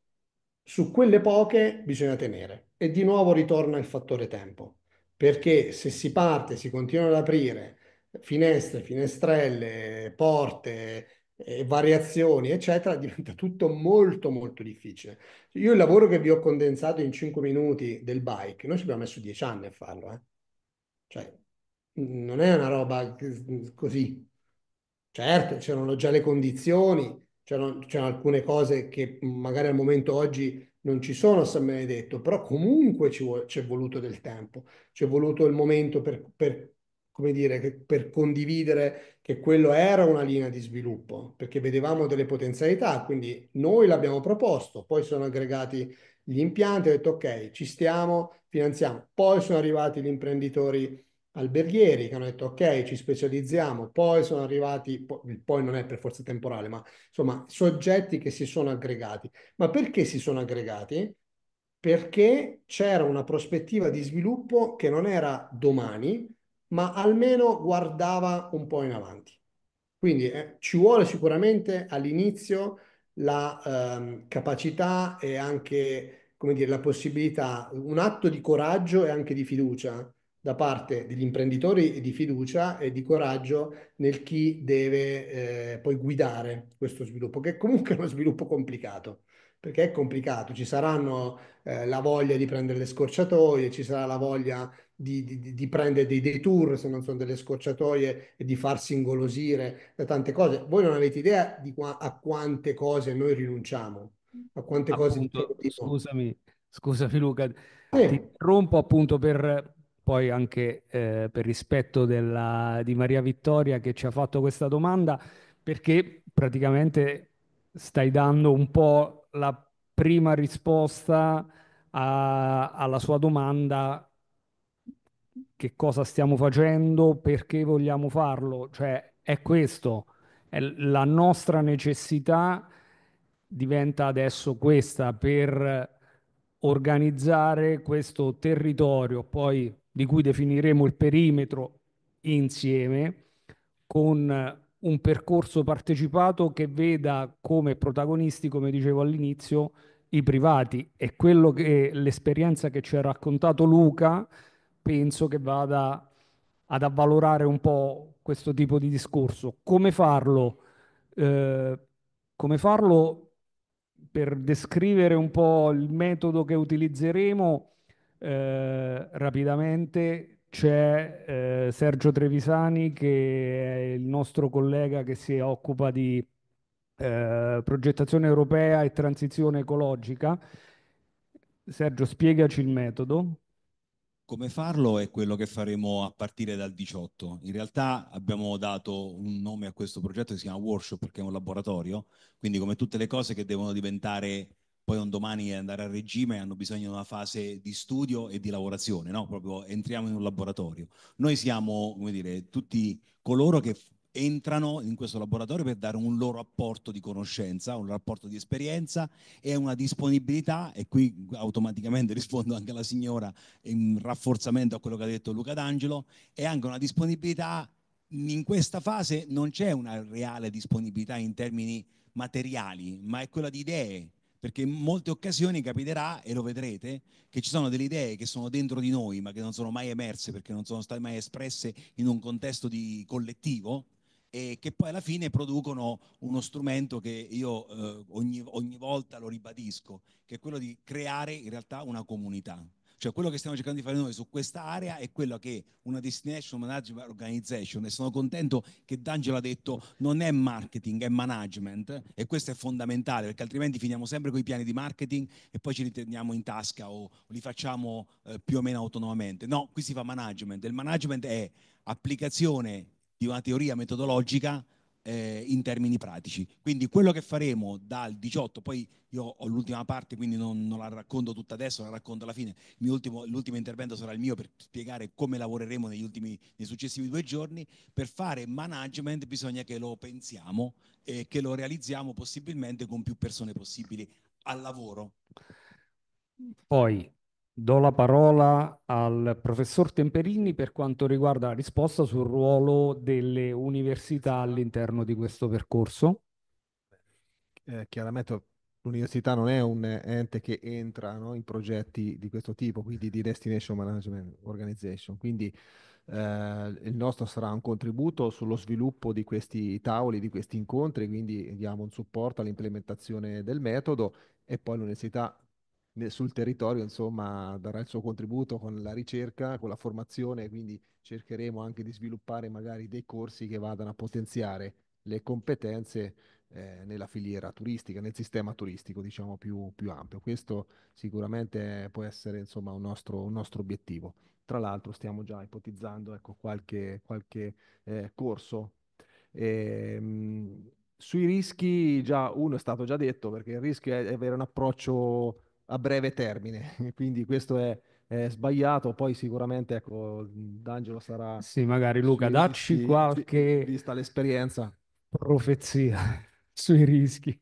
su quelle poche bisogna tenere e di nuovo ritorna il fattore tempo perché se si parte, si continuano ad aprire finestre, finestrelle, porte, eh, variazioni, eccetera, diventa tutto molto molto difficile. Io il lavoro che vi ho condensato in 5 minuti del bike, noi ci abbiamo messo 10 anni a farlo, eh? cioè non è una roba mm, così. Certo, c'erano già le condizioni, c'erano, c'erano alcune cose che magari al momento oggi non ci sono a San Benedetto, però comunque ci vuole, c'è voluto del tempo, c'è voluto il momento per, per come dire, per condividere che quello era una linea di sviluppo, perché vedevamo delle potenzialità, quindi noi l'abbiamo proposto, poi sono aggregati gli impianti, ho detto ok, ci stiamo, finanziamo, poi sono arrivati gli imprenditori alberghieri che hanno detto ok ci specializziamo, poi sono arrivati, poi non è per forza temporale, ma insomma soggetti che si sono aggregati. Ma perché si sono aggregati? Perché c'era una prospettiva di sviluppo che non era domani, ma almeno guardava un po' in avanti. Quindi eh, ci vuole sicuramente all'inizio la ehm, capacità e anche come dire, la possibilità, un atto di coraggio e anche di fiducia da parte degli imprenditori di fiducia e di coraggio nel chi deve eh, poi guidare questo sviluppo, che comunque è uno sviluppo complicato, perché è complicato, ci saranno eh, la voglia di prendere le scorciatoie, ci sarà la voglia di, di, di prendere dei tour se non sono delle scorciatoie e di farsi ingolosire da tante cose. Voi non avete idea di qua, a quante cose noi rinunciamo, a quante Appunto, cose... Scusami, scusami Luca, eh. ti rompo appunto per poi anche eh, per rispetto della, di Maria Vittoria che ci ha fatto questa domanda, perché praticamente stai dando un po' la prima risposta a, alla sua domanda che cosa stiamo facendo, perché vogliamo farlo, cioè è questo, è la nostra necessità diventa adesso questa per organizzare questo territorio, poi di cui definiremo il perimetro insieme, con un percorso partecipato che veda come protagonisti, come dicevo all'inizio, i privati e quello che l'esperienza che ci ha raccontato Luca penso che vada ad avvalorare un po' questo tipo di discorso. Come farlo? Eh, come farlo per descrivere un po' il metodo che utilizzeremo eh, rapidamente c'è eh, Sergio Trevisani che è il nostro collega che si occupa di eh, progettazione europea e transizione ecologica. Sergio, spiegaci il metodo. Come farlo è quello che faremo a partire dal 18. In realtà abbiamo dato un nome a questo progetto che si chiama Workshop perché è un laboratorio, quindi come tutte le cose che devono diventare poi un domani andare a regime hanno bisogno di una fase di studio e di lavorazione, no? Proprio entriamo in un laboratorio. Noi siamo, come dire, tutti coloro che entrano in questo laboratorio per dare un loro apporto di conoscenza, un rapporto di esperienza e una disponibilità, e qui automaticamente rispondo anche alla signora in rafforzamento a quello che ha detto Luca D'Angelo, è anche una disponibilità, in questa fase non c'è una reale disponibilità in termini materiali, ma è quella di idee, perché in molte occasioni capiterà, e lo vedrete, che ci sono delle idee che sono dentro di noi, ma che non sono mai emerse, perché non sono state mai espresse in un contesto di collettivo, e che poi alla fine producono uno strumento che io eh, ogni, ogni volta lo ribadisco, che è quello di creare in realtà una comunità. Cioè quello che stiamo cercando di fare noi su questa area è quello che una destination management organization, e sono contento che D'Angelo ha detto, non è marketing, è management, e questo è fondamentale, perché altrimenti finiamo sempre con i piani di marketing e poi ce li teniamo in tasca o li facciamo eh, più o meno autonomamente. No, qui si fa management. Il management è applicazione di una teoria metodologica eh, in termini pratici. Quindi quello che faremo dal 18, poi io ho l'ultima parte, quindi non, non la racconto tutta adesso, la racconto alla fine. Ultimo, l'ultimo intervento sarà il mio per spiegare come lavoreremo negli ultimi, nei successivi due giorni. Per fare management bisogna che lo pensiamo e che lo realizziamo possibilmente con più persone possibili al lavoro. Poi Do la parola al professor Temperini per quanto riguarda la risposta sul ruolo delle università all'interno di questo percorso. Eh, chiaramente l'università non è un ente che entra no, in progetti di questo tipo, quindi di Destination Management Organization. Quindi eh, il nostro sarà un contributo sullo sviluppo di questi tavoli, di questi incontri, quindi diamo un supporto all'implementazione del metodo e poi l'università sul territorio, insomma, darà il suo contributo con la ricerca, con la formazione, quindi cercheremo anche di sviluppare magari dei corsi che vadano a potenziare le competenze eh, nella filiera turistica, nel sistema turistico, diciamo, più, più ampio. Questo sicuramente può essere, insomma, un nostro, un nostro obiettivo. Tra l'altro stiamo già ipotizzando, ecco, qualche, qualche eh, corso. E, ehm, mh, sui rischi, già uno è stato già detto, perché il rischio è, è avere un approccio a breve termine. Quindi questo è, è sbagliato, poi sicuramente ecco, D'Angelo sarà... Sì, magari Luca, sui, dacci sì, qualche... Vista l'esperienza. Profezia sui rischi.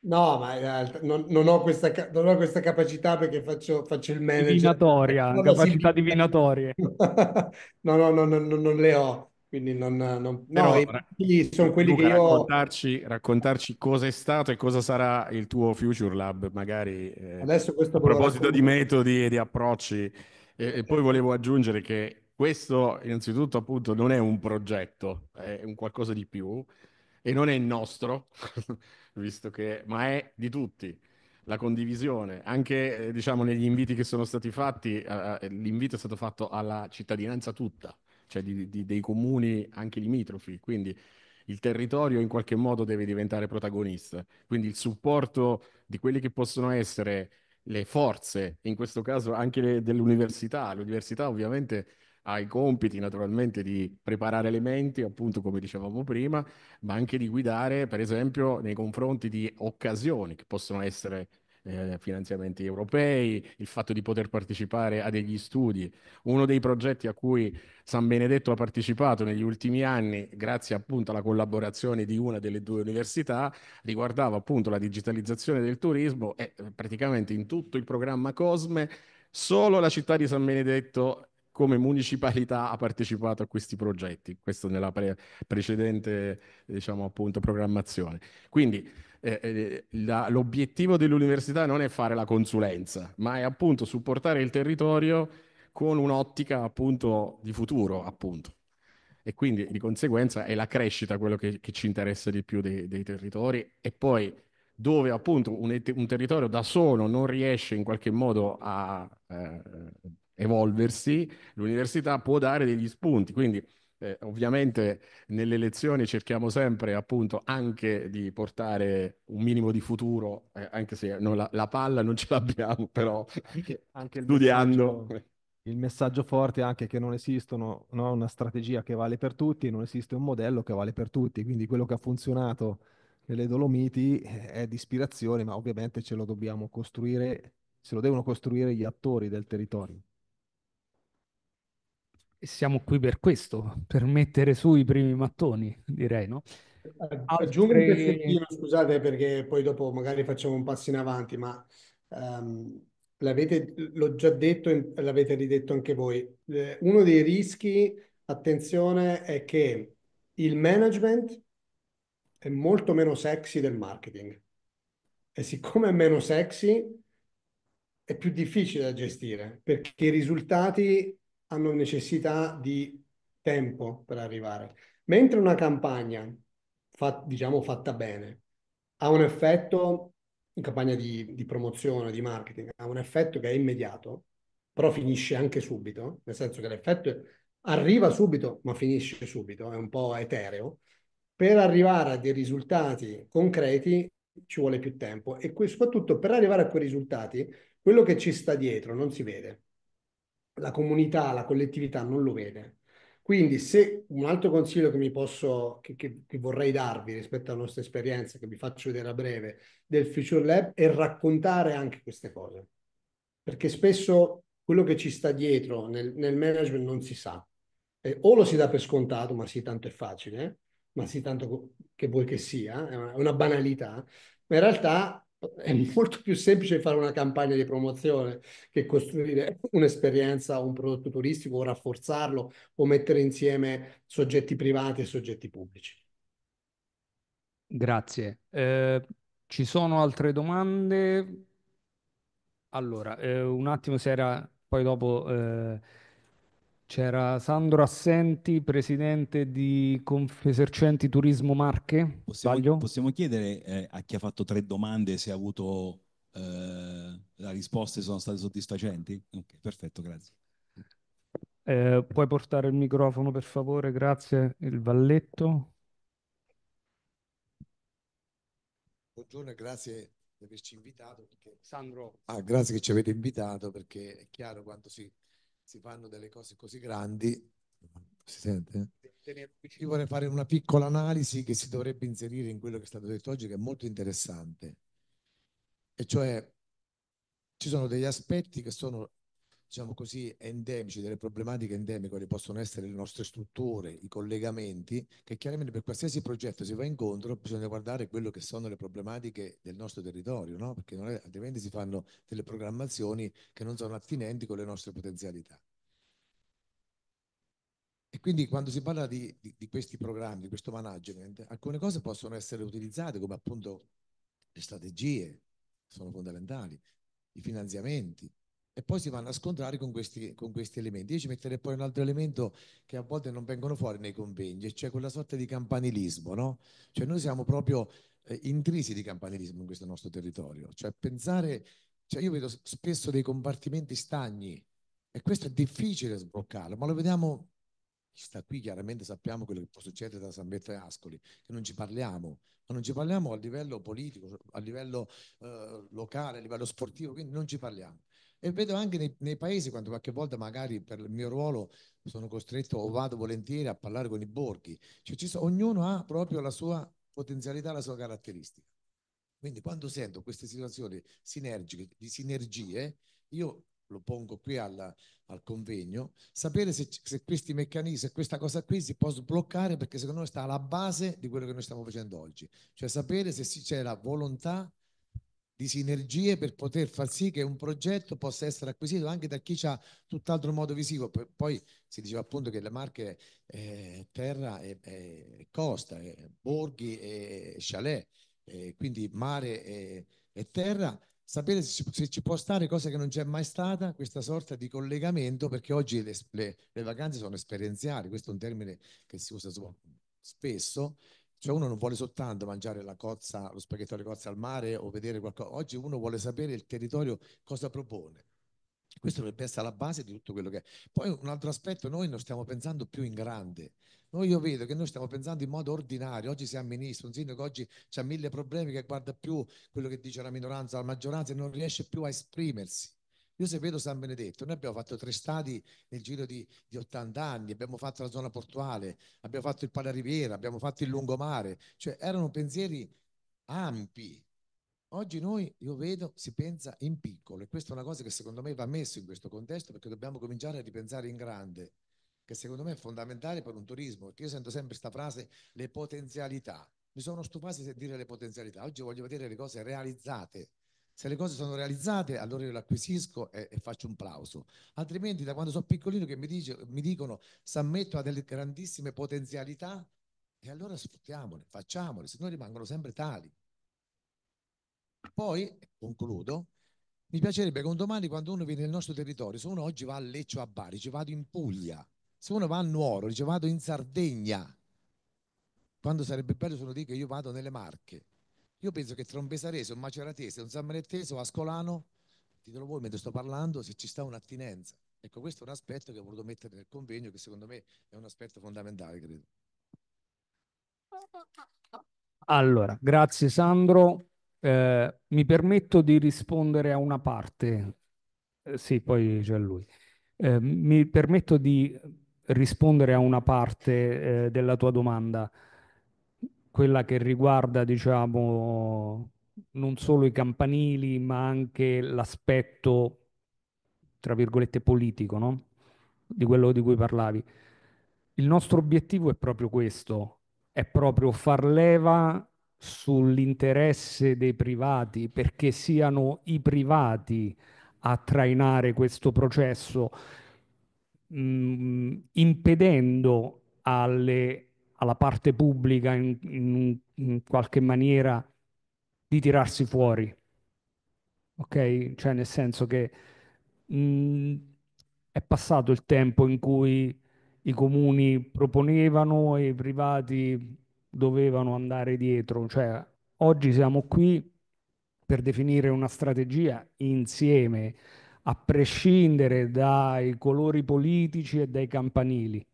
No, ma non, non, ho questa, non, ho questa, capacità perché faccio, faccio il manager. Divinatoria, capacità divinatorie. no, no, no, no, non le ho. Quindi non, non... Però, no, ra- sono quelli Luca, che io... Raccontarci, raccontarci cosa è stato e cosa sarà il tuo Future Lab, magari eh, a proposito di metodi e di approcci. E, e poi volevo aggiungere che questo innanzitutto appunto non è un progetto, è un qualcosa di più e non è il nostro, visto che, ma è di tutti la condivisione, anche eh, diciamo negli inviti che sono stati fatti, eh, l'invito è stato fatto alla cittadinanza tutta, cioè di, di, dei comuni anche limitrofi, quindi il territorio in qualche modo deve diventare protagonista, quindi il supporto di quelli che possono essere le forze, in questo caso anche le, dell'università, l'università ovviamente ha i compiti naturalmente di preparare le menti, appunto come dicevamo prima, ma anche di guidare, per esempio, nei confronti di occasioni che possono essere eh, finanziamenti europei, il fatto di poter partecipare a degli studi. Uno dei progetti a cui San Benedetto ha partecipato negli ultimi anni, grazie appunto alla collaborazione di una delle due università, riguardava appunto la digitalizzazione del turismo e eh, praticamente in tutto il programma Cosme solo la città di San Benedetto come municipalità ha partecipato a questi progetti, questo nella pre- precedente diciamo, appunto, programmazione. Quindi eh, eh l'obiettivo dell'università non è fare la consulenza, ma è appunto supportare il territorio con un'ottica appunto di futuro, appunto. E quindi di conseguenza è la crescita quello che, che ci interessa di più dei, dei, territori e poi dove appunto un, un, territorio da solo non riesce in qualche modo a eh, evolversi, l'università può dare degli spunti. Quindi eh, ovviamente nelle elezioni cerchiamo sempre appunto anche di portare un minimo di futuro, eh, anche se no, la, la, palla non ce l'abbiamo, però anche, anche il studiando... Messaggio, il messaggio forte è anche che non esistono no, una strategia che vale per tutti, non esiste un modello che vale per tutti, quindi quello che ha funzionato nelle Dolomiti eh, è di ispirazione, ma ovviamente ce lo dobbiamo costruire, se lo devono costruire gli attori del territorio. E siamo qui per questo, per mettere su i primi mattoni, direi, no? Aggiungo Altre... un pezzettino, scusate, perché poi dopo magari facciamo un passo in avanti, ma um, l'avete, l'ho già detto e l'avete ridetto anche voi. Eh, uno dei rischi, attenzione, è che il management è molto meno sexy del marketing. E siccome è meno sexy, è più difficile da gestire, perché i risultati hanno necessità di tempo per arrivare. Mentre una campagna, fa, diciamo, fatta bene, ha un effetto, in campagna di, di promozione, di marketing, ha un effetto che è immediato, però finisce anche subito, nel senso che l'effetto arriva subito, ma finisce subito, è un po' etereo. Per arrivare a dei risultati concreti ci vuole più tempo e soprattutto per arrivare a quei risultati quello che ci sta dietro non si vede la comunità, la collettività non lo vede. Quindi se un altro consiglio che, mi posso, che, che, che vorrei darvi rispetto alla nostra esperienza, che vi faccio vedere a breve, del Future Lab, è raccontare anche queste cose. Perché spesso quello che ci sta dietro nel, nel management non si sa. Eh, o lo si dà per scontato, ma sì, tanto è facile, ma sì, tanto che vuoi che sia, è una banalità, ma in realtà è molto più semplice fare una campagna di promozione che costruire un'esperienza, o un prodotto turistico o rafforzarlo o mettere insieme soggetti privati e soggetti pubblici. Grazie. Eh, ci sono altre domande? Allora, eh, un attimo se era poi dopo... Eh c'era Sandro Assenti, presidente di Confesercenti Turismo Marche. Possiamo, possiamo chiedere eh, a chi ha fatto tre domande se ha avuto eh, le risposte sono state soddisfacenti? Okay, perfetto, grazie. Eh, puoi portare il microfono per favore, grazie. Il Valletto. Buongiorno e grazie di averci invitato. Perché... Sandro. Ah, grazie che ci avete invitato perché è chiaro quando si si fanno delle cose così grandi. Si sente? Io vorrei fare una piccola analisi che si dovrebbe inserire in quello che è stato detto oggi, che è molto interessante. E cioè ci sono degli aspetti che sono diciamo così, endemici, delle problematiche endemiche quali possono essere le nostre strutture, i collegamenti, che chiaramente per qualsiasi progetto si va incontro bisogna guardare quello che sono le problematiche del nostro territorio, no? perché è, altrimenti si fanno delle programmazioni che non sono attinenti con le nostre potenzialità. E quindi quando si parla di, di, di questi programmi, di questo management, alcune cose possono essere utilizzate come appunto le strategie, sono fondamentali, i finanziamenti, e poi si vanno a scontrare con questi, con questi, elementi. Io ci metterei poi un altro elemento che a volte non vengono fuori nei convegni, cioè quella sorta di campanilismo, no? Cioè noi siamo proprio eh, intrisi di campanilismo in questo nostro territorio, cioè pensare, cioè io vedo spesso dei compartimenti stagni e questo è difficile sbloccarlo, ma lo vediamo sta qui chiaramente sappiamo quello che può succedere da San Pietro e Ascoli, che non ci parliamo, ma non ci parliamo a livello politico, a livello eh, locale, a livello sportivo, quindi non ci parliamo. E vedo anche nei, nei paesi, quando qualche volta magari per il mio ruolo sono costretto o vado volentieri a parlare con i borghi, cioè, so, ognuno ha proprio la sua potenzialità, la sua caratteristica. Quindi quando sento queste situazioni sinergiche, di sinergie, io lo pongo qui alla, al convegno, sapere se, se, questi meccanismi, se questa cosa qui si può sbloccare perché secondo me sta alla base di quello che noi stiamo facendo oggi, cioè sapere se c'è la volontà di sinergie per poter far sì che un progetto possa essere acquisito anche da chi ha tutt'altro modo visivo. Poi si diceva appunto che le Marche eh, terra e, e costa, e eh, borghi e chalet, e eh, quindi mare e, e terra. Sapere se, se, ci può stare, cosa che non c'è mai stata, questa sorta di collegamento, perché oggi le, le, le vacanze sono esperienziali, questo è un termine che si usa spesso, cioè uno non vuole soltanto mangiare la cozza, lo spaghetto alle cozze al mare o vedere qualcosa. Oggi uno vuole sapere il territorio cosa propone. Questo dovrebbe essere la base di tutto quello che è. Poi un altro aspetto, noi non stiamo pensando più in grande. Noi io vedo che noi stiamo pensando in modo ordinario. Oggi siamo ministro, un sindaco oggi ha mille problemi che guarda più quello che dice la minoranza, la maggioranza e non riesce più a esprimersi. Io se vedo San Benedetto, noi abbiamo fatto tre stadi nel giro di, di 80 anni, abbiamo fatto la zona portuale, abbiamo fatto il Palariviera, abbiamo fatto il lungomare, cioè erano pensieri ampi. Oggi noi, io vedo, si pensa in piccolo e questa è una cosa che secondo me va messa in questo contesto perché dobbiamo cominciare a ripensare in grande, che secondo me è fondamentale per un turismo, perché io sento sempre questa frase, le potenzialità. Mi sono stufato di sentire le potenzialità, oggi voglio vedere le cose realizzate, se le cose sono realizzate, allora io le acquisisco e, e, faccio un plauso. Altrimenti, da quando sono piccolino, che mi, dice, mi dicono Sammetto ha delle grandissime potenzialità, e allora sfruttiamole, facciamole, se no rimangono sempre tali. Poi, concludo, mi piacerebbe che un domani, quando uno viene nel nostro territorio, se uno oggi va a Leccio a Bari, ci vado in Puglia, se uno va a Nuoro, ci vado in Sardegna, quando sarebbe bello se uno dica io vado nelle Marche, io penso che tra un pesarese, un maceratese, un sammarettese, un ascolano, ditelo voi mentre sto parlando, se ci sta un'attinenza. Ecco, questo è un aspetto che ho voluto mettere nel convegno, che secondo me è un aspetto fondamentale, credo. Allora, grazie Sandro. Eh, mi permetto di rispondere a una parte. Eh, sì, poi c'è lui. Eh, mi permetto di rispondere a una parte eh, della tua domanda quella che riguarda, diciamo, non solo i campanili, ma anche l'aspetto, tra virgolette, politico, no? Di quello di cui parlavi. Il nostro obiettivo è proprio questo, è proprio far leva sull'interesse dei privati, perché siano i privati a trainare questo processo, mh, mm, impedendo alle alla parte pubblica in, in, in qualche maniera di tirarsi fuori. Ok? Cioè nel senso che mh, mm, è passato il tempo in cui i comuni proponevano e i privati dovevano andare dietro, cioè oggi siamo qui per definire una strategia insieme, a prescindere dai colori politici e dai campanili.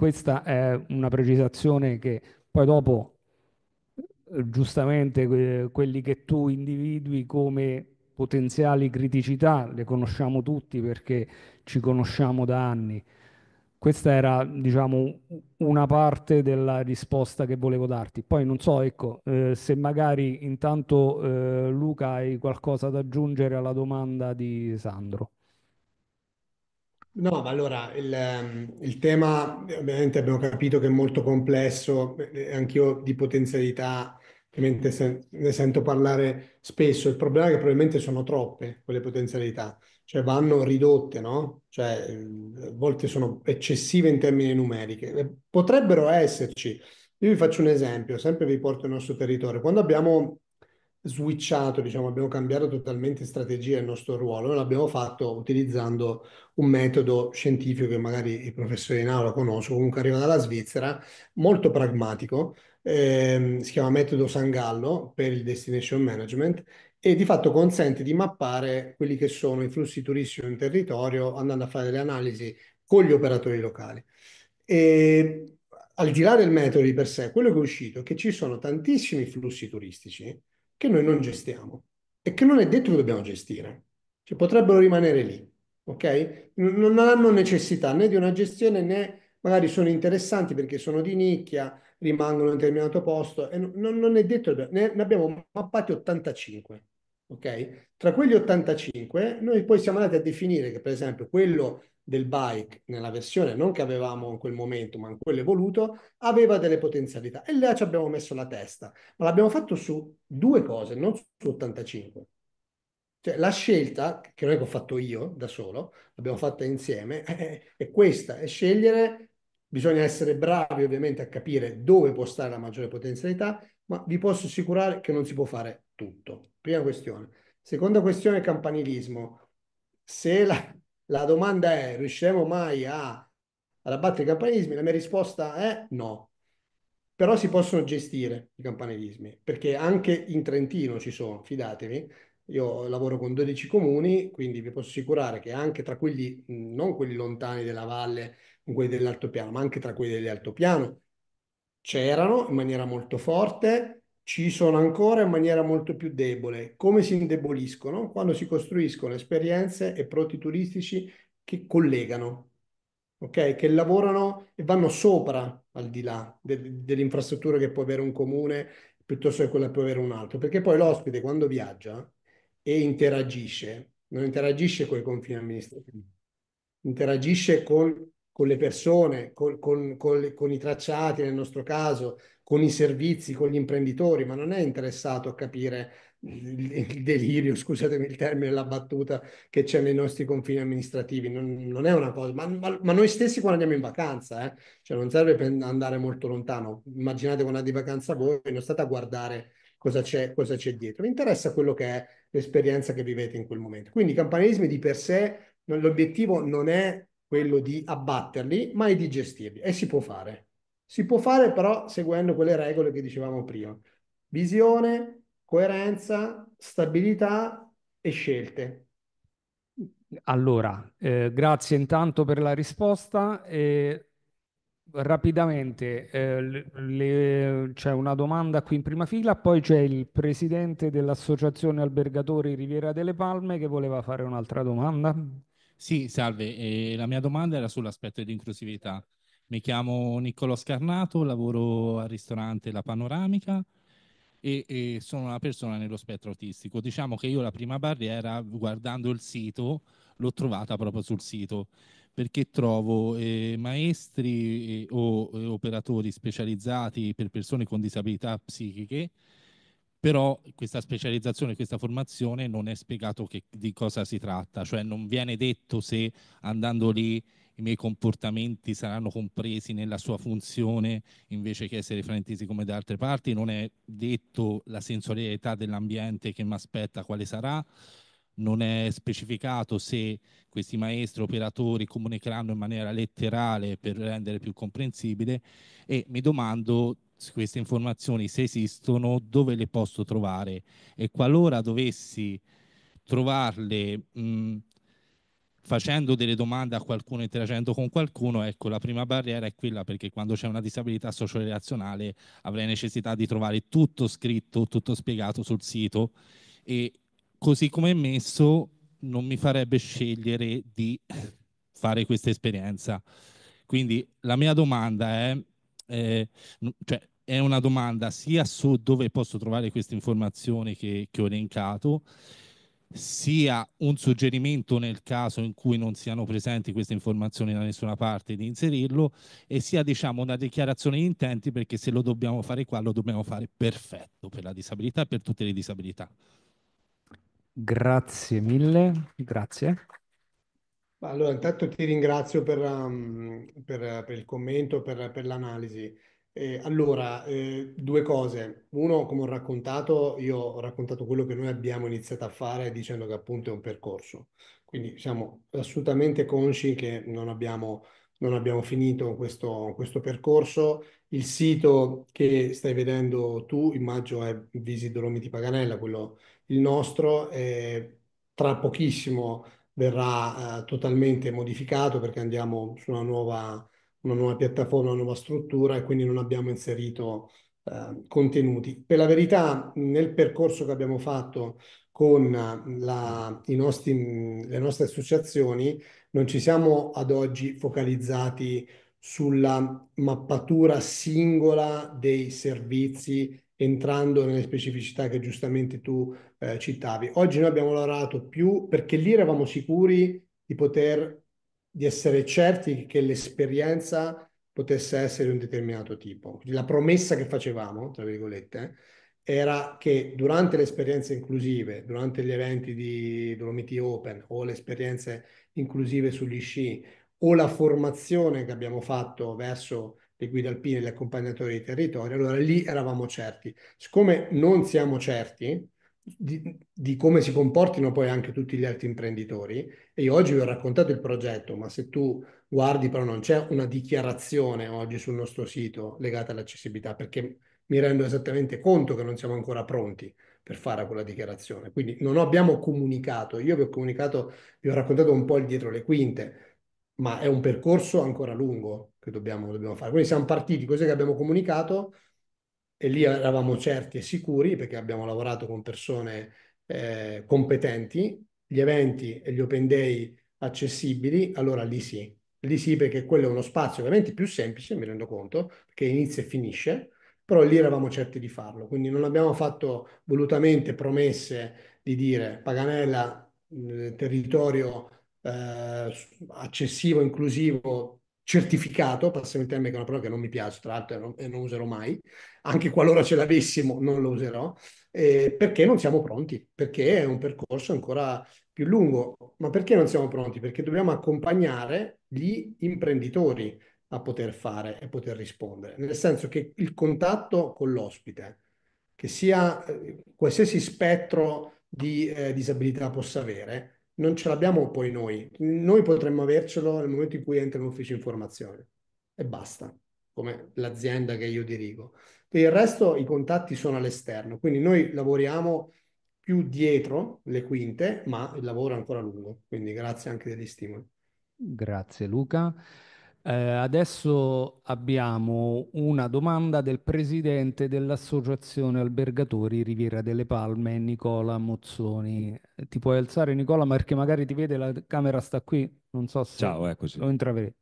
Questa è una precisazione che poi dopo eh, giustamente quelli che tu individui come potenziali criticità le conosciamo tutti perché ci conosciamo da anni. Questa era, diciamo, una parte della risposta che volevo darti. Poi non so, ecco, eh, se magari intanto eh, Luca hai qualcosa da aggiungere alla domanda di Sandro. No, ma allora il, ehm, il, tema ovviamente abbiamo capito che è molto complesso, anch'io di potenzialità ovviamente se, ne sento parlare spesso, il problema è che probabilmente sono troppe quelle potenzialità, cioè vanno ridotte, no? Cioè ehm, a volte sono eccessive in termini numeriche, potrebbero esserci. Io vi faccio un esempio, sempre vi porto il nostro territorio. Quando abbiamo switchato, diciamo, abbiamo cambiato totalmente strategia e il nostro ruolo, noi l'abbiamo fatto utilizzando un metodo scientifico che magari i professori in aula conoscono, comunque arriva dalla Svizzera, molto pragmatico, ehm, si chiama metodo Sangallo per il destination management e di fatto consente di mappare quelli che sono i flussi turistici in territorio andando a fare delle analisi con gli operatori locali. E al di là del metodo di per sé, quello che è uscito è che ci sono tantissimi flussi turistici che noi non gestiamo e che non è detto che dobbiamo gestire. Cioè, potrebbero rimanere lì, ok? Non hanno necessità né di una gestione né magari sono interessanti perché sono di nicchia, rimangono in determinato posto e non, non è detto, ne, ne abbiamo mappati 85. ok? Tra quegli 85 noi poi siamo andati a definire che per esempio quello del bike nella versione non che avevamo in quel momento, ma in quello evoluto, aveva delle potenzialità e là ci abbiamo messo la testa, ma l'abbiamo fatto su due cose, non su 85. Cioè, la scelta, che non è che ho fatto io da solo, l'abbiamo fatta insieme, è, eh, è questa, è scegliere, bisogna essere bravi ovviamente a capire dove può stare la maggiore potenzialità, ma vi posso assicurare che non si può fare tutto. Prima questione. Seconda questione, campanilismo. Se la, la domanda è, riusciremo mai a, a abbattere i campanilismi? La mia risposta è no. Però si possono gestire i campanilismi, perché anche in Trentino ci sono, fidatevi. Io lavoro con 12 comuni, quindi vi posso assicurare che anche tra quelli, non quelli lontani della valle, con quelli dell'altopiano, ma anche tra quelli dell'altopiano, c'erano in maniera molto forte ci sono ancora in maniera molto più debole. Come si indeboliscono? Quando si costruiscono esperienze e prodotti turistici che collegano, okay? che lavorano e vanno sopra al di là de- dell'infrastruttura che può avere un comune piuttosto che quella che può avere un altro, perché poi l'ospite quando viaggia e interagisce, non interagisce con i confini amministrativi, interagisce con con le persone, con, con, con, le, con i tracciati nel nostro caso, con i servizi, con gli imprenditori, ma non è interessato a capire il delirio, scusatemi il termine, la battuta che c'è nei nostri confini amministrativi, non, non è una cosa, ma, ma, ma, noi stessi quando andiamo in vacanza, eh? cioè non serve per andare molto lontano, immaginate quando andate in vacanza voi, non state a guardare cosa c'è, cosa c'è dietro, mi interessa quello che è l'esperienza che vivete in quel momento. Quindi i campanilismi di per sé, l'obiettivo non è quello di abbatterli, ma è di gestirli e si può fare. Si può fare però seguendo quelle regole che dicevamo prima. Visione, coerenza, stabilità e scelte. Allora, eh, grazie intanto per la risposta. Eh, rapidamente, eh, c'è una domanda qui in prima fila, poi c'è il presidente dell'Associazione Albergatori Riviera delle Palme che voleva fare un'altra domanda. Sì, salve. Eh, la mia domanda era sull'aspetto di inclusività. Mi chiamo Niccolò Scarnato, lavoro al ristorante La Panoramica e, e, sono una persona nello spettro autistico. Diciamo che io la prima barriera, guardando il sito, l'ho trovata proprio sul sito, perché trovo eh, maestri eh, o eh, operatori specializzati per persone con disabilità psichiche però questa specializzazione, questa formazione non è spiegato che, di cosa si tratta, cioè non viene detto se andando lì i miei comportamenti saranno compresi nella sua funzione invece che essere frantesi come da altre parti, non è detto la sensorialità dell'ambiente che mi aspetta quale sarà, non è specificato se questi maestri operatori comunicheranno in maniera letterale per rendere più comprensibile e mi domando queste informazioni, se esistono, dove le posso trovare e qualora dovessi trovarle mh, mm, facendo delle domande a qualcuno, interagendo con qualcuno, ecco, la prima barriera è quella perché quando c'è una disabilità socio-relazionale avrei necessità di trovare tutto scritto, tutto spiegato sul sito e così come è messo non mi farebbe scegliere di fare questa esperienza. Quindi la mia domanda è, eh, cioè, è una domanda sia su dove posso trovare queste informazioni che, che ho elencato, sia un suggerimento nel caso in cui non siano presenti queste informazioni da nessuna parte di inserirlo e sia diciamo una dichiarazione di intenti perché se lo dobbiamo fare qua lo dobbiamo fare perfetto per la disabilità e per tutte le disabilità. Grazie mille, grazie. Allora, intanto ti ringrazio per, um, per, per il commento, per, per l'analisi. Eh, allora, eh, due cose. Uno, come ho raccontato, io ho raccontato quello che noi abbiamo iniziato a fare dicendo che appunto è un percorso. Quindi siamo assolutamente consci che non abbiamo, non abbiamo finito questo, questo, percorso. Il sito che stai vedendo tu, immagino, è Visit Dolomiti Paganella, quello il nostro. Eh, tra pochissimo verrà eh, totalmente modificato perché andiamo su una nuova una nuova piattaforma, una nuova struttura e quindi non abbiamo inserito eh, contenuti. Per la verità, nel percorso che abbiamo fatto con la, nostri, le nostre associazioni, non ci siamo ad oggi focalizzati sulla mappatura singola dei servizi entrando nelle specificità che giustamente tu eh, citavi. Oggi noi abbiamo lavorato più perché lì eravamo sicuri di poter di essere certi che l'esperienza potesse essere di un determinato tipo. La promessa che facevamo, tra virgolette, era che durante le esperienze inclusive, durante gli eventi di Dolomiti Open o le esperienze inclusive sugli sci o la formazione che abbiamo fatto verso le guide alpine e gli accompagnatori di territorio, allora lì eravamo certi. Siccome non siamo certi, di, di, come si comportino poi anche tutti gli altri imprenditori. E io oggi vi ho raccontato il progetto, ma se tu guardi, però non c'è una dichiarazione oggi sul nostro sito legata all'accessibilità, perché mi rendo esattamente conto che non siamo ancora pronti per fare quella dichiarazione. Quindi non abbiamo comunicato, io vi ho comunicato, vi ho raccontato un po' il dietro le quinte, ma è un percorso ancora lungo che dobbiamo, dobbiamo fare. Quindi siamo partiti, cos'è che abbiamo comunicato? e lì eravamo certi e sicuri perché abbiamo lavorato con persone eh, competenti, gli eventi e gli open day accessibili, allora lì sì, lì sì perché quello è uno spazio ovviamente più semplice, mi rendo conto, perché inizia e finisce, però lì eravamo certi di farlo, quindi non abbiamo fatto volutamente promesse di dire Paganella, eh, territorio eh, accessivo, inclusivo, certificato, passiamo in termine che è una parola che non mi piace, tra l'altro, e non, e non userò mai, anche qualora ce l'avessimo non lo userò, eh, perché non siamo pronti, perché è un percorso ancora più lungo. Ma perché non siamo pronti? Perché dobbiamo accompagnare gli imprenditori a poter fare e poter rispondere, nel senso che il contatto con l'ospite, che sia eh, qualsiasi spettro di eh, disabilità possa avere, non ce l'abbiamo poi noi. Noi potremmo avercelo nel momento in cui entra in ufficio informazione e basta, come l'azienda che io dirigo. Per il resto i contatti sono all'esterno, quindi noi lavoriamo più dietro le quinte, ma il lavoro è ancora lungo, quindi grazie anche degli stimoli. Grazie Luca. Eh, adesso abbiamo una domanda del presidente dell'Associazione Albergatori Riviera delle Palme, Nicola Mozzoni. Eh, ti puoi alzare, Nicola, perché magari ti vede, la camera sta qui. Non so se eccoci. lo intravedi.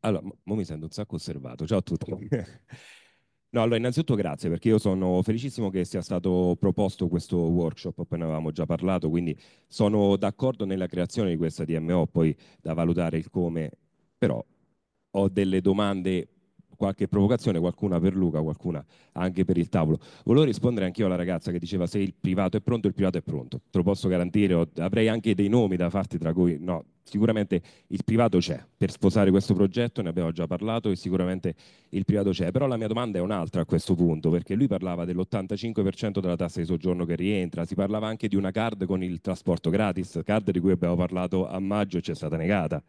Allora, mo mi sento un sacco osservato. Ciao a tutti. No, allora innanzitutto grazie perché io sono felicissimo che sia stato proposto questo workshop, poi ne avevamo già parlato, quindi sono d'accordo nella creazione di questa DMO, poi da valutare il come, però ho delle domande qualche provocazione, qualcuna per Luca, qualcuna anche per il tavolo. Volevo rispondere anche io alla ragazza che diceva se il privato è pronto, il privato è pronto. Te lo posso garantire, avrei anche dei nomi da farti tra cui no. Sicuramente il privato c'è per sposare questo progetto, ne abbiamo già parlato e sicuramente il privato c'è, però la mia domanda è un'altra a questo punto, perché lui parlava dell'85% della tassa di soggiorno che rientra, si parlava anche di una card con il trasporto gratis, card di cui abbiamo parlato a maggio e ci è stata negata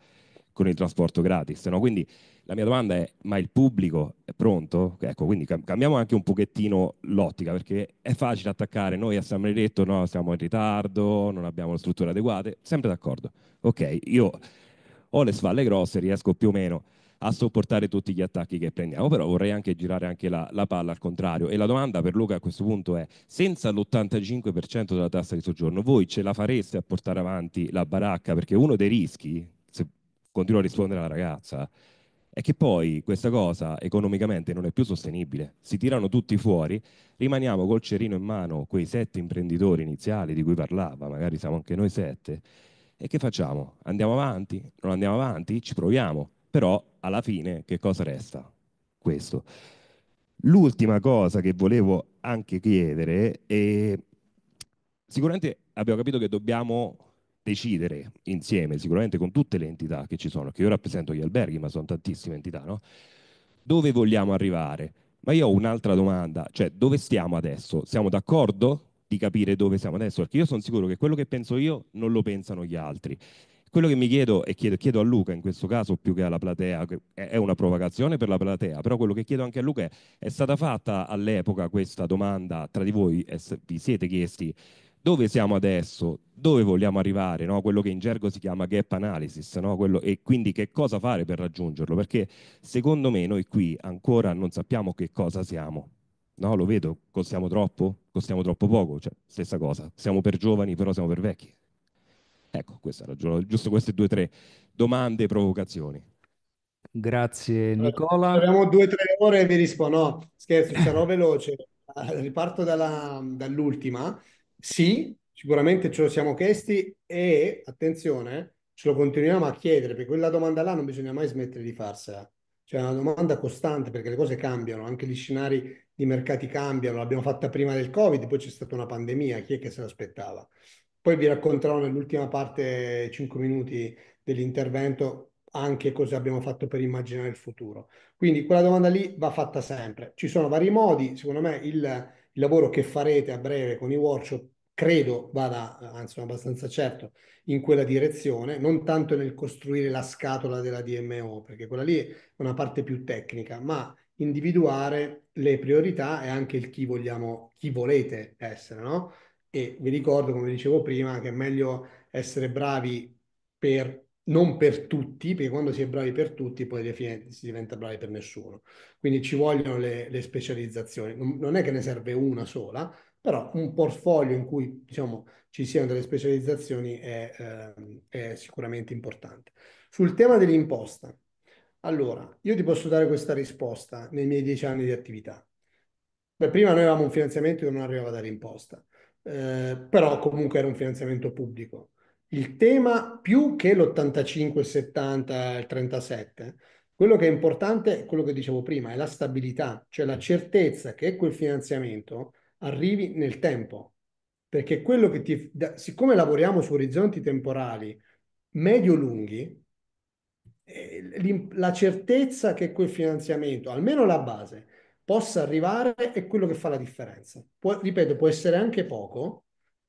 con il trasporto gratis. No? Quindi la mia domanda è, ma il pubblico è pronto? Ecco, quindi cambiamo anche un pochettino l'ottica, perché è facile attaccare, noi a San Benedetto no, siamo in ritardo, non abbiamo strutture adeguate, sempre d'accordo. Ok, io ho le spalle grosse, riesco più o meno a sopportare tutti gli attacchi che prendiamo, però vorrei anche girare anche la, la, palla al contrario. E la domanda per Luca a questo punto è, senza l'85% della tassa di soggiorno, voi ce la fareste a portare avanti la baracca? Perché uno dei rischi continuo a rispondere alla ragazza, è che poi questa cosa economicamente non è più sostenibile. Si tirano tutti fuori, rimaniamo col cerino in mano quei sette imprenditori iniziali di cui parlava, magari siamo anche noi sette, e che facciamo? Andiamo avanti? Non andiamo avanti? Ci proviamo, però alla fine che cosa resta? Questo. L'ultima cosa che volevo anche chiedere è sicuramente abbiamo capito che dobbiamo decidere insieme, sicuramente con tutte le entità che ci sono, che io rappresento gli alberghi, ma sono tantissime entità, no? dove vogliamo arrivare. Ma io ho un'altra domanda, cioè dove stiamo adesso? Siamo d'accordo di capire dove siamo adesso? Perché io sono sicuro che quello che penso io non lo pensano gli altri. Quello che mi chiedo, e chiedo, chiedo a Luca in questo caso più che alla platea, che è una provocazione per la platea, però quello che chiedo anche a Luca è, è stata fatta all'epoca questa domanda tra di voi, vi siete chiesti dove siamo adesso, dove vogliamo arrivare, no? quello che in gergo si chiama gap analysis, no? quello, e quindi che cosa fare per raggiungerlo, perché secondo me noi qui ancora non sappiamo che cosa siamo. No, lo vedo, costiamo troppo, costiamo troppo poco, cioè stessa cosa, siamo per giovani però siamo per vecchi. Ecco, questa era giusto queste due o tre domande e provocazioni. Grazie Nicola. Abbiamo due o tre ore e vi rispondo. No, scherzo, sarò veloce. Riparto dalla, dall'ultima sì, sicuramente ce lo siamo chiesti e, attenzione, ce lo continuiamo a chiedere, perché quella domanda là non bisogna mai smettere di farsela. Cioè è una domanda costante perché le cose cambiano, anche gli scenari di mercati cambiano, l'abbiamo fatta prima del Covid, poi c'è stata una pandemia, chi è che se l'aspettava? Poi vi racconterò nell'ultima parte, 5 minuti dell'intervento, anche cosa abbiamo fatto per immaginare il futuro. Quindi quella domanda lì va fatta sempre. Ci sono vari modi, secondo me il il lavoro che farete a breve con i workshop credo vada, anzi sono abbastanza certo, in quella direzione, non tanto nel costruire la scatola della DMO, perché quella lì è una parte più tecnica, ma individuare le priorità e anche il chi vogliamo, chi volete essere, no? E vi ricordo, come dicevo prima, che è meglio essere bravi per non per tutti, perché quando si è bravi per tutti poi alla fine si diventa bravi per nessuno. Quindi ci vogliono le, le specializzazioni. Non, è che ne serve una sola, però un portfolio in cui diciamo, ci siano delle specializzazioni è, eh, è sicuramente importante. Sul tema dell'imposta, allora, io ti posso dare questa risposta nei miei dieci anni di attività. Beh, prima noi avevamo un finanziamento che non arrivava dall'imposta, eh, però comunque era un finanziamento pubblico il tema più che l'85, il 70, il 37. Quello che è importante è quello che dicevo prima, è la stabilità, cioè la certezza che quel finanziamento arrivi nel tempo. Perché quello che ti... Da, siccome lavoriamo su orizzonti temporali medio-lunghi, eh, la certezza che quel finanziamento, almeno la base, possa arrivare è quello che fa la differenza. Può, ripeto, può essere anche poco,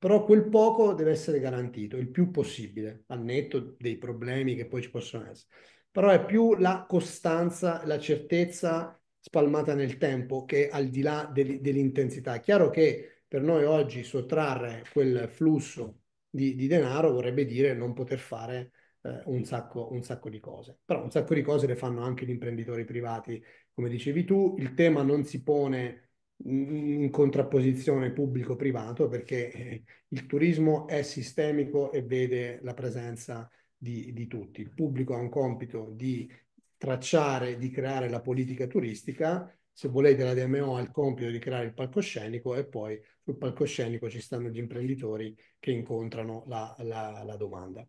però quel poco deve essere garantito il più possibile, al netto dei problemi che poi ci possono essere. Però è più la costanza, la certezza spalmata nel tempo che al di là del, dell'intensità. È chiaro che per noi oggi sottrarre quel flusso di, di denaro vorrebbe dire non poter fare eh, un, sacco, un sacco di cose. Però un sacco di cose le fanno anche gli imprenditori privati, come dicevi tu. Il tema non si pone in contrapposizione pubblico-privato perché eh, il turismo è sistemico e vede la presenza di, di, tutti. Il pubblico ha un compito di tracciare, di creare la politica turistica, se volete la DMO ha il compito di creare il palcoscenico e poi sul palcoscenico ci stanno gli imprenditori che incontrano la, la, la domanda.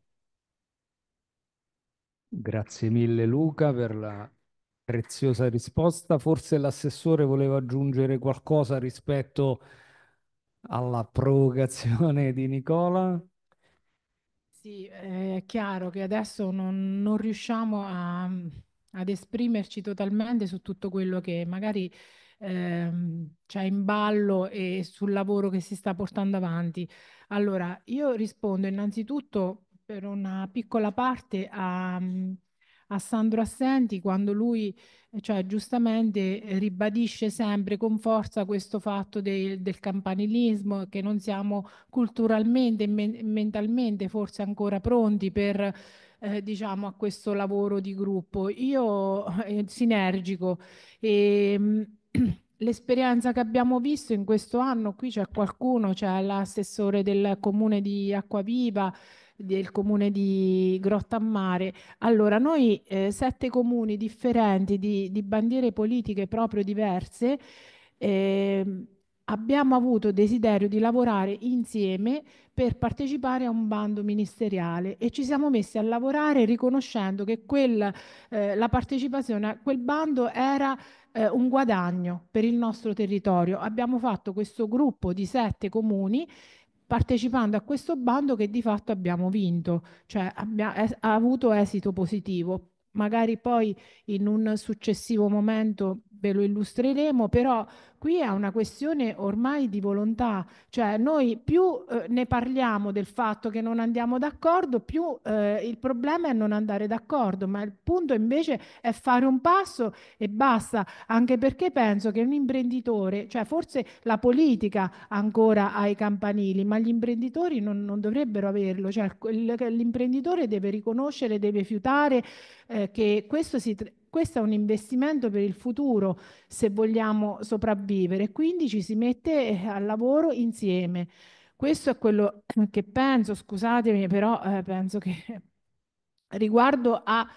Grazie mille Luca per la Preziosa risposta. Forse l'assessore voleva aggiungere qualcosa rispetto alla provocazione di Nicola. Sì, è chiaro che adesso non, non riusciamo a, ad esprimerci totalmente su tutto quello che magari ehm, c'è in ballo e sul lavoro che si sta portando avanti. Allora, io rispondo innanzitutto per una piccola parte a, a Sandro Assenti quando lui eh, cioè, giustamente eh, ribadisce sempre con forza questo fatto de del campanilismo, che non siamo culturalmente e men mentalmente forse ancora pronti per eh, diciamo, a questo lavoro di gruppo. Io eh, sinergico e ehm, l'esperienza che abbiamo visto in questo anno qui c'è qualcuno, c'è l'assessore del comune di Acquaviva del comune di Grotta Mare. Allora, noi eh, sette comuni differenti di, di, bandiere politiche proprio diverse, eh, abbiamo avuto desiderio di lavorare insieme per partecipare a un bando ministeriale e ci siamo messi a lavorare riconoscendo che quel, eh, la partecipazione a quel bando era eh, un guadagno per il nostro territorio. Abbiamo fatto questo gruppo di sette comuni partecipando a questo bando che di fatto abbiamo vinto, cioè abbia, è, ha avuto esito positivo. Magari poi in un successivo momento ve lo illustreremo, però qui è una questione ormai di volontà, cioè noi più eh, ne parliamo del fatto che non andiamo d'accordo, più eh, il problema è non andare d'accordo, ma il punto invece è fare un passo e basta, anche perché penso che un imprenditore, cioè forse la politica ancora ha i campanili, ma gli imprenditori non, non dovrebbero averlo, cioè l'imprenditore deve riconoscere, deve fiutare eh, che questo si... Tr- questo è un investimento per il futuro se vogliamo sopravvivere, quindi ci si mette eh, al lavoro insieme. Questo è quello che penso, scusatemi, però eh, penso che riguardo a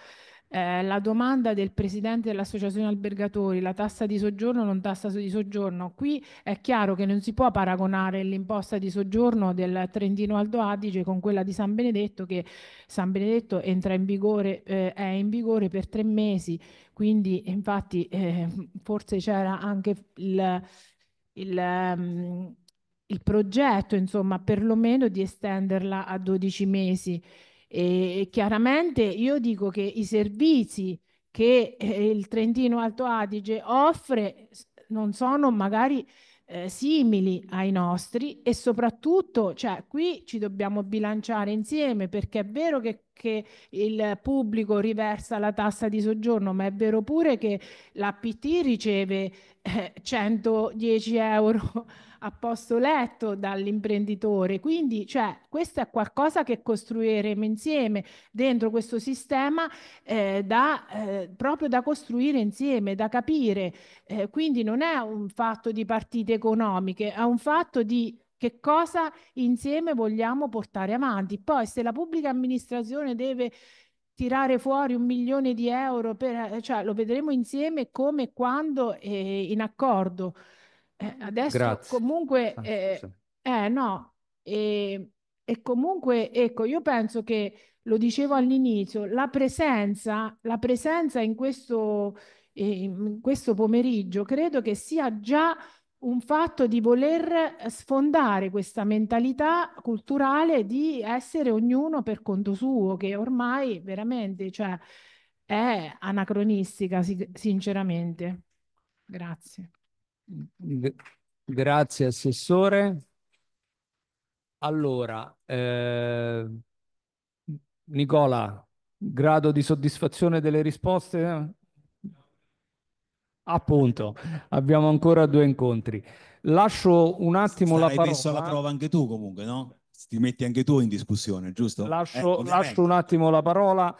eh, la domanda del presidente dell'associazione albergatori, la tassa di soggiorno o non tassa di soggiorno, qui è chiaro che non si può paragonare l'imposta di soggiorno del Trentino Alto Adige con quella di San Benedetto che San Benedetto entra in vigore, eh, è in vigore per tre mesi, quindi infatti eh, forse c'era anche il... il um, il progetto, insomma, perlomeno di estenderla a 12 mesi. E chiaramente io dico che i servizi che eh, il Trentino Alto Adige offre non sono magari eh, simili ai nostri e soprattutto cioè, qui ci dobbiamo bilanciare insieme perché è vero che che il pubblico riversa la tassa di soggiorno, ma è vero pure che l'APT riceve eh, 110 euro a posto letto dall'imprenditore. Quindi, cioè, questo è qualcosa che costruiremo insieme dentro questo sistema eh, da, eh, proprio da costruire insieme, da capire. Eh, quindi non è un fatto di partite economiche, è un fatto di che cosa insieme vogliamo portare avanti. Poi se la pubblica amministrazione deve tirare fuori un milione di euro, per, eh, cioè, lo vedremo insieme come, e quando e in accordo. Eh, adesso Grazie. comunque... Eh, eh, no, e, e comunque, ecco, io penso che, lo dicevo all'inizio, la presenza, la presenza in questo, eh, in questo pomeriggio credo che sia già un fatto di voler eh, sfondare questa mentalità culturale di essere ognuno per conto suo, che ormai veramente cioè, è anacronistica, sinceramente. Grazie. Grazie Assessore. Allora, eh, Nicola, grado di soddisfazione delle risposte? Appunto, abbiamo ancora due incontri. Lascio un attimo Sarai la parola. messo alla prova anche tu comunque, no? Ti metti anche tu in discussione, giusto? Lascio, eh, lascio un attimo la parola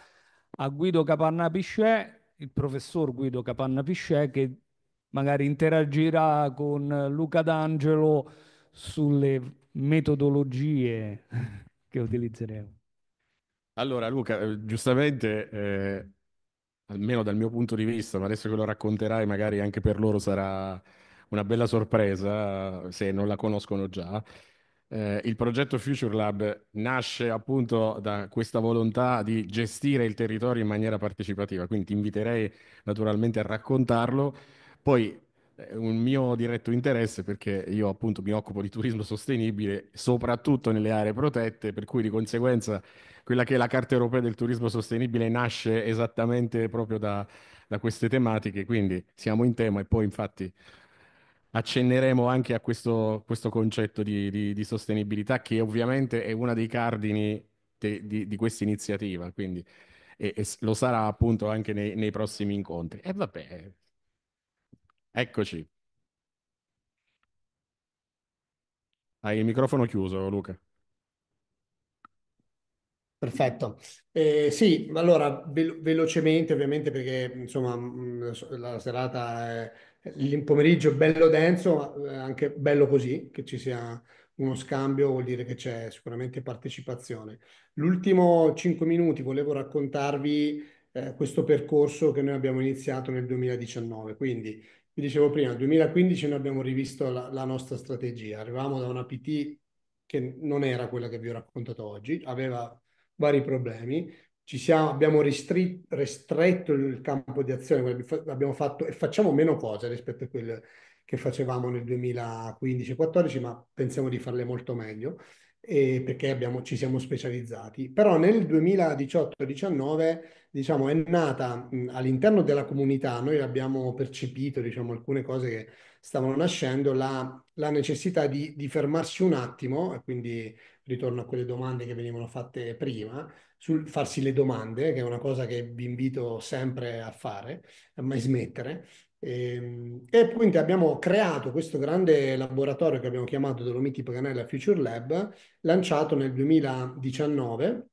a Guido Capanna Piscè, il professor Guido Capanna Piscè, che magari interagirà con Luca D'Angelo sulle metodologie che utilizzeremo. Allora Luca, eh, giustamente eh, almeno dal mio punto di vista, ma adesso che lo racconterai magari anche per loro sarà una bella sorpresa se non la conoscono già. Eh, il progetto Future Lab nasce appunto da questa volontà di gestire il territorio in maniera partecipativa, quindi ti inviterei naturalmente a raccontarlo. Poi un mio diretto interesse perché io appunto mi occupo di turismo sostenibile soprattutto nelle aree protette, per cui di conseguenza quella che è la Carta Europea del Turismo Sostenibile nasce esattamente proprio da, da queste tematiche, quindi siamo in tema e poi infatti accenneremo anche a questo, questo concetto di, di, di, sostenibilità che ovviamente è uno dei cardini de, di, di questa iniziativa, quindi e, e lo sarà appunto anche nei, nei prossimi incontri. E vabbè, Eccoci. Hai il microfono chiuso, Luca. Perfetto. Eh, sì, allora ve- velocemente ovviamente perché insomma mh, mm, la serata, è, il pomeriggio bello denso, ma eh, anche bello così, che ci sia uno scambio vuol dire che c'è sicuramente partecipazione. L'ultimo 5 minuti volevo raccontarvi eh, questo percorso che noi abbiamo iniziato nel 2019, quindi vi dicevo prima, nel 2015 noi abbiamo rivisto la, la, nostra strategia, arrivavamo da una PT che non era quella che vi ho raccontato oggi, aveva vari problemi, siamo, abbiamo ristri, ristretto il campo di azione, abbiamo fatto e facciamo meno cose rispetto a quelle che facevamo nel 2015-14, ma pensiamo di farle molto meglio E eh, perché abbiamo, ci siamo specializzati. Però nel 2018-19 diciamo, è nata all'interno della comunità, noi abbiamo percepito diciamo, alcune cose che stavano nascendo, la, la necessità di, di, fermarsi un attimo, e quindi ritorno a quelle domande che venivano fatte prima, sul farsi le domande, che è una cosa che vi invito sempre a fare, a mai smettere. Ehm, e, e quindi abbiamo creato questo grande laboratorio che abbiamo chiamato Dolomiti Paganella Future Lab, lanciato nel 2019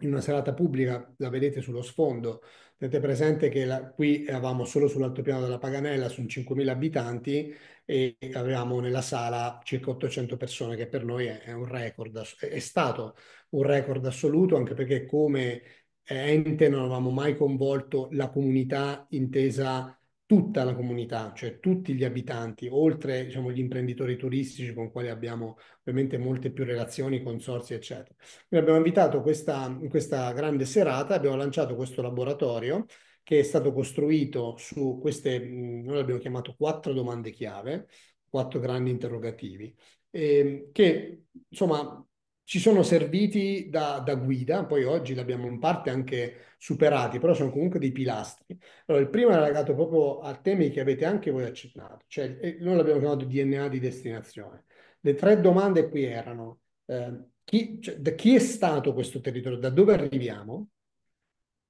in una serata pubblica, la vedete sullo sfondo, tenete presente che la, qui eravamo solo sull'altopiano della Paganella, su 5.000 abitanti e avevamo nella sala circa 800 persone, che per noi è, è un record, è stato un record assoluto, anche perché come ente non avevamo mai coinvolto la comunità intesa tutta la comunità, cioè tutti gli abitanti, oltre diciamo, gli imprenditori turistici con i quali abbiamo ovviamente molte più relazioni, consorsi, eccetera. Quindi abbiamo invitato questa, in questa grande serata, abbiamo lanciato questo laboratorio che è stato costruito su queste, noi l'abbiamo chiamato quattro domande chiave, quattro grandi interrogativi, eh, che insomma ci sono serviti da, da, guida, poi oggi l'abbiamo in parte anche superati, però sono comunque dei pilastri. Allora, il primo era legato proprio a temi che avete anche voi accennato, cioè noi l'abbiamo chiamato DNA di destinazione. Le tre domande qui erano eh, chi, cioè, da chi è stato questo territorio, da dove arriviamo,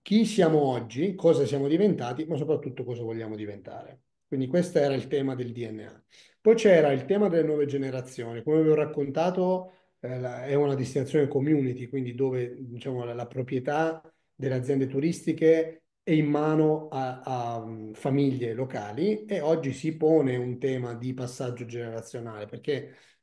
chi siamo oggi, cosa siamo diventati, ma soprattutto cosa vogliamo diventare. Quindi questo era il tema del DNA. Poi c'era il tema delle nuove generazioni, come vi ho raccontato eh, è una destinazione community, quindi dove diciamo, la, la, proprietà delle aziende turistiche è in mano a, a mm, famiglie locali e oggi si pone un tema di passaggio generazionale perché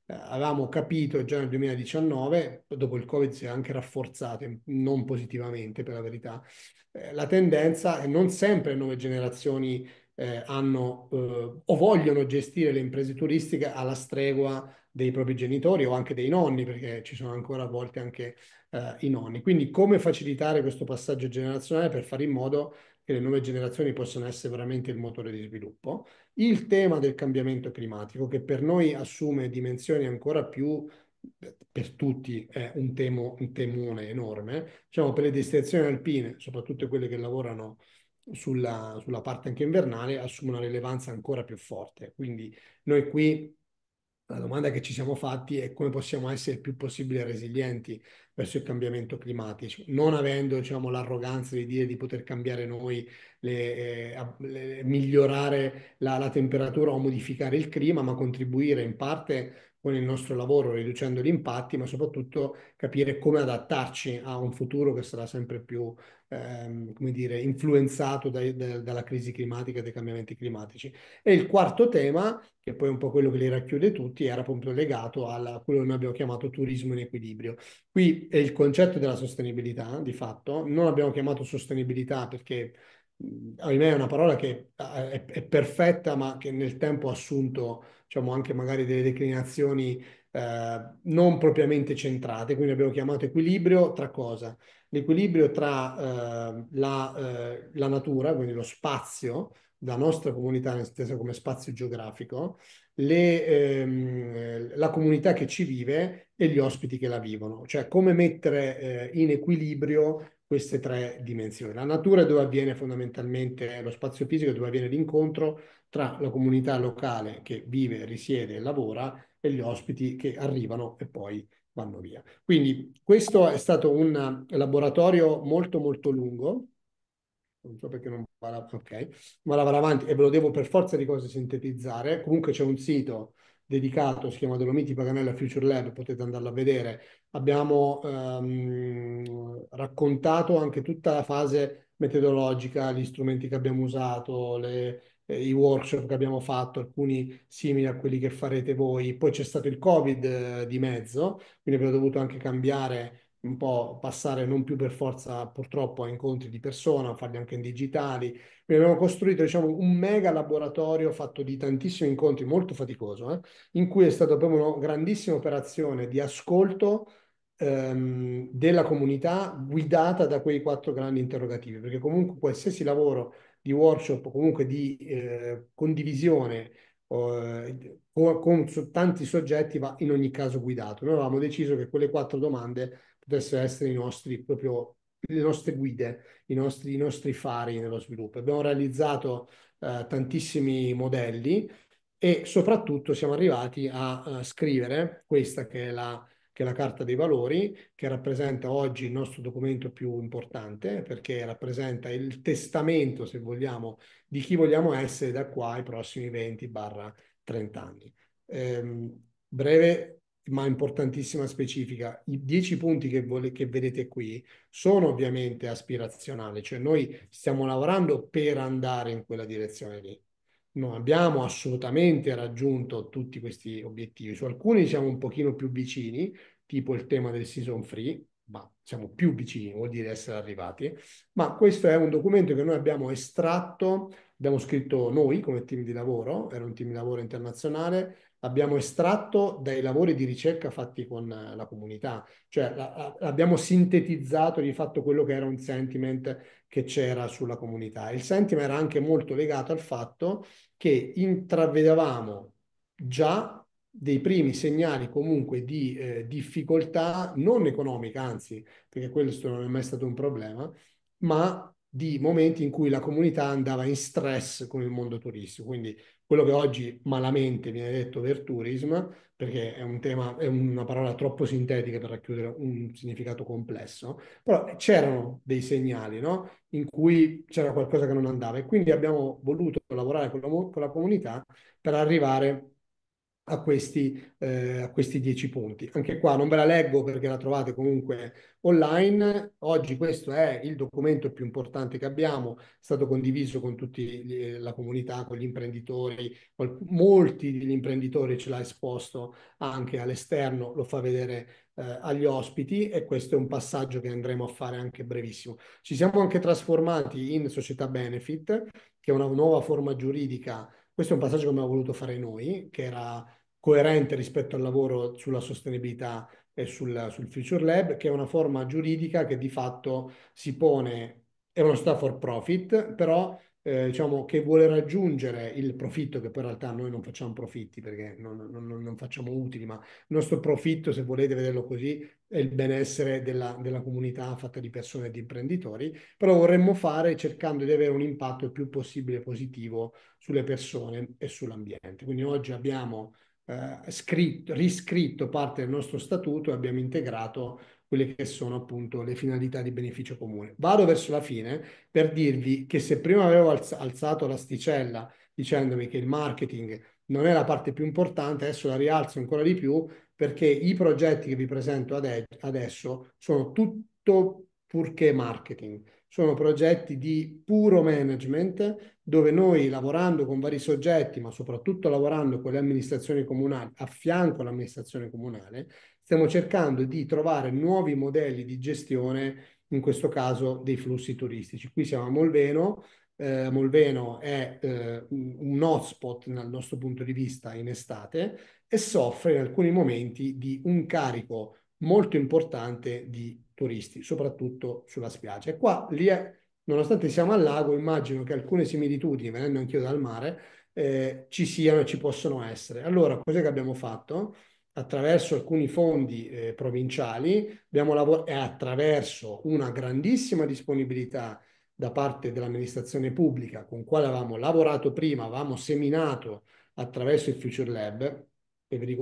eh, avevamo capito già nel 2019, dopo il Covid si è anche rafforzato, non positivamente per la verità, eh, la tendenza è non sempre nuove generazioni eh, hanno eh, o vogliono gestire le imprese turistiche alla stregua dei propri genitori o anche dei nonni, perché ci sono ancora a volte anche eh, i nonni. Quindi come facilitare questo passaggio generazionale per fare in modo che le nuove generazioni possano essere veramente il motore di sviluppo. Il tema del cambiamento climatico, che per noi assume dimensioni ancora più per tutti è un, temo, un temone enorme, diciamo per le destinazioni alpine, soprattutto quelle che lavorano sulla, sulla parte anche invernale, assume una rilevanza ancora più forte. Quindi noi qui la domanda che ci siamo fatti è come possiamo essere il più possibile resilienti verso il cambiamento climatico, non avendo diciamo, l'arroganza di dire di poter cambiare noi, le, eh, le, migliorare la, la temperatura o modificare il clima, ma contribuire in parte con il nostro lavoro, riducendo gli impatti, ma soprattutto capire come adattarci a un futuro che sarà sempre più ehm, come dire, influenzato dai, da, dalla crisi climatica e dai cambiamenti climatici. E il quarto tema, che poi è un po' quello che li racchiude tutti, era appunto legato a quello che noi abbiamo chiamato turismo in equilibrio. Qui è il concetto della sostenibilità, di fatto, non abbiamo chiamato sostenibilità perché ahimè è una parola che è, è, perfetta ma che nel tempo ha assunto diciamo, anche magari delle declinazioni eh, non propriamente centrate, quindi abbiamo chiamato equilibrio tra cosa? l'equilibrio tra eh, la, eh, la, natura, quindi lo spazio, la nostra comunità intesa come spazio geografico, le, ehm, eh, la comunità che ci vive e gli ospiti che la vivono, cioè come mettere eh, in equilibrio queste tre dimensioni. La natura è dove avviene fondamentalmente lo spazio fisico, dove avviene l'incontro tra la comunità locale che vive, risiede e lavora e gli ospiti che arrivano e poi vanno via. Quindi questo è stato un laboratorio molto molto lungo, non so perché non va, la... ok, ma la vado avanti e ve lo devo per forza di cose sintetizzare, comunque c'è un sito dedicato, si chiama Dolomiti Paganella Future Lab, potete andarlo a vedere. Abbiamo ehm, raccontato anche tutta la fase metodologica, gli strumenti che abbiamo usato, le, eh, i workshop che abbiamo fatto, alcuni simili a quelli che farete voi. Poi c'è stato il Covid eh, di mezzo, quindi abbiamo dovuto anche cambiare un po', passare non più per forza purtroppo a incontri di persona, farli anche in digitali. Quindi abbiamo costruito diciamo, un mega laboratorio fatto di tantissimi incontri, molto faticoso, eh, in cui è stata proprio una grandissima operazione di ascolto ehm, della comunità guidata da quei quattro grandi interrogativi, perché comunque qualsiasi lavoro di workshop, comunque di eh, condivisione eh, con, con, tanti soggetti, va in ogni caso guidato. Noi avevamo deciso che quelle quattro domande potessero essere i nostri, proprio, le nostre guide, i nostri, i nostri fari nello sviluppo. Abbiamo realizzato eh, tantissimi modelli e soprattutto siamo arrivati a, a scrivere questa che è la che è la Carta dei Valori, che rappresenta oggi il nostro documento più importante, perché rappresenta il testamento, se vogliamo, di chi vogliamo essere da qua ai prossimi 20-30 anni. Ehm, breve ma importantissima specifica. I dieci punti che, vole- che vedete qui sono ovviamente aspirazionali, cioè noi stiamo lavorando per andare in quella direzione lì non abbiamo assolutamente raggiunto tutti questi obiettivi. Su alcuni siamo un pochino più vicini, tipo il tema del season free, ma siamo più vicini, vuol dire essere arrivati. Ma questo è un documento che noi abbiamo estratto, abbiamo scritto noi come team di lavoro, era un team di lavoro internazionale, l'abbiamo estratto dai lavori di ricerca fatti con la comunità, cioè abbiamo sintetizzato di fatto quello che era un sentiment che c'era sulla comunità. Il sentiment era anche molto legato al fatto che intravedevamo già dei primi segnali comunque di eh, difficoltà non economica, anzi, perché questo non è mai stato un problema, ma di momenti in cui la comunità andava in stress con il mondo turistico. Quindi quello che oggi malamente viene detto tourism, perché è, un tema, è una parola troppo sintetica per racchiudere un significato complesso, però c'erano dei segnali no? in cui c'era qualcosa che non andava e quindi abbiamo voluto lavorare con la, con la comunità per arrivare a questi, eh, a questi dieci punti. Anche qua non ve la leggo perché la trovate comunque online. Oggi questo è il documento più importante che abbiamo, è stato condiviso con tutta eh, la comunità, con gli imprenditori, molti degli imprenditori ce l'ha esposto anche all'esterno, lo fa vedere eh, agli ospiti e questo è un passaggio che andremo a fare anche brevissimo. Ci siamo anche trasformati in società benefit, che è una nuova forma giuridica. Questo è un passaggio che abbiamo voluto fare noi, che era coerente rispetto al lavoro sulla sostenibilità e sul, sul Future Lab, che è una forma giuridica che di fatto si pone, è uno staff for profit, però eh, diciamo, che vuole raggiungere il profitto, che poi in realtà noi non facciamo profitti perché non, non, non, facciamo utili, ma il nostro profitto, se volete vederlo così, è il benessere della, della comunità fatta di persone e di imprenditori, però vorremmo fare cercando di avere un impatto il più possibile positivo sulle persone e sull'ambiente. Quindi oggi abbiamo eh, scritto, riscritto parte del nostro statuto e abbiamo integrato quelle che sono appunto le finalità di beneficio comune. Vado verso la fine per dirvi che se prima avevo alzato l'asticella dicendomi che il marketing non è la parte più importante, adesso la rialzo ancora di più perché i progetti che vi presento adesso sono tutto purché marketing sono progetti di puro management dove noi lavorando con vari soggetti, ma soprattutto lavorando con le amministrazioni comunali, a fianco all'amministrazione comunale, stiamo cercando di trovare nuovi modelli di gestione, in questo caso dei flussi turistici. Qui siamo a Molveno, eh, Molveno è eh, un hotspot dal nostro punto di vista in estate e soffre in alcuni momenti di un carico molto importante di turisti, soprattutto sulla spiaggia. E qua, lì nonostante siamo al lago, immagino che alcune similitudini, venendo anch'io dal mare, eh, ci siano e ci possono essere. Allora, cos'è che abbiamo fatto? Attraverso alcuni fondi eh, provinciali abbiamo lavorato e attraverso una grandissima disponibilità da parte dell'amministrazione pubblica con quale avevamo lavorato prima, avevamo seminato attraverso il Future Lab, e vi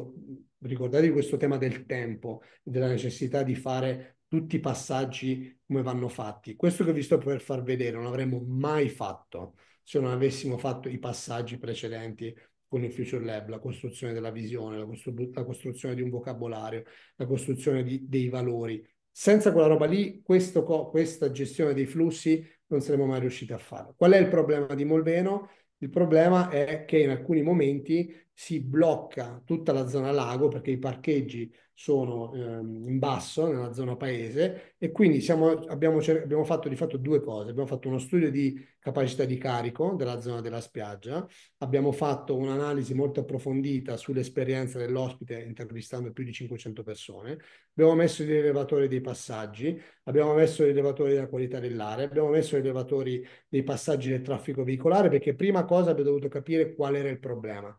ricordate questo tema del tempo, della necessità di fare tutti i passaggi come vanno fatti. Questo che vi sto per far vedere non avremmo mai fatto se non avessimo fatto i passaggi precedenti con il Future Lab, la costruzione della visione, la, costru- la costruzione di un vocabolario, la costruzione di, dei valori. Senza quella roba lì, co- questa gestione dei flussi non saremmo mai riusciti a farlo. Qual è il problema di Molveno? Il problema è che in alcuni momenti si blocca tutta la zona lago perché i parcheggi sono ehm, in basso nella zona paese e quindi siamo, abbiamo, abbiamo, fatto di fatto due cose. Abbiamo fatto uno studio di capacità di carico della zona della spiaggia, abbiamo fatto un'analisi molto approfondita sull'esperienza dell'ospite intervistando più di 500 persone, abbiamo messo gli elevatori dei passaggi, abbiamo messo gli elevatori della qualità dell'aria, abbiamo messo gli elevatori dei passaggi del traffico veicolare perché prima cosa abbiamo dovuto capire qual era il problema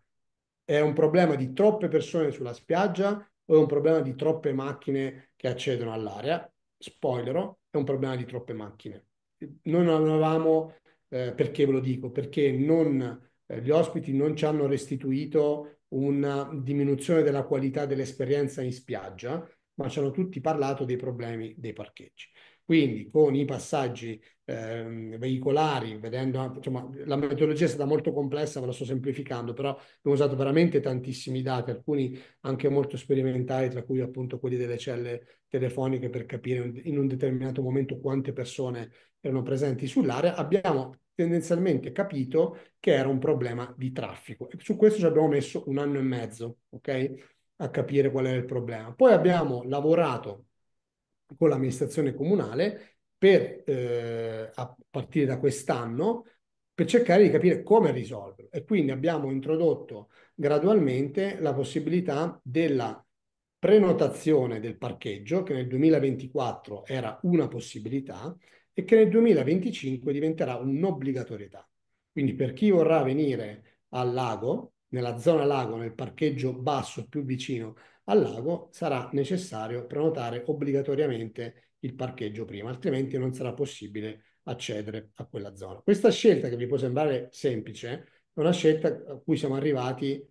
è un problema di troppe persone sulla spiaggia o è un problema di troppe macchine che accedono all'area? Spoiler, è un problema di troppe macchine. Noi non avevamo, eh, perché ve lo dico, perché non, eh, gli ospiti non ci hanno restituito una diminuzione della qualità dell'esperienza in spiaggia, ma ci hanno tutti parlato dei problemi dei parcheggi. Quindi con i passaggi eh, veicolari, vedendo, insomma, la metodologia è stata molto complessa, ve la sto semplificando, però abbiamo usato veramente tantissimi dati, alcuni anche molto sperimentali, tra cui appunto quelli delle celle telefoniche per capire in un determinato momento quante persone erano presenti sull'area. Abbiamo tendenzialmente capito che era un problema di traffico. E su questo ci abbiamo messo un anno e mezzo, ok? A capire qual era il problema. Poi abbiamo lavorato con l'amministrazione comunale per, eh, a partire da quest'anno per cercare di capire come risolverlo. E quindi abbiamo introdotto gradualmente la possibilità della prenotazione del parcheggio, che nel 2024 era una possibilità e che nel 2025 diventerà un'obbligatorietà. Quindi per chi vorrà venire al lago, nella zona lago, nel parcheggio basso più vicino al lago sarà necessario prenotare obbligatoriamente il parcheggio prima, altrimenti non sarà possibile accedere a quella zona. Questa scelta che vi può sembrare semplice è una scelta a cui siamo arrivati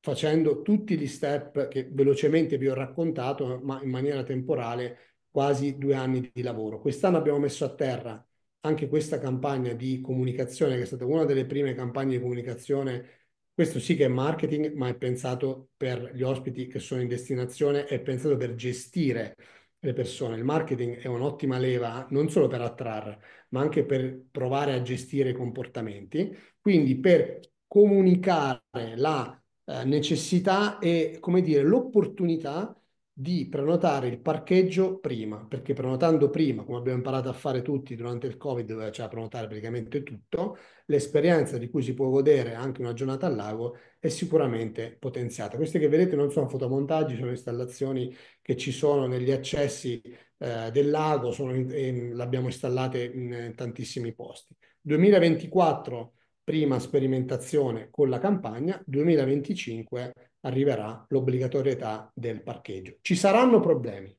facendo tutti gli step che velocemente vi ho raccontato, ma in maniera temporale, quasi due anni di lavoro. Quest'anno abbiamo messo a terra anche questa campagna di comunicazione, che è stata una delle prime campagne di comunicazione questo sì che è marketing, ma è pensato per gli ospiti che sono in destinazione, è pensato per gestire le persone. Il marketing è un'ottima leva non solo per attrarre, ma anche per provare a gestire i comportamenti, quindi per comunicare la eh, necessità e, come dire, l'opportunità di prenotare il parcheggio prima, perché prenotando prima, come abbiamo imparato a fare tutti durante il Covid, dove eh, c'era cioè prenotare praticamente tutto, l'esperienza di cui si può godere anche una giornata al lago è sicuramente potenziata. Queste che vedete non sono fotomontaggi, sono installazioni che ci sono negli accessi eh, del lago, sono in, in, l'abbiamo installate in, in eh, tantissimi posti. 2024, prima sperimentazione con la campagna, 2025 arriverà l'obbligatorietà del parcheggio. Ci saranno problemi,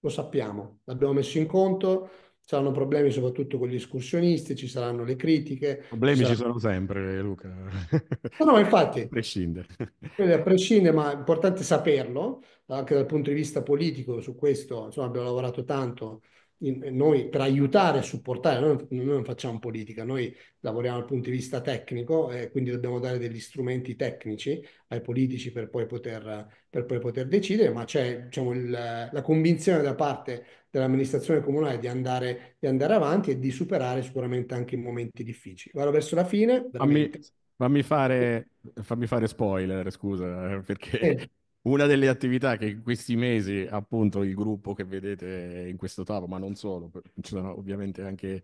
lo sappiamo, l'abbiamo messo in conto, ci saranno problemi soprattutto con gli escursionisti, ci saranno le critiche. Problemi ci, saranno... ci sono sempre, eh, Luca. No, no, infatti. A prescindere. A prescindere, ma è importante saperlo, anche dal punto di vista politico, su questo insomma, abbiamo lavorato tanto noi per aiutare e supportare, noi, noi, non facciamo politica, noi lavoriamo dal punto di vista tecnico e quindi dobbiamo dare degli strumenti tecnici ai politici per poi poter, per poi poter decidere, ma c'è diciamo, il, la convinzione da parte dell'amministrazione comunale di andare, di andare avanti e di superare sicuramente anche i momenti difficili. Vado verso la fine. Fammi, fammi, fare, fammi fare spoiler, scusa, eh, perché... Eh una delle attività che in questi mesi, appunto, il gruppo che vedete in questo tavolo, ma non solo, ci sono ovviamente anche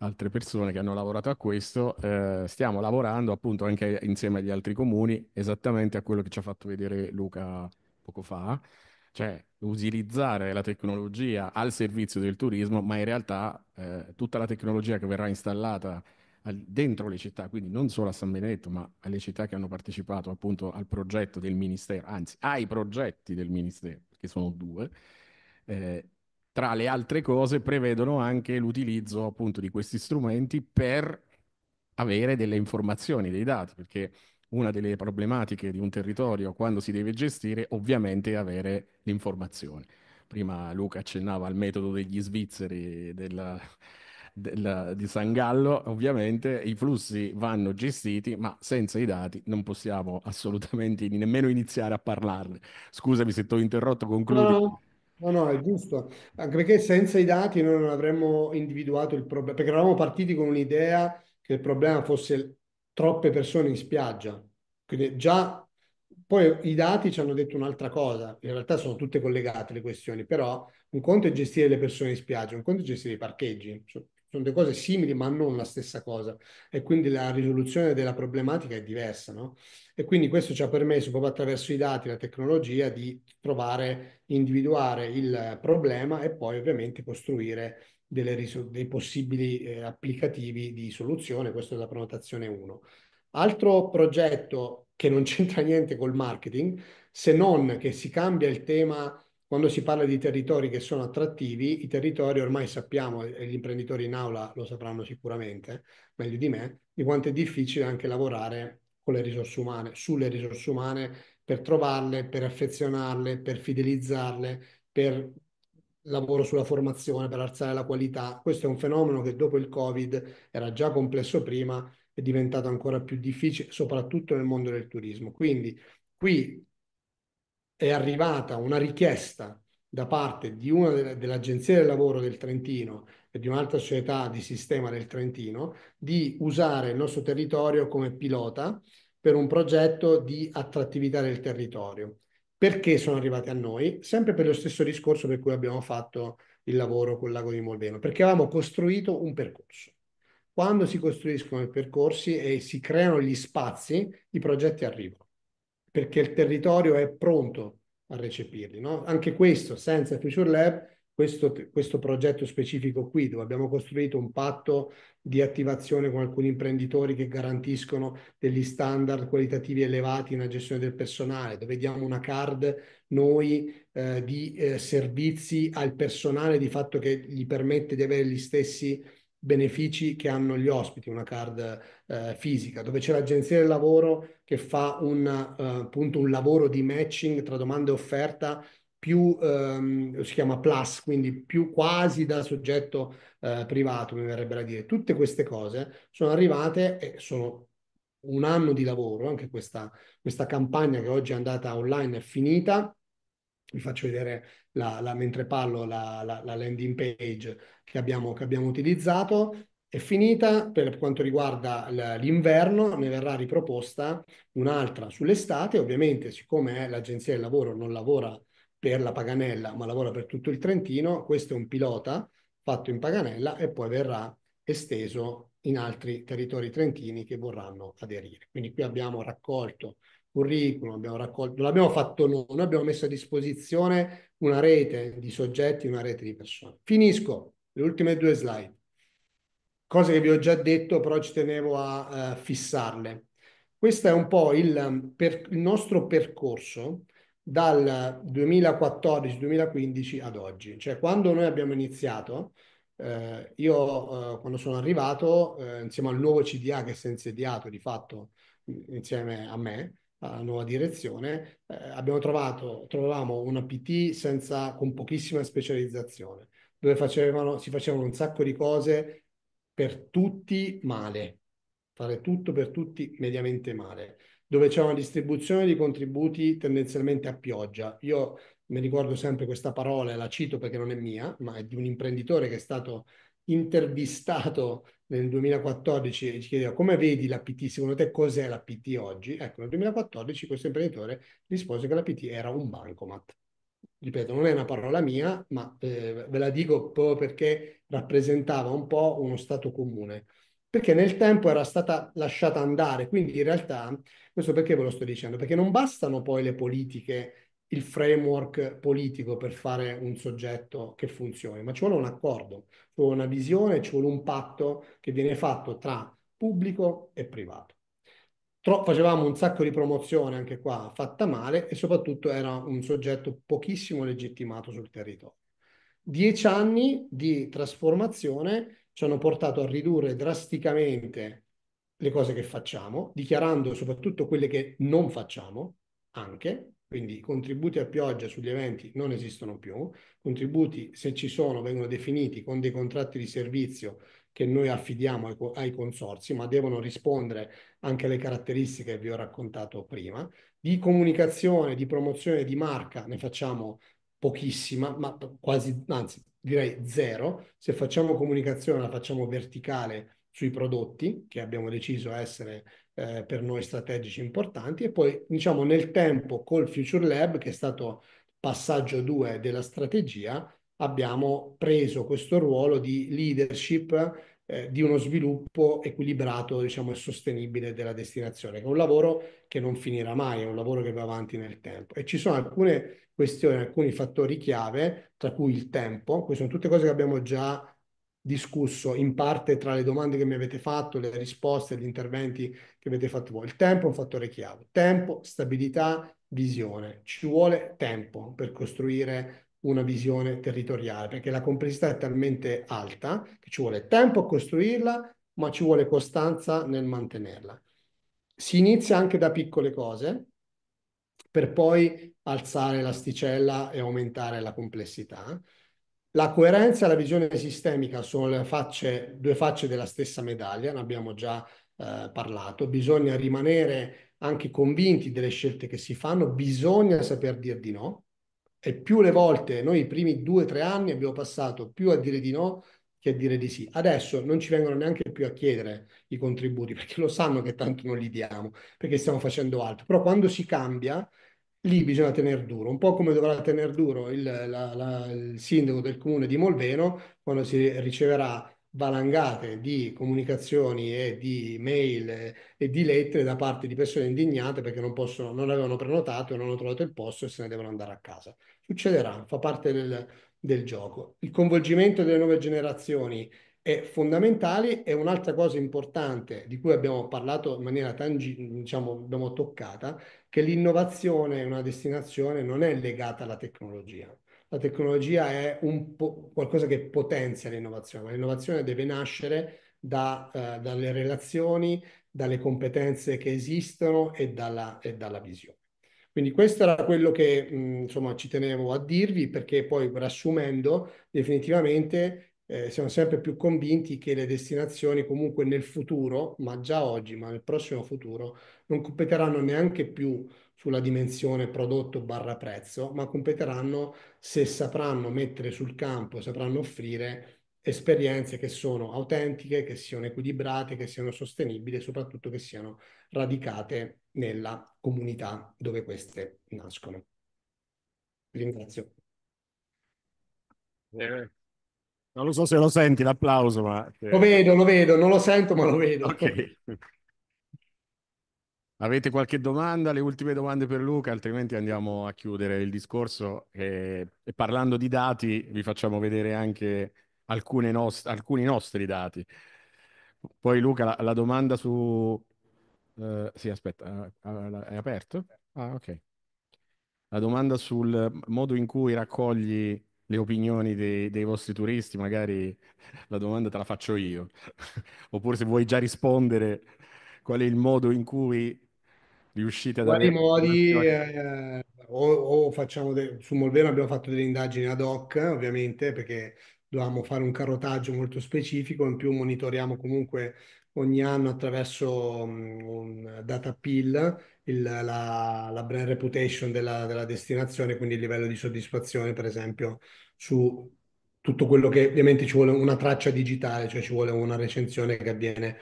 altre persone che hanno lavorato a questo, eh, stiamo lavorando appunto anche insieme agli altri comuni, esattamente a quello che ci ha fatto vedere Luca poco fa, cioè utilizzare la tecnologia al servizio del turismo, ma in realtà eh, tutta la tecnologia che verrà installata dentro le città, quindi non solo a San Benedetto, ma alle città che hanno partecipato appunto al progetto del Ministero, anzi ai progetti del Ministero, che sono due, eh, tra le altre cose prevedono anche l'utilizzo appunto di questi strumenti per avere delle informazioni, dei dati, perché una delle problematiche di un territorio quando si deve gestire ovviamente è avere l'informazione. Prima Luca accennava al metodo degli svizzeri della del, di San Gallo, ovviamente i flussi vanno gestiti, ma senza i dati non possiamo assolutamente nemmeno iniziare a parlarne. Scusami se ti ho interrotto, concludi. No. No, no, è giusto, anche perché senza i dati noi non avremmo individuato il problema, perché eravamo partiti con un'idea che il problema fosse troppe persone in spiaggia. Quindi già poi i dati ci hanno detto un'altra cosa, in realtà sono tutte collegate le questioni, però un conto è gestire le persone in spiaggia, un conto è gestire i parcheggi, cioè, sono due cose simili ma non la stessa cosa e quindi la risoluzione della problematica è diversa, no? E quindi questo ci ha permesso proprio attraverso i dati, la tecnologia, di trovare, individuare il problema e poi ovviamente costruire risol- dei possibili eh, applicativi di soluzione, questo è la prenotazione 1. Altro progetto che non c'entra niente col marketing, se non che si cambia il tema quando si parla di territori che sono attrattivi, i territori ormai sappiamo, e gli imprenditori in aula lo sapranno sicuramente, meglio di me, di quanto è difficile anche lavorare con le risorse umane, sulle risorse umane, per trovarle, per affezionarle, per fidelizzarle, per lavoro sulla formazione, per alzare la qualità. Questo è un fenomeno che dopo il Covid era già complesso prima, è diventato ancora più difficile, soprattutto nel mondo del turismo. Quindi qui è arrivata una richiesta da parte di una de- dell'Agenzia del Lavoro del Trentino e di un'altra società di sistema del Trentino di usare il nostro territorio come pilota per un progetto di attrattività del territorio. Perché sono arrivati a noi? Sempre per lo stesso discorso per cui abbiamo fatto il lavoro con il lago di Molveno, perché avevamo costruito un percorso. Quando si costruiscono i percorsi e si creano gli spazi, i progetti arrivano perché il territorio è pronto a recepirli. No? Anche questo, senza Future Lab, questo, questo, progetto specifico qui, dove abbiamo costruito un patto di attivazione con alcuni imprenditori che garantiscono degli standard qualitativi elevati nella gestione del personale, dove diamo una card noi eh, di eh, servizi al personale, di fatto che gli permette di avere gli stessi benefici che hanno gli ospiti, una card eh, fisica, dove c'è l'agenzia del lavoro che fa un, eh, appunto un lavoro di matching tra domanda e offerta più, ehm, si chiama plus, quindi più quasi da soggetto eh, privato, mi verrebbe da dire. Tutte queste cose sono arrivate e sono un anno di lavoro, anche questa, questa campagna che oggi è andata online è finita, vi faccio vedere la, la, mentre parlo la, la landing page che abbiamo, che abbiamo, utilizzato. È finita per quanto riguarda l'inverno, ne verrà riproposta un'altra sull'estate. Ovviamente, siccome l'agenzia del lavoro non lavora per la Paganella, ma lavora per tutto il Trentino, questo è un pilota fatto in Paganella e poi verrà esteso in altri territori trentini che vorranno aderire. Quindi qui abbiamo raccolto curriculum, abbiamo raccolto, non l'abbiamo fatto noi, noi abbiamo messo a disposizione una rete di soggetti, una rete di persone. Finisco le ultime due slide, cose che vi ho già detto, però ci tenevo a uh, fissarle. Questo è un po' il, mm, per, il nostro percorso dal 2014-2015 ad oggi, cioè quando noi abbiamo iniziato, eh, io eh, quando sono arrivato eh, insieme al nuovo CDA che si è insediato di fatto insieme a me, alla nuova direzione, eh, abbiamo trovato, trovavamo una PT senza, con pochissima specializzazione, dove facevano, si facevano un sacco di cose per tutti male, fare tutto per tutti mediamente male, dove c'è una distribuzione di contributi tendenzialmente a pioggia. Io mi ricordo sempre questa parola e la cito perché non è mia, ma è di un imprenditore che è stato intervistato nel 2014 ci chiedeva come vedi l'APT, secondo te cos'è l'APT oggi? Ecco, nel 2014 questo imprenditore rispose che l'APT era un bancomat. Ripeto, non è una parola mia, ma eh, ve la dico proprio perché rappresentava un po' uno stato comune, perché nel tempo era stata lasciata andare, quindi in realtà, questo perché ve lo sto dicendo, perché non bastano poi le politiche il framework politico per fare un soggetto che funzioni, ma ci vuole un accordo, ci vuole una visione, ci vuole un patto che viene fatto tra pubblico e privato. Tro- facevamo un sacco di promozione anche qua fatta male e soprattutto era un soggetto pochissimo legittimato sul territorio. Dieci anni di trasformazione ci hanno portato a ridurre drasticamente le cose che facciamo, dichiarando soprattutto quelle che non facciamo anche, quindi i contributi a pioggia sugli eventi non esistono più, contributi se ci sono vengono definiti con dei contratti di servizio che noi affidiamo ai, ai consorsi, ma devono rispondere anche alle caratteristiche che vi ho raccontato prima. Di comunicazione, di promozione di marca ne facciamo pochissima, ma quasi, anzi direi zero. Se facciamo comunicazione la facciamo verticale sui prodotti, che abbiamo deciso essere eh, per noi strategici importanti e poi diciamo nel tempo col Future Lab che è stato passaggio 2 della strategia abbiamo preso questo ruolo di leadership eh, di uno sviluppo equilibrato diciamo, e sostenibile della destinazione, che è un lavoro che non finirà mai, è un lavoro che va avanti nel tempo. E ci sono alcune questioni, alcuni fattori chiave, tra cui il tempo, queste sono tutte cose che abbiamo già discusso in parte tra le domande che mi avete fatto, le risposte, gli interventi che avete fatto voi. Il tempo è un fattore chiave. Tempo, stabilità, visione. Ci vuole tempo per costruire una visione territoriale, perché la complessità è talmente alta che ci vuole tempo a costruirla, ma ci vuole costanza nel mantenerla. Si inizia anche da piccole cose per poi alzare l'asticella e aumentare la complessità. La coerenza e la visione sistemica sono facce, due facce della stessa medaglia, ne abbiamo già eh, parlato. Bisogna rimanere anche convinti delle scelte che si fanno, bisogna saper dire di no. E più le volte, noi i primi due o tre anni abbiamo passato più a dire di no che a dire di sì. Adesso non ci vengono neanche più a chiedere i contributi perché lo sanno che tanto non li diamo, perché stiamo facendo altro. Però quando si cambia, lì bisogna tenere duro, un po' come dovrà tenere duro il, la, la, il, sindaco del comune di Molveno quando si riceverà valangate di comunicazioni e di mail e di lettere da parte di persone indignate perché non, possono, non avevano prenotato e non hanno trovato il posto e se ne devono andare a casa. Succederà, fa parte del, del gioco. Il coinvolgimento delle nuove generazioni e fondamentali e un'altra cosa importante di cui abbiamo parlato in maniera tangibile, diciamo, abbiamo toccata, che l'innovazione è una destinazione non è legata alla tecnologia. La tecnologia è qualcosa che potenzia l'innovazione, ma l'innovazione deve nascere da, eh, dalle relazioni, dalle competenze che esistono e dalla, e dalla visione. Quindi questo era quello che mh, insomma, ci tenevo a dirvi perché poi riassumendo definitivamente eh, siamo sempre più convinti che le destinazioni comunque nel futuro, ma già oggi, ma nel prossimo futuro, non competeranno neanche più sulla dimensione prodotto barra prezzo, ma competeranno se sapranno mettere sul campo, sapranno offrire esperienze che sono autentiche, che siano equilibrate, che siano sostenibili e soprattutto che siano radicate nella comunità dove queste nascono. Vi ringrazio. Eh. Non lo so se lo senti l'applauso, ma... Lo vedo, lo vedo, non lo sento, ma lo vedo. Ok. Avete qualche domanda? Le ultime domande per Luca, altrimenti andiamo a chiudere il discorso. E, e parlando di dati, vi facciamo vedere anche nost alcuni nostri dati. Poi Luca, la, la domanda su... Uh, sì, aspetta, eh, ah, è aperto? Ah, ok. La domanda sul modo in cui raccogli le opinioni dei, dei, vostri turisti, magari la domanda te la faccio io. Oppure se vuoi già rispondere, qual è il modo in cui riuscite ad Quali avere... modi... Eh, o, o, facciamo... De... Su Molveno abbiamo fatto delle indagini ad hoc, ovviamente, perché dovevamo fare un carotaggio molto specifico, in più monitoriamo comunque ogni anno attraverso mm, un data pill il, la, la, brand reputation della, della, destinazione, quindi il livello di soddisfazione, per esempio, su tutto quello che ovviamente ci vuole una traccia digitale, cioè ci vuole una recensione che avviene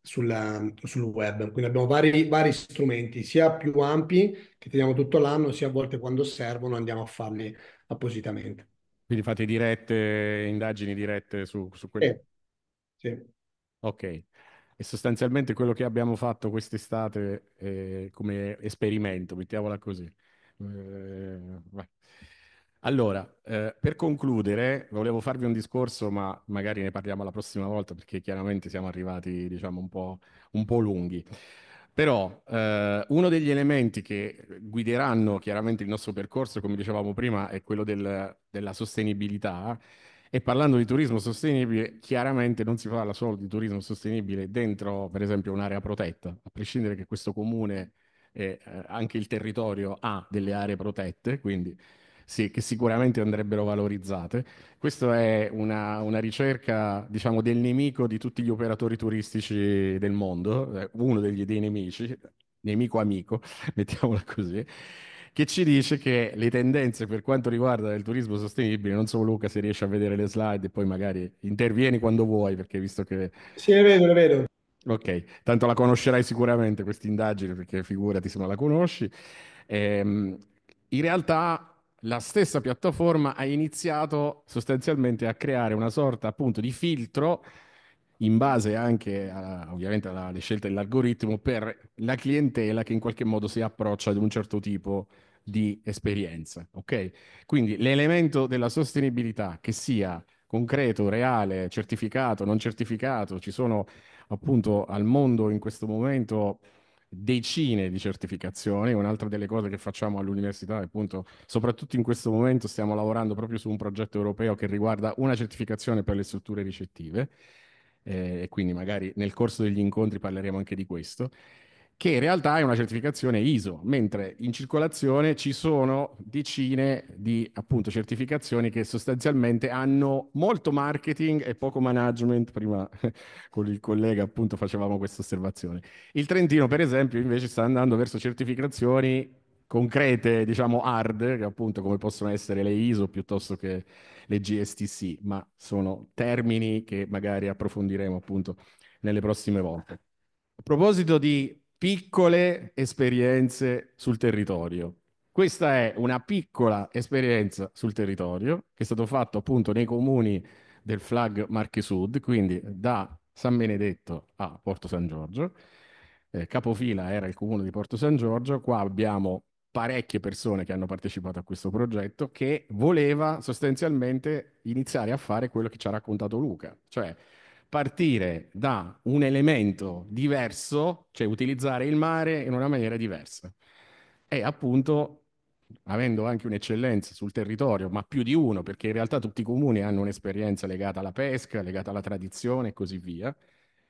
sul, sul web. Quindi abbiamo vari, vari, strumenti, sia più ampi che teniamo tutto l'anno, sia a volte quando servono andiamo a farli appositamente. Quindi fate dirette, indagini dirette su, su quelli? Sì. sì. Ok. E sostanzialmente quello che abbiamo fatto quest'estate eh, come esperimento, mettiamola così. Eh, allora, eh, per concludere, volevo farvi un discorso, ma magari ne parliamo la prossima volta perché chiaramente siamo arrivati, diciamo, un po', un po lunghi. Però eh, uno degli elementi che guideranno chiaramente il nostro percorso, come dicevamo prima, è quello del, della sostenibilità e parlando di turismo sostenibile, chiaramente non si parla solo di turismo sostenibile dentro, per esempio, un'area protetta, a prescindere che questo comune e eh, anche il territorio ha delle aree protette, quindi sì, che sicuramente andrebbero valorizzate. Questa è una, una ricerca, diciamo, del nemico di tutti gli operatori turistici del mondo, eh, uno degli, dei nemici, nemico amico, mettiamola così, che ci dice che le tendenze per quanto riguarda il turismo sostenibile, non so Luca se riesci a vedere le slide e poi magari intervieni quando vuoi, perché visto che... Sì, le vedo, le vedo. Ok, tanto la conoscerai sicuramente questa indagine, perché figurati se non la conosci. Ehm, in realtà la stessa piattaforma ha iniziato sostanzialmente a creare una sorta appunto di filtro in base anche a, ovviamente alle scelte dell'algoritmo per la clientela che in qualche modo si approccia ad un certo tipo di esperienza. Ok? Quindi l'elemento della sostenibilità che sia concreto, reale, certificato, non certificato, ci sono appunto al mondo in questo momento decine di certificazioni, un'altra delle cose che facciamo all'università, appunto, soprattutto in questo momento stiamo lavorando proprio su un progetto europeo che riguarda una certificazione per le strutture ricettive eh, e quindi magari nel corso degli incontri parleremo anche di questo, che in realtà è una certificazione ISO, mentre in circolazione ci sono decine di appunto certificazioni che sostanzialmente hanno molto marketing e poco management, prima con il collega appunto facevamo questa osservazione. Il Trentino per esempio invece sta andando verso certificazioni concrete, diciamo hard, che appunto come possono essere le ISO piuttosto che le GSTC, ma sono termini che magari approfondiremo appunto nelle prossime volte. A proposito di piccole esperienze sul territorio, questa è una piccola esperienza sul territorio che è stato fatto appunto nei comuni del Flag Marche Sud, quindi da San Benedetto a Porto San Giorgio. Eh, capofila era il comune di Porto San Giorgio, qua abbiamo parecchie persone che hanno partecipato a questo progetto che voleva sostanzialmente iniziare a fare quello che ci ha raccontato Luca, cioè partire da un elemento diverso, cioè utilizzare il mare in una maniera diversa. E appunto, avendo anche un'eccellenza sul territorio, ma più di uno, perché in realtà tutti i comuni hanno un'esperienza legata alla pesca, legata alla tradizione e così via,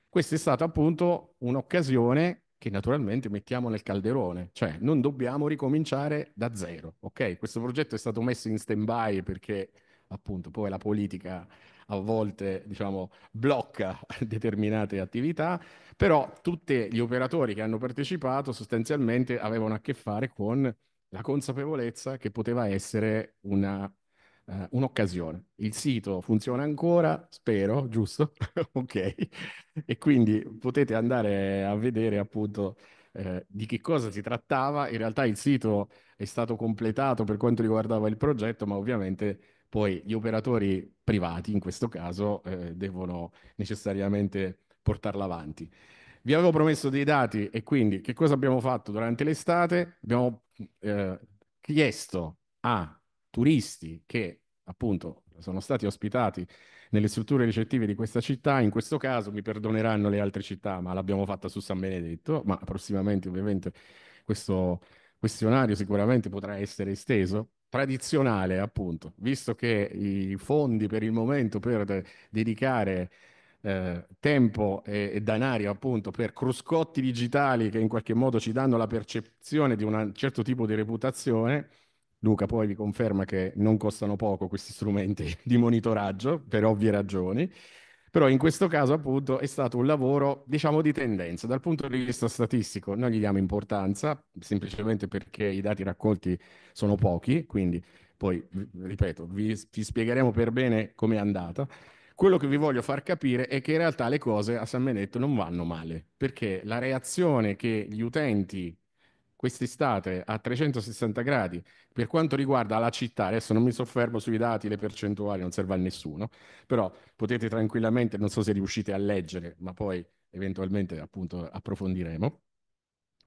questa è stata appunto un'occasione che naturalmente mettiamo nel calderone, cioè non dobbiamo ricominciare da zero, ok? Questo progetto è stato messo in stand-by perché appunto poi la politica a volte diciamo, blocca determinate attività, però tutti gli operatori che hanno partecipato sostanzialmente avevano a che fare con la consapevolezza che poteva essere una eh, un'occasione. Il sito funziona ancora, spero, giusto? ok. E quindi potete andare a vedere appunto eh, di che cosa si trattava. In realtà il sito è stato completato per quanto riguardava il progetto, ma ovviamente poi gli operatori privati, in questo caso, eh, devono necessariamente portarla avanti. Vi avevo promesso dei dati e quindi che cosa abbiamo fatto durante l'estate? Abbiamo eh, chiesto a turisti che appunto sono stati ospitati nelle strutture ricettive di questa città, in questo caso mi perdoneranno le altre città, ma l'abbiamo fatta su San Benedetto, ma prossimamente ovviamente questo questionario sicuramente potrà essere esteso tradizionale, appunto, visto che i fondi per il momento per de- dedicare eh, tempo e-, e, danario, appunto, per cruscotti digitali che in qualche modo ci danno la percezione di un certo tipo di reputazione, Luca poi vi conferma che non costano poco questi strumenti di monitoraggio per ovvie ragioni, però in questo caso appunto è stato un lavoro diciamo di tendenza. Dal punto di vista statistico non gli diamo importanza, semplicemente perché i dati raccolti sono pochi, quindi poi ripeto, vi, vi spiegheremo per bene come è andata. Quello che vi voglio far capire è che in realtà le cose a San Benedetto non vanno male, perché la reazione che gli utenti quest'estate a 360 gradi per quanto riguarda la città. Adesso non mi soffermo sui dati, le percentuali, non serve a nessuno, però potete tranquillamente, non so se riuscite a leggere, ma poi eventualmente appunto approfondiremo.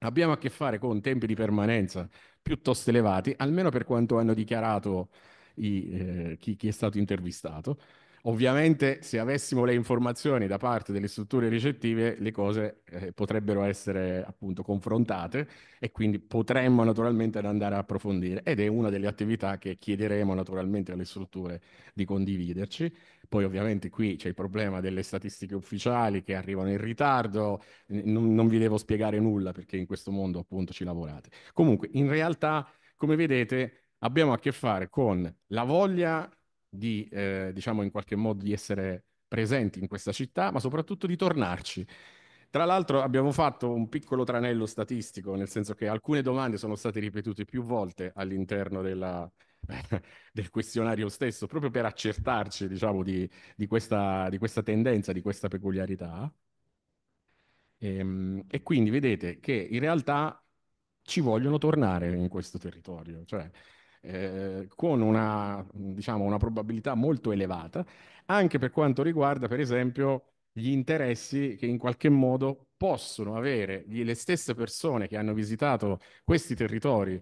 Abbiamo a che fare con tempi di permanenza piuttosto elevati, almeno per quanto hanno dichiarato i, eh, chi, chi è stato intervistato Ovviamente se avessimo le informazioni da parte delle strutture ricettive le cose eh, potrebbero essere appunto confrontate e quindi potremmo naturalmente andare a approfondire ed è una delle attività che chiederemo naturalmente alle strutture di condividerci. Poi ovviamente qui c'è il problema delle statistiche ufficiali che arrivano in ritardo, non, non vi devo spiegare nulla perché in questo mondo appunto ci lavorate. Comunque in realtà come vedete abbiamo a che fare con la voglia di, eh, diciamo in qualche modo, di essere presenti in questa città, ma soprattutto di tornarci. Tra l'altro abbiamo fatto un piccolo tranello statistico, nel senso che alcune domande sono state ripetute più volte all'interno della, del questionario stesso, proprio per accertarci, diciamo, di, di, questa, di questa, tendenza, di questa peculiarità. E, ehm, e, quindi vedete che in realtà ci vogliono tornare in questo territorio. Cioè, eh, con una, diciamo, una probabilità molto elevata, anche per quanto riguarda, per esempio, gli interessi che in qualche modo possono avere le stesse persone che hanno visitato questi territori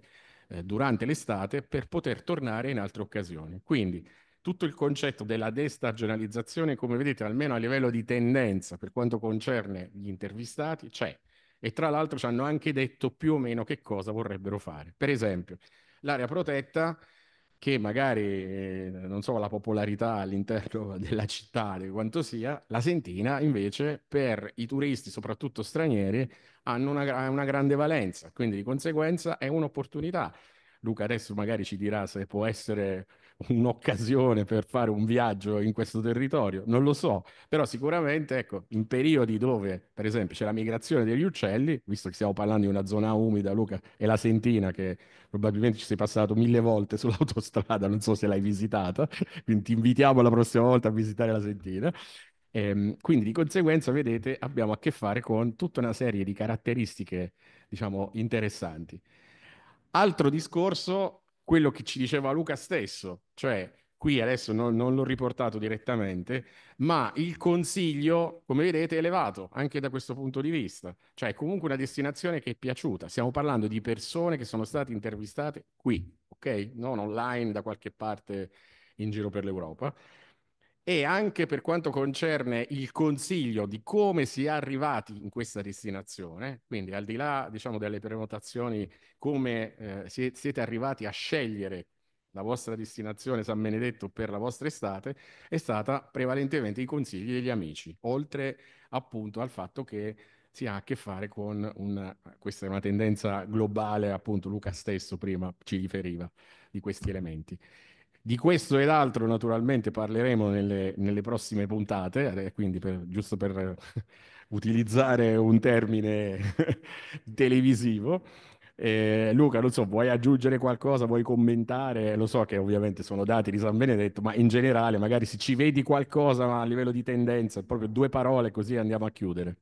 eh, durante l'estate per poter tornare in altre occasioni. Quindi tutto il concetto della destagionalizzazione, come vedete, almeno a livello di tendenza per quanto concerne gli intervistati, c'è. E tra l'altro ci hanno anche detto più o meno che cosa vorrebbero fare. Per esempio, l'area protetta che magari, eh, non so, la popolarità all'interno della città, di quanto sia, la Sentina invece per i turisti, soprattutto stranieri, hanno una, una grande valenza, quindi di conseguenza è un'opportunità. Luca adesso magari ci dirà se può essere un'occasione per fare un viaggio in questo territorio, non lo so, però sicuramente ecco, in periodi dove per esempio c'è la migrazione degli uccelli, visto che stiamo parlando di una zona umida, Luca, e la Sentina che probabilmente ci sei passato mille volte sull'autostrada, non so se l'hai visitata, quindi ti invitiamo la prossima volta a visitare la Sentina. E, ehm, quindi di conseguenza, vedete, abbiamo a che fare con tutta una serie di caratteristiche, diciamo, interessanti. Altro discorso quello che ci diceva Luca stesso, cioè qui adesso non, non l'ho riportato direttamente, ma il consiglio, come vedete, è elevato anche da questo punto di vista, cioè è comunque una destinazione che è piaciuta, stiamo parlando di persone che sono state intervistate qui, ok? Non online da qualche parte in giro per l'Europa e anche per quanto concerne il consiglio di come si è arrivati in questa destinazione, quindi al di là diciamo, delle prenotazioni, come eh, siete arrivati a scegliere la vostra destinazione San Benedetto per la vostra estate, è stata prevalentemente i consigli degli amici, oltre appunto al fatto che si ha a che fare con una, questa è una tendenza globale, appunto Luca stesso prima ci riferiva di questi elementi. Di questo ed altro naturalmente parleremo nelle, nelle prossime puntate, eh, quindi per, giusto per utilizzare un termine televisivo. Eh, Luca, non so, vuoi aggiungere qualcosa, vuoi commentare? Lo so che ovviamente sono dati di San Benedetto, ma in generale magari se ci vedi qualcosa a livello di tendenza, proprio due parole così andiamo a chiudere.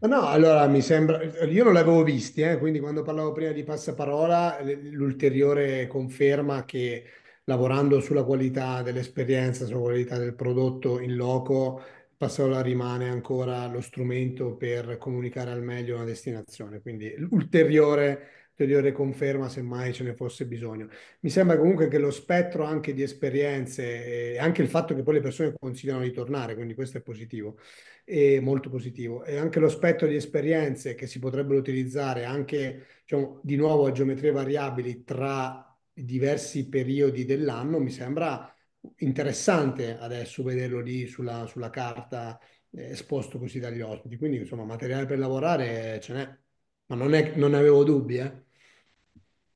No, allora mi sembra, io non l'avevo visti, eh, quindi quando parlavo prima di passaparola, l'ulteriore conferma che lavorando sulla qualità dell'esperienza, sulla qualità del prodotto in loco, Passarola rimane ancora lo strumento per comunicare al meglio una destinazione, quindi ulteriore, ulteriore conferma mai ce ne fosse bisogno. Mi sembra comunque che lo spettro anche di esperienze e anche il fatto che poi le persone consigliano di tornare, quindi questo è positivo, è molto positivo, e anche lo spettro di esperienze che si potrebbero utilizzare anche diciamo, di nuovo a geometrie variabili tra diversi periodi dell'anno, mi sembra interessante adesso vederlo lì sulla, sulla carta eh, esposto così dagli ospiti. Quindi, insomma, materiale per lavorare ce n'è, ma non, è, non ne avevo dubbi. Eh.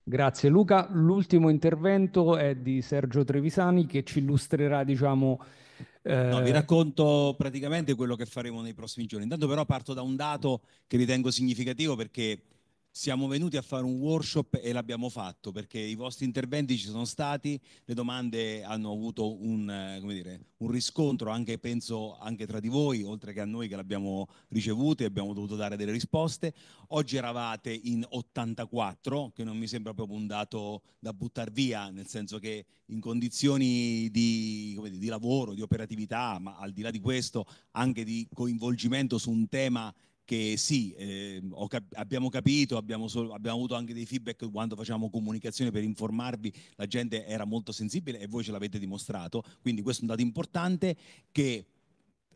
Grazie Luca. L'ultimo intervento è di Sergio Trevisani che ci illustrerà, diciamo, eh, No, vi racconto praticamente quello che faremo nei prossimi giorni. Intanto però parto da un dato che ritengo significativo perché siamo venuti a fare un workshop e l'abbiamo fatto perché i vostri interventi ci sono stati, le domande hanno avuto un, eh, dire, un riscontro anche, penso, anche tra di voi, oltre che a noi che l'abbiamo ricevuto e abbiamo dovuto dare delle risposte. Oggi eravate in 84, che non mi sembra proprio un dato da buttare via, nel senso che in condizioni di, dire, di lavoro, di operatività, ma al di là di questo anche di coinvolgimento su un tema che sì, eh, cap- abbiamo capito, abbiamo, so- abbiamo, avuto anche dei feedback quando facciamo comunicazione per informarvi, la gente era molto sensibile e voi ce l'avete dimostrato, quindi questo è un dato importante che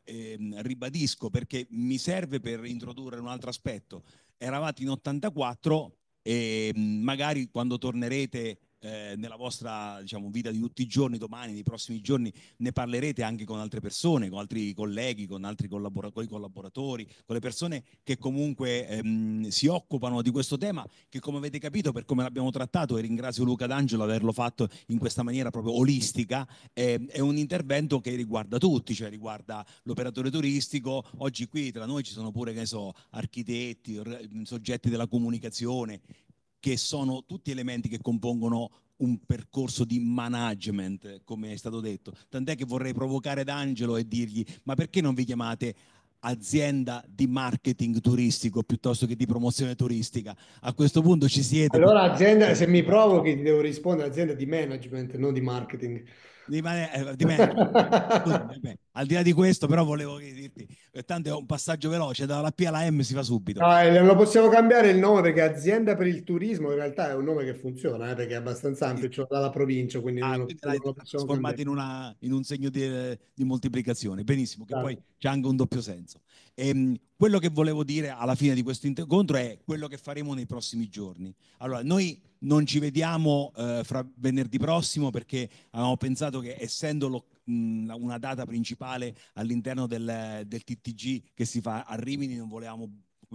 eh, ribadisco perché mi serve per introdurre un altro aspetto. Eravate in 84 e ehm, magari quando tornerete eh, nella vostra diciamo, vita di tutti i giorni, domani, nei prossimi giorni, ne parlerete anche con altre persone, con altri colleghi, con altri collabor- con collaboratori, con le persone che comunque ehm, si occupano di questo tema, che come avete capito, per come l'abbiamo trattato, e ringrazio Luca D'Angelo averlo fatto in questa maniera proprio olistica, eh, è un intervento che riguarda tutti, cioè riguarda l'operatore turistico, oggi qui tra noi ci sono pure, che ne so, architetti, soggetti della comunicazione, che sono tutti elementi che compongono un percorso di management, come è stato detto. Tant'è che vorrei provocare D'Angelo e dirgli, ma perché non vi chiamate azienda di marketing turistico piuttosto che di promozione turistica. A questo punto ci siete. Allora, azienda, se mi provochi, devo rispondere azienda di management, non di marketing. Di, mare, di me. al di là di questo, però, volevo dirti: eh, tanto è un passaggio veloce, dalla P alla M si fa subito. No, eh, lo possiamo cambiare il nome perché azienda per il turismo in realtà è un nome che funziona eh, perché è abbastanza ampio, sì. cioè dalla provincia. Quindi ah, non, quindi lo, trasformato in, una, in, un segno di, eh, di moltiplicazione. Benissimo, che sì. Esatto. poi c'è anche un doppio senso. E, ehm, quello che volevo dire alla fine di questo incontro è quello che faremo nei prossimi giorni. Allora, noi non ci vediamo eh, fra venerdì prossimo perché avevamo pensato che essendo lo, mh, una data principale all'interno del, del TTG che si fa a Rimini non volevamo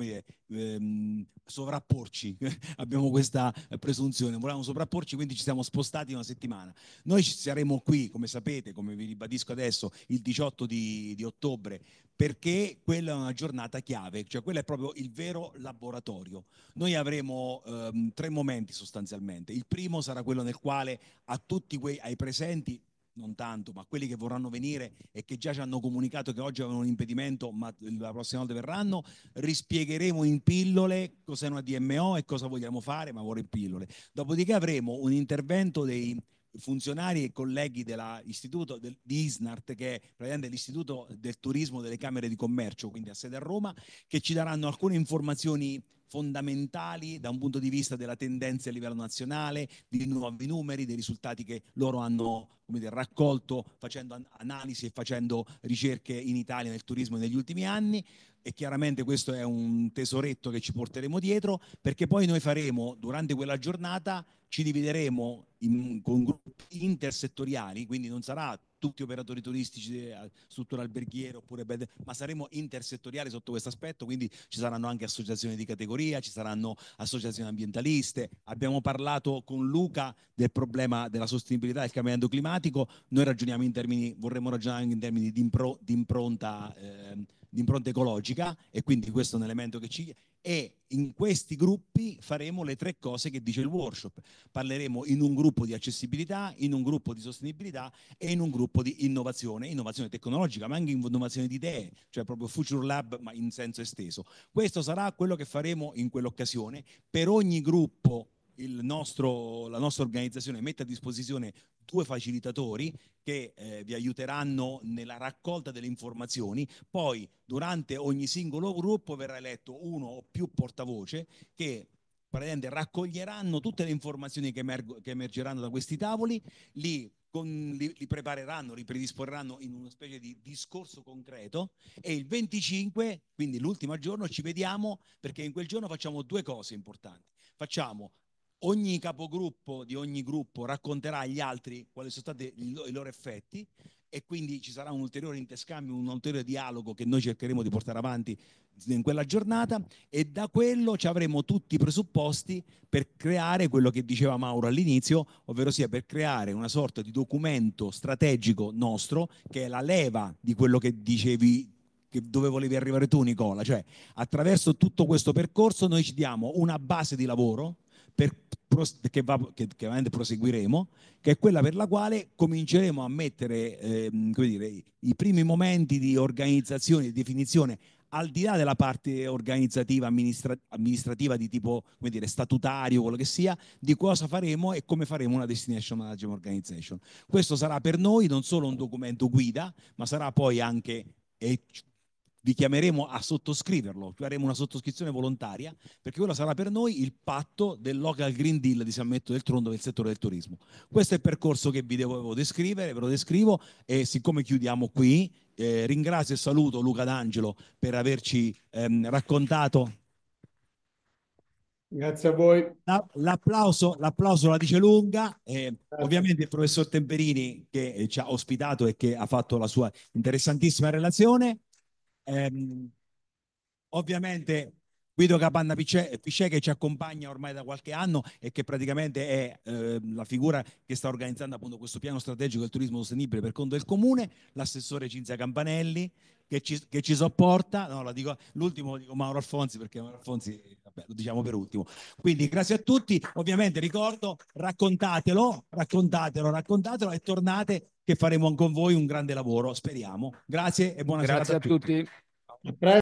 dire, ehm, sovrapporci, abbiamo questa presunzione, volevamo sovrapporci, quindi ci siamo spostati una settimana. Noi ci saremo qui, come sapete, come vi ribadisco adesso, il 18 di, di ottobre, perché quella è una giornata chiave, cioè quello è proprio il vero laboratorio. Noi avremo ehm, tre momenti sostanzialmente. Il primo sarà quello nel quale a tutti quei, ai presenti non tanto, ma quelli che vorranno venire e che già ci hanno comunicato che oggi avevano un impedimento, ma la prossima volta verranno, rispiegheremo in pillole cos'è una DMO e cosa vogliamo fare, ma vorrei pillole. Dopodiché avremo un intervento dei funzionari e colleghi dell'istituto del, di ISNART, che è praticamente l'istituto del turismo delle Camere di Commercio, quindi a sede a Roma, che ci daranno alcune informazioni fondamentali da un punto di vista della tendenza a livello nazionale, di nuovi numeri, dei risultati che loro hanno dire, raccolto facendo analisi e facendo ricerche in Italia nel turismo negli ultimi anni e chiaramente questo è un tesoretto che ci porteremo dietro perché poi noi faremo durante quella giornata ci divideremo in, con gruppi intersettoriali quindi non sarà tutti operatori turistici eh, struttura alberghiera oppure ma saremo intersettoriali sotto questo aspetto quindi ci saranno anche associazioni di categoria ci saranno associazioni ambientaliste abbiamo parlato con Luca del problema della sostenibilità del cambiamento climatico noi ragioniamo in termini vorremmo ragionare anche in termini di, di impronta eh, impronta ecologica e quindi questo è un elemento che ci... E in questi gruppi faremo le tre cose che dice il workshop. Parleremo in un gruppo di accessibilità, in un gruppo di sostenibilità e in un gruppo di innovazione, innovazione tecnologica, ma anche innovazione di idee, cioè proprio Future Lab, ma in senso esteso. Questo sarà quello che faremo in quell'occasione. Per ogni gruppo il nostro, la nostra organizzazione mette a disposizione due facilitatori che eh, vi aiuteranno nella raccolta delle informazioni, poi durante ogni singolo gruppo verrà eletto uno o più portavoce che praticamente raccoglieranno tutte le informazioni che, emerg- che emergeranno da questi tavoli, li, con, li, li, prepareranno, li predisporranno in una specie di discorso concreto e il 25, quindi l'ultimo giorno, ci vediamo perché in quel giorno facciamo due cose importanti. Facciamo ogni capogruppo di ogni gruppo racconterà agli altri quali sono stati i loro effetti e quindi ci sarà un ulteriore interscambio, un ulteriore dialogo che noi cercheremo di portare avanti in quella giornata e da quello ci avremo tutti i presupposti per creare quello che diceva Mauro all'inizio, ovvero sia per creare una sorta di documento strategico nostro che è la leva di quello che dicevi dove volevi arrivare tu Nicola, cioè attraverso tutto questo percorso noi ci diamo una base di lavoro per, che, va, che, chiaramente proseguiremo, che è quella per la quale cominceremo a mettere eh, dire, i primi momenti di organizzazione e definizione al di là della parte organizzativa, amministra- amministrativa di tipo dire, statutario, quello che sia, di cosa faremo e come faremo una destination management organization. Questo sarà per noi non solo un documento guida, ma sarà poi anche, e vi chiameremo a sottoscriverlo, faremo una sottoscrizione volontaria, perché quello sarà per noi il patto del Local Green Deal di San Metto del Trondo del settore del turismo. Questo è il percorso che vi devo descrivere, ve lo descrivo e siccome chiudiamo qui, eh, ringrazio e saluto Luca D'Angelo per averci ehm, raccontato. Grazie a voi. L'applauso, l'applauso la dice lunga. Eh, ovviamente il professor Temperini che ci ha ospitato e che ha fatto la sua interessantissima relazione. Ehm, ovviamente Guido Capanna Piscè che ci accompagna ormai da qualche anno e che praticamente è eh, la figura che sta organizzando appunto questo piano strategico del turismo sostenibile per conto del comune, l'assessore Cinzia Campanelli, che ci, che ci sopporta. No, dico, l'ultimo dico Mauro Alfonsi perché Mauro Alfonsi vabbè, lo diciamo per ultimo. Quindi grazie a tutti, ovviamente ricordo, raccontatelo, raccontatelo, raccontatelo e tornate che faremo con voi un grande lavoro, speriamo. Grazie e buona grazie serata a tutti. tutti.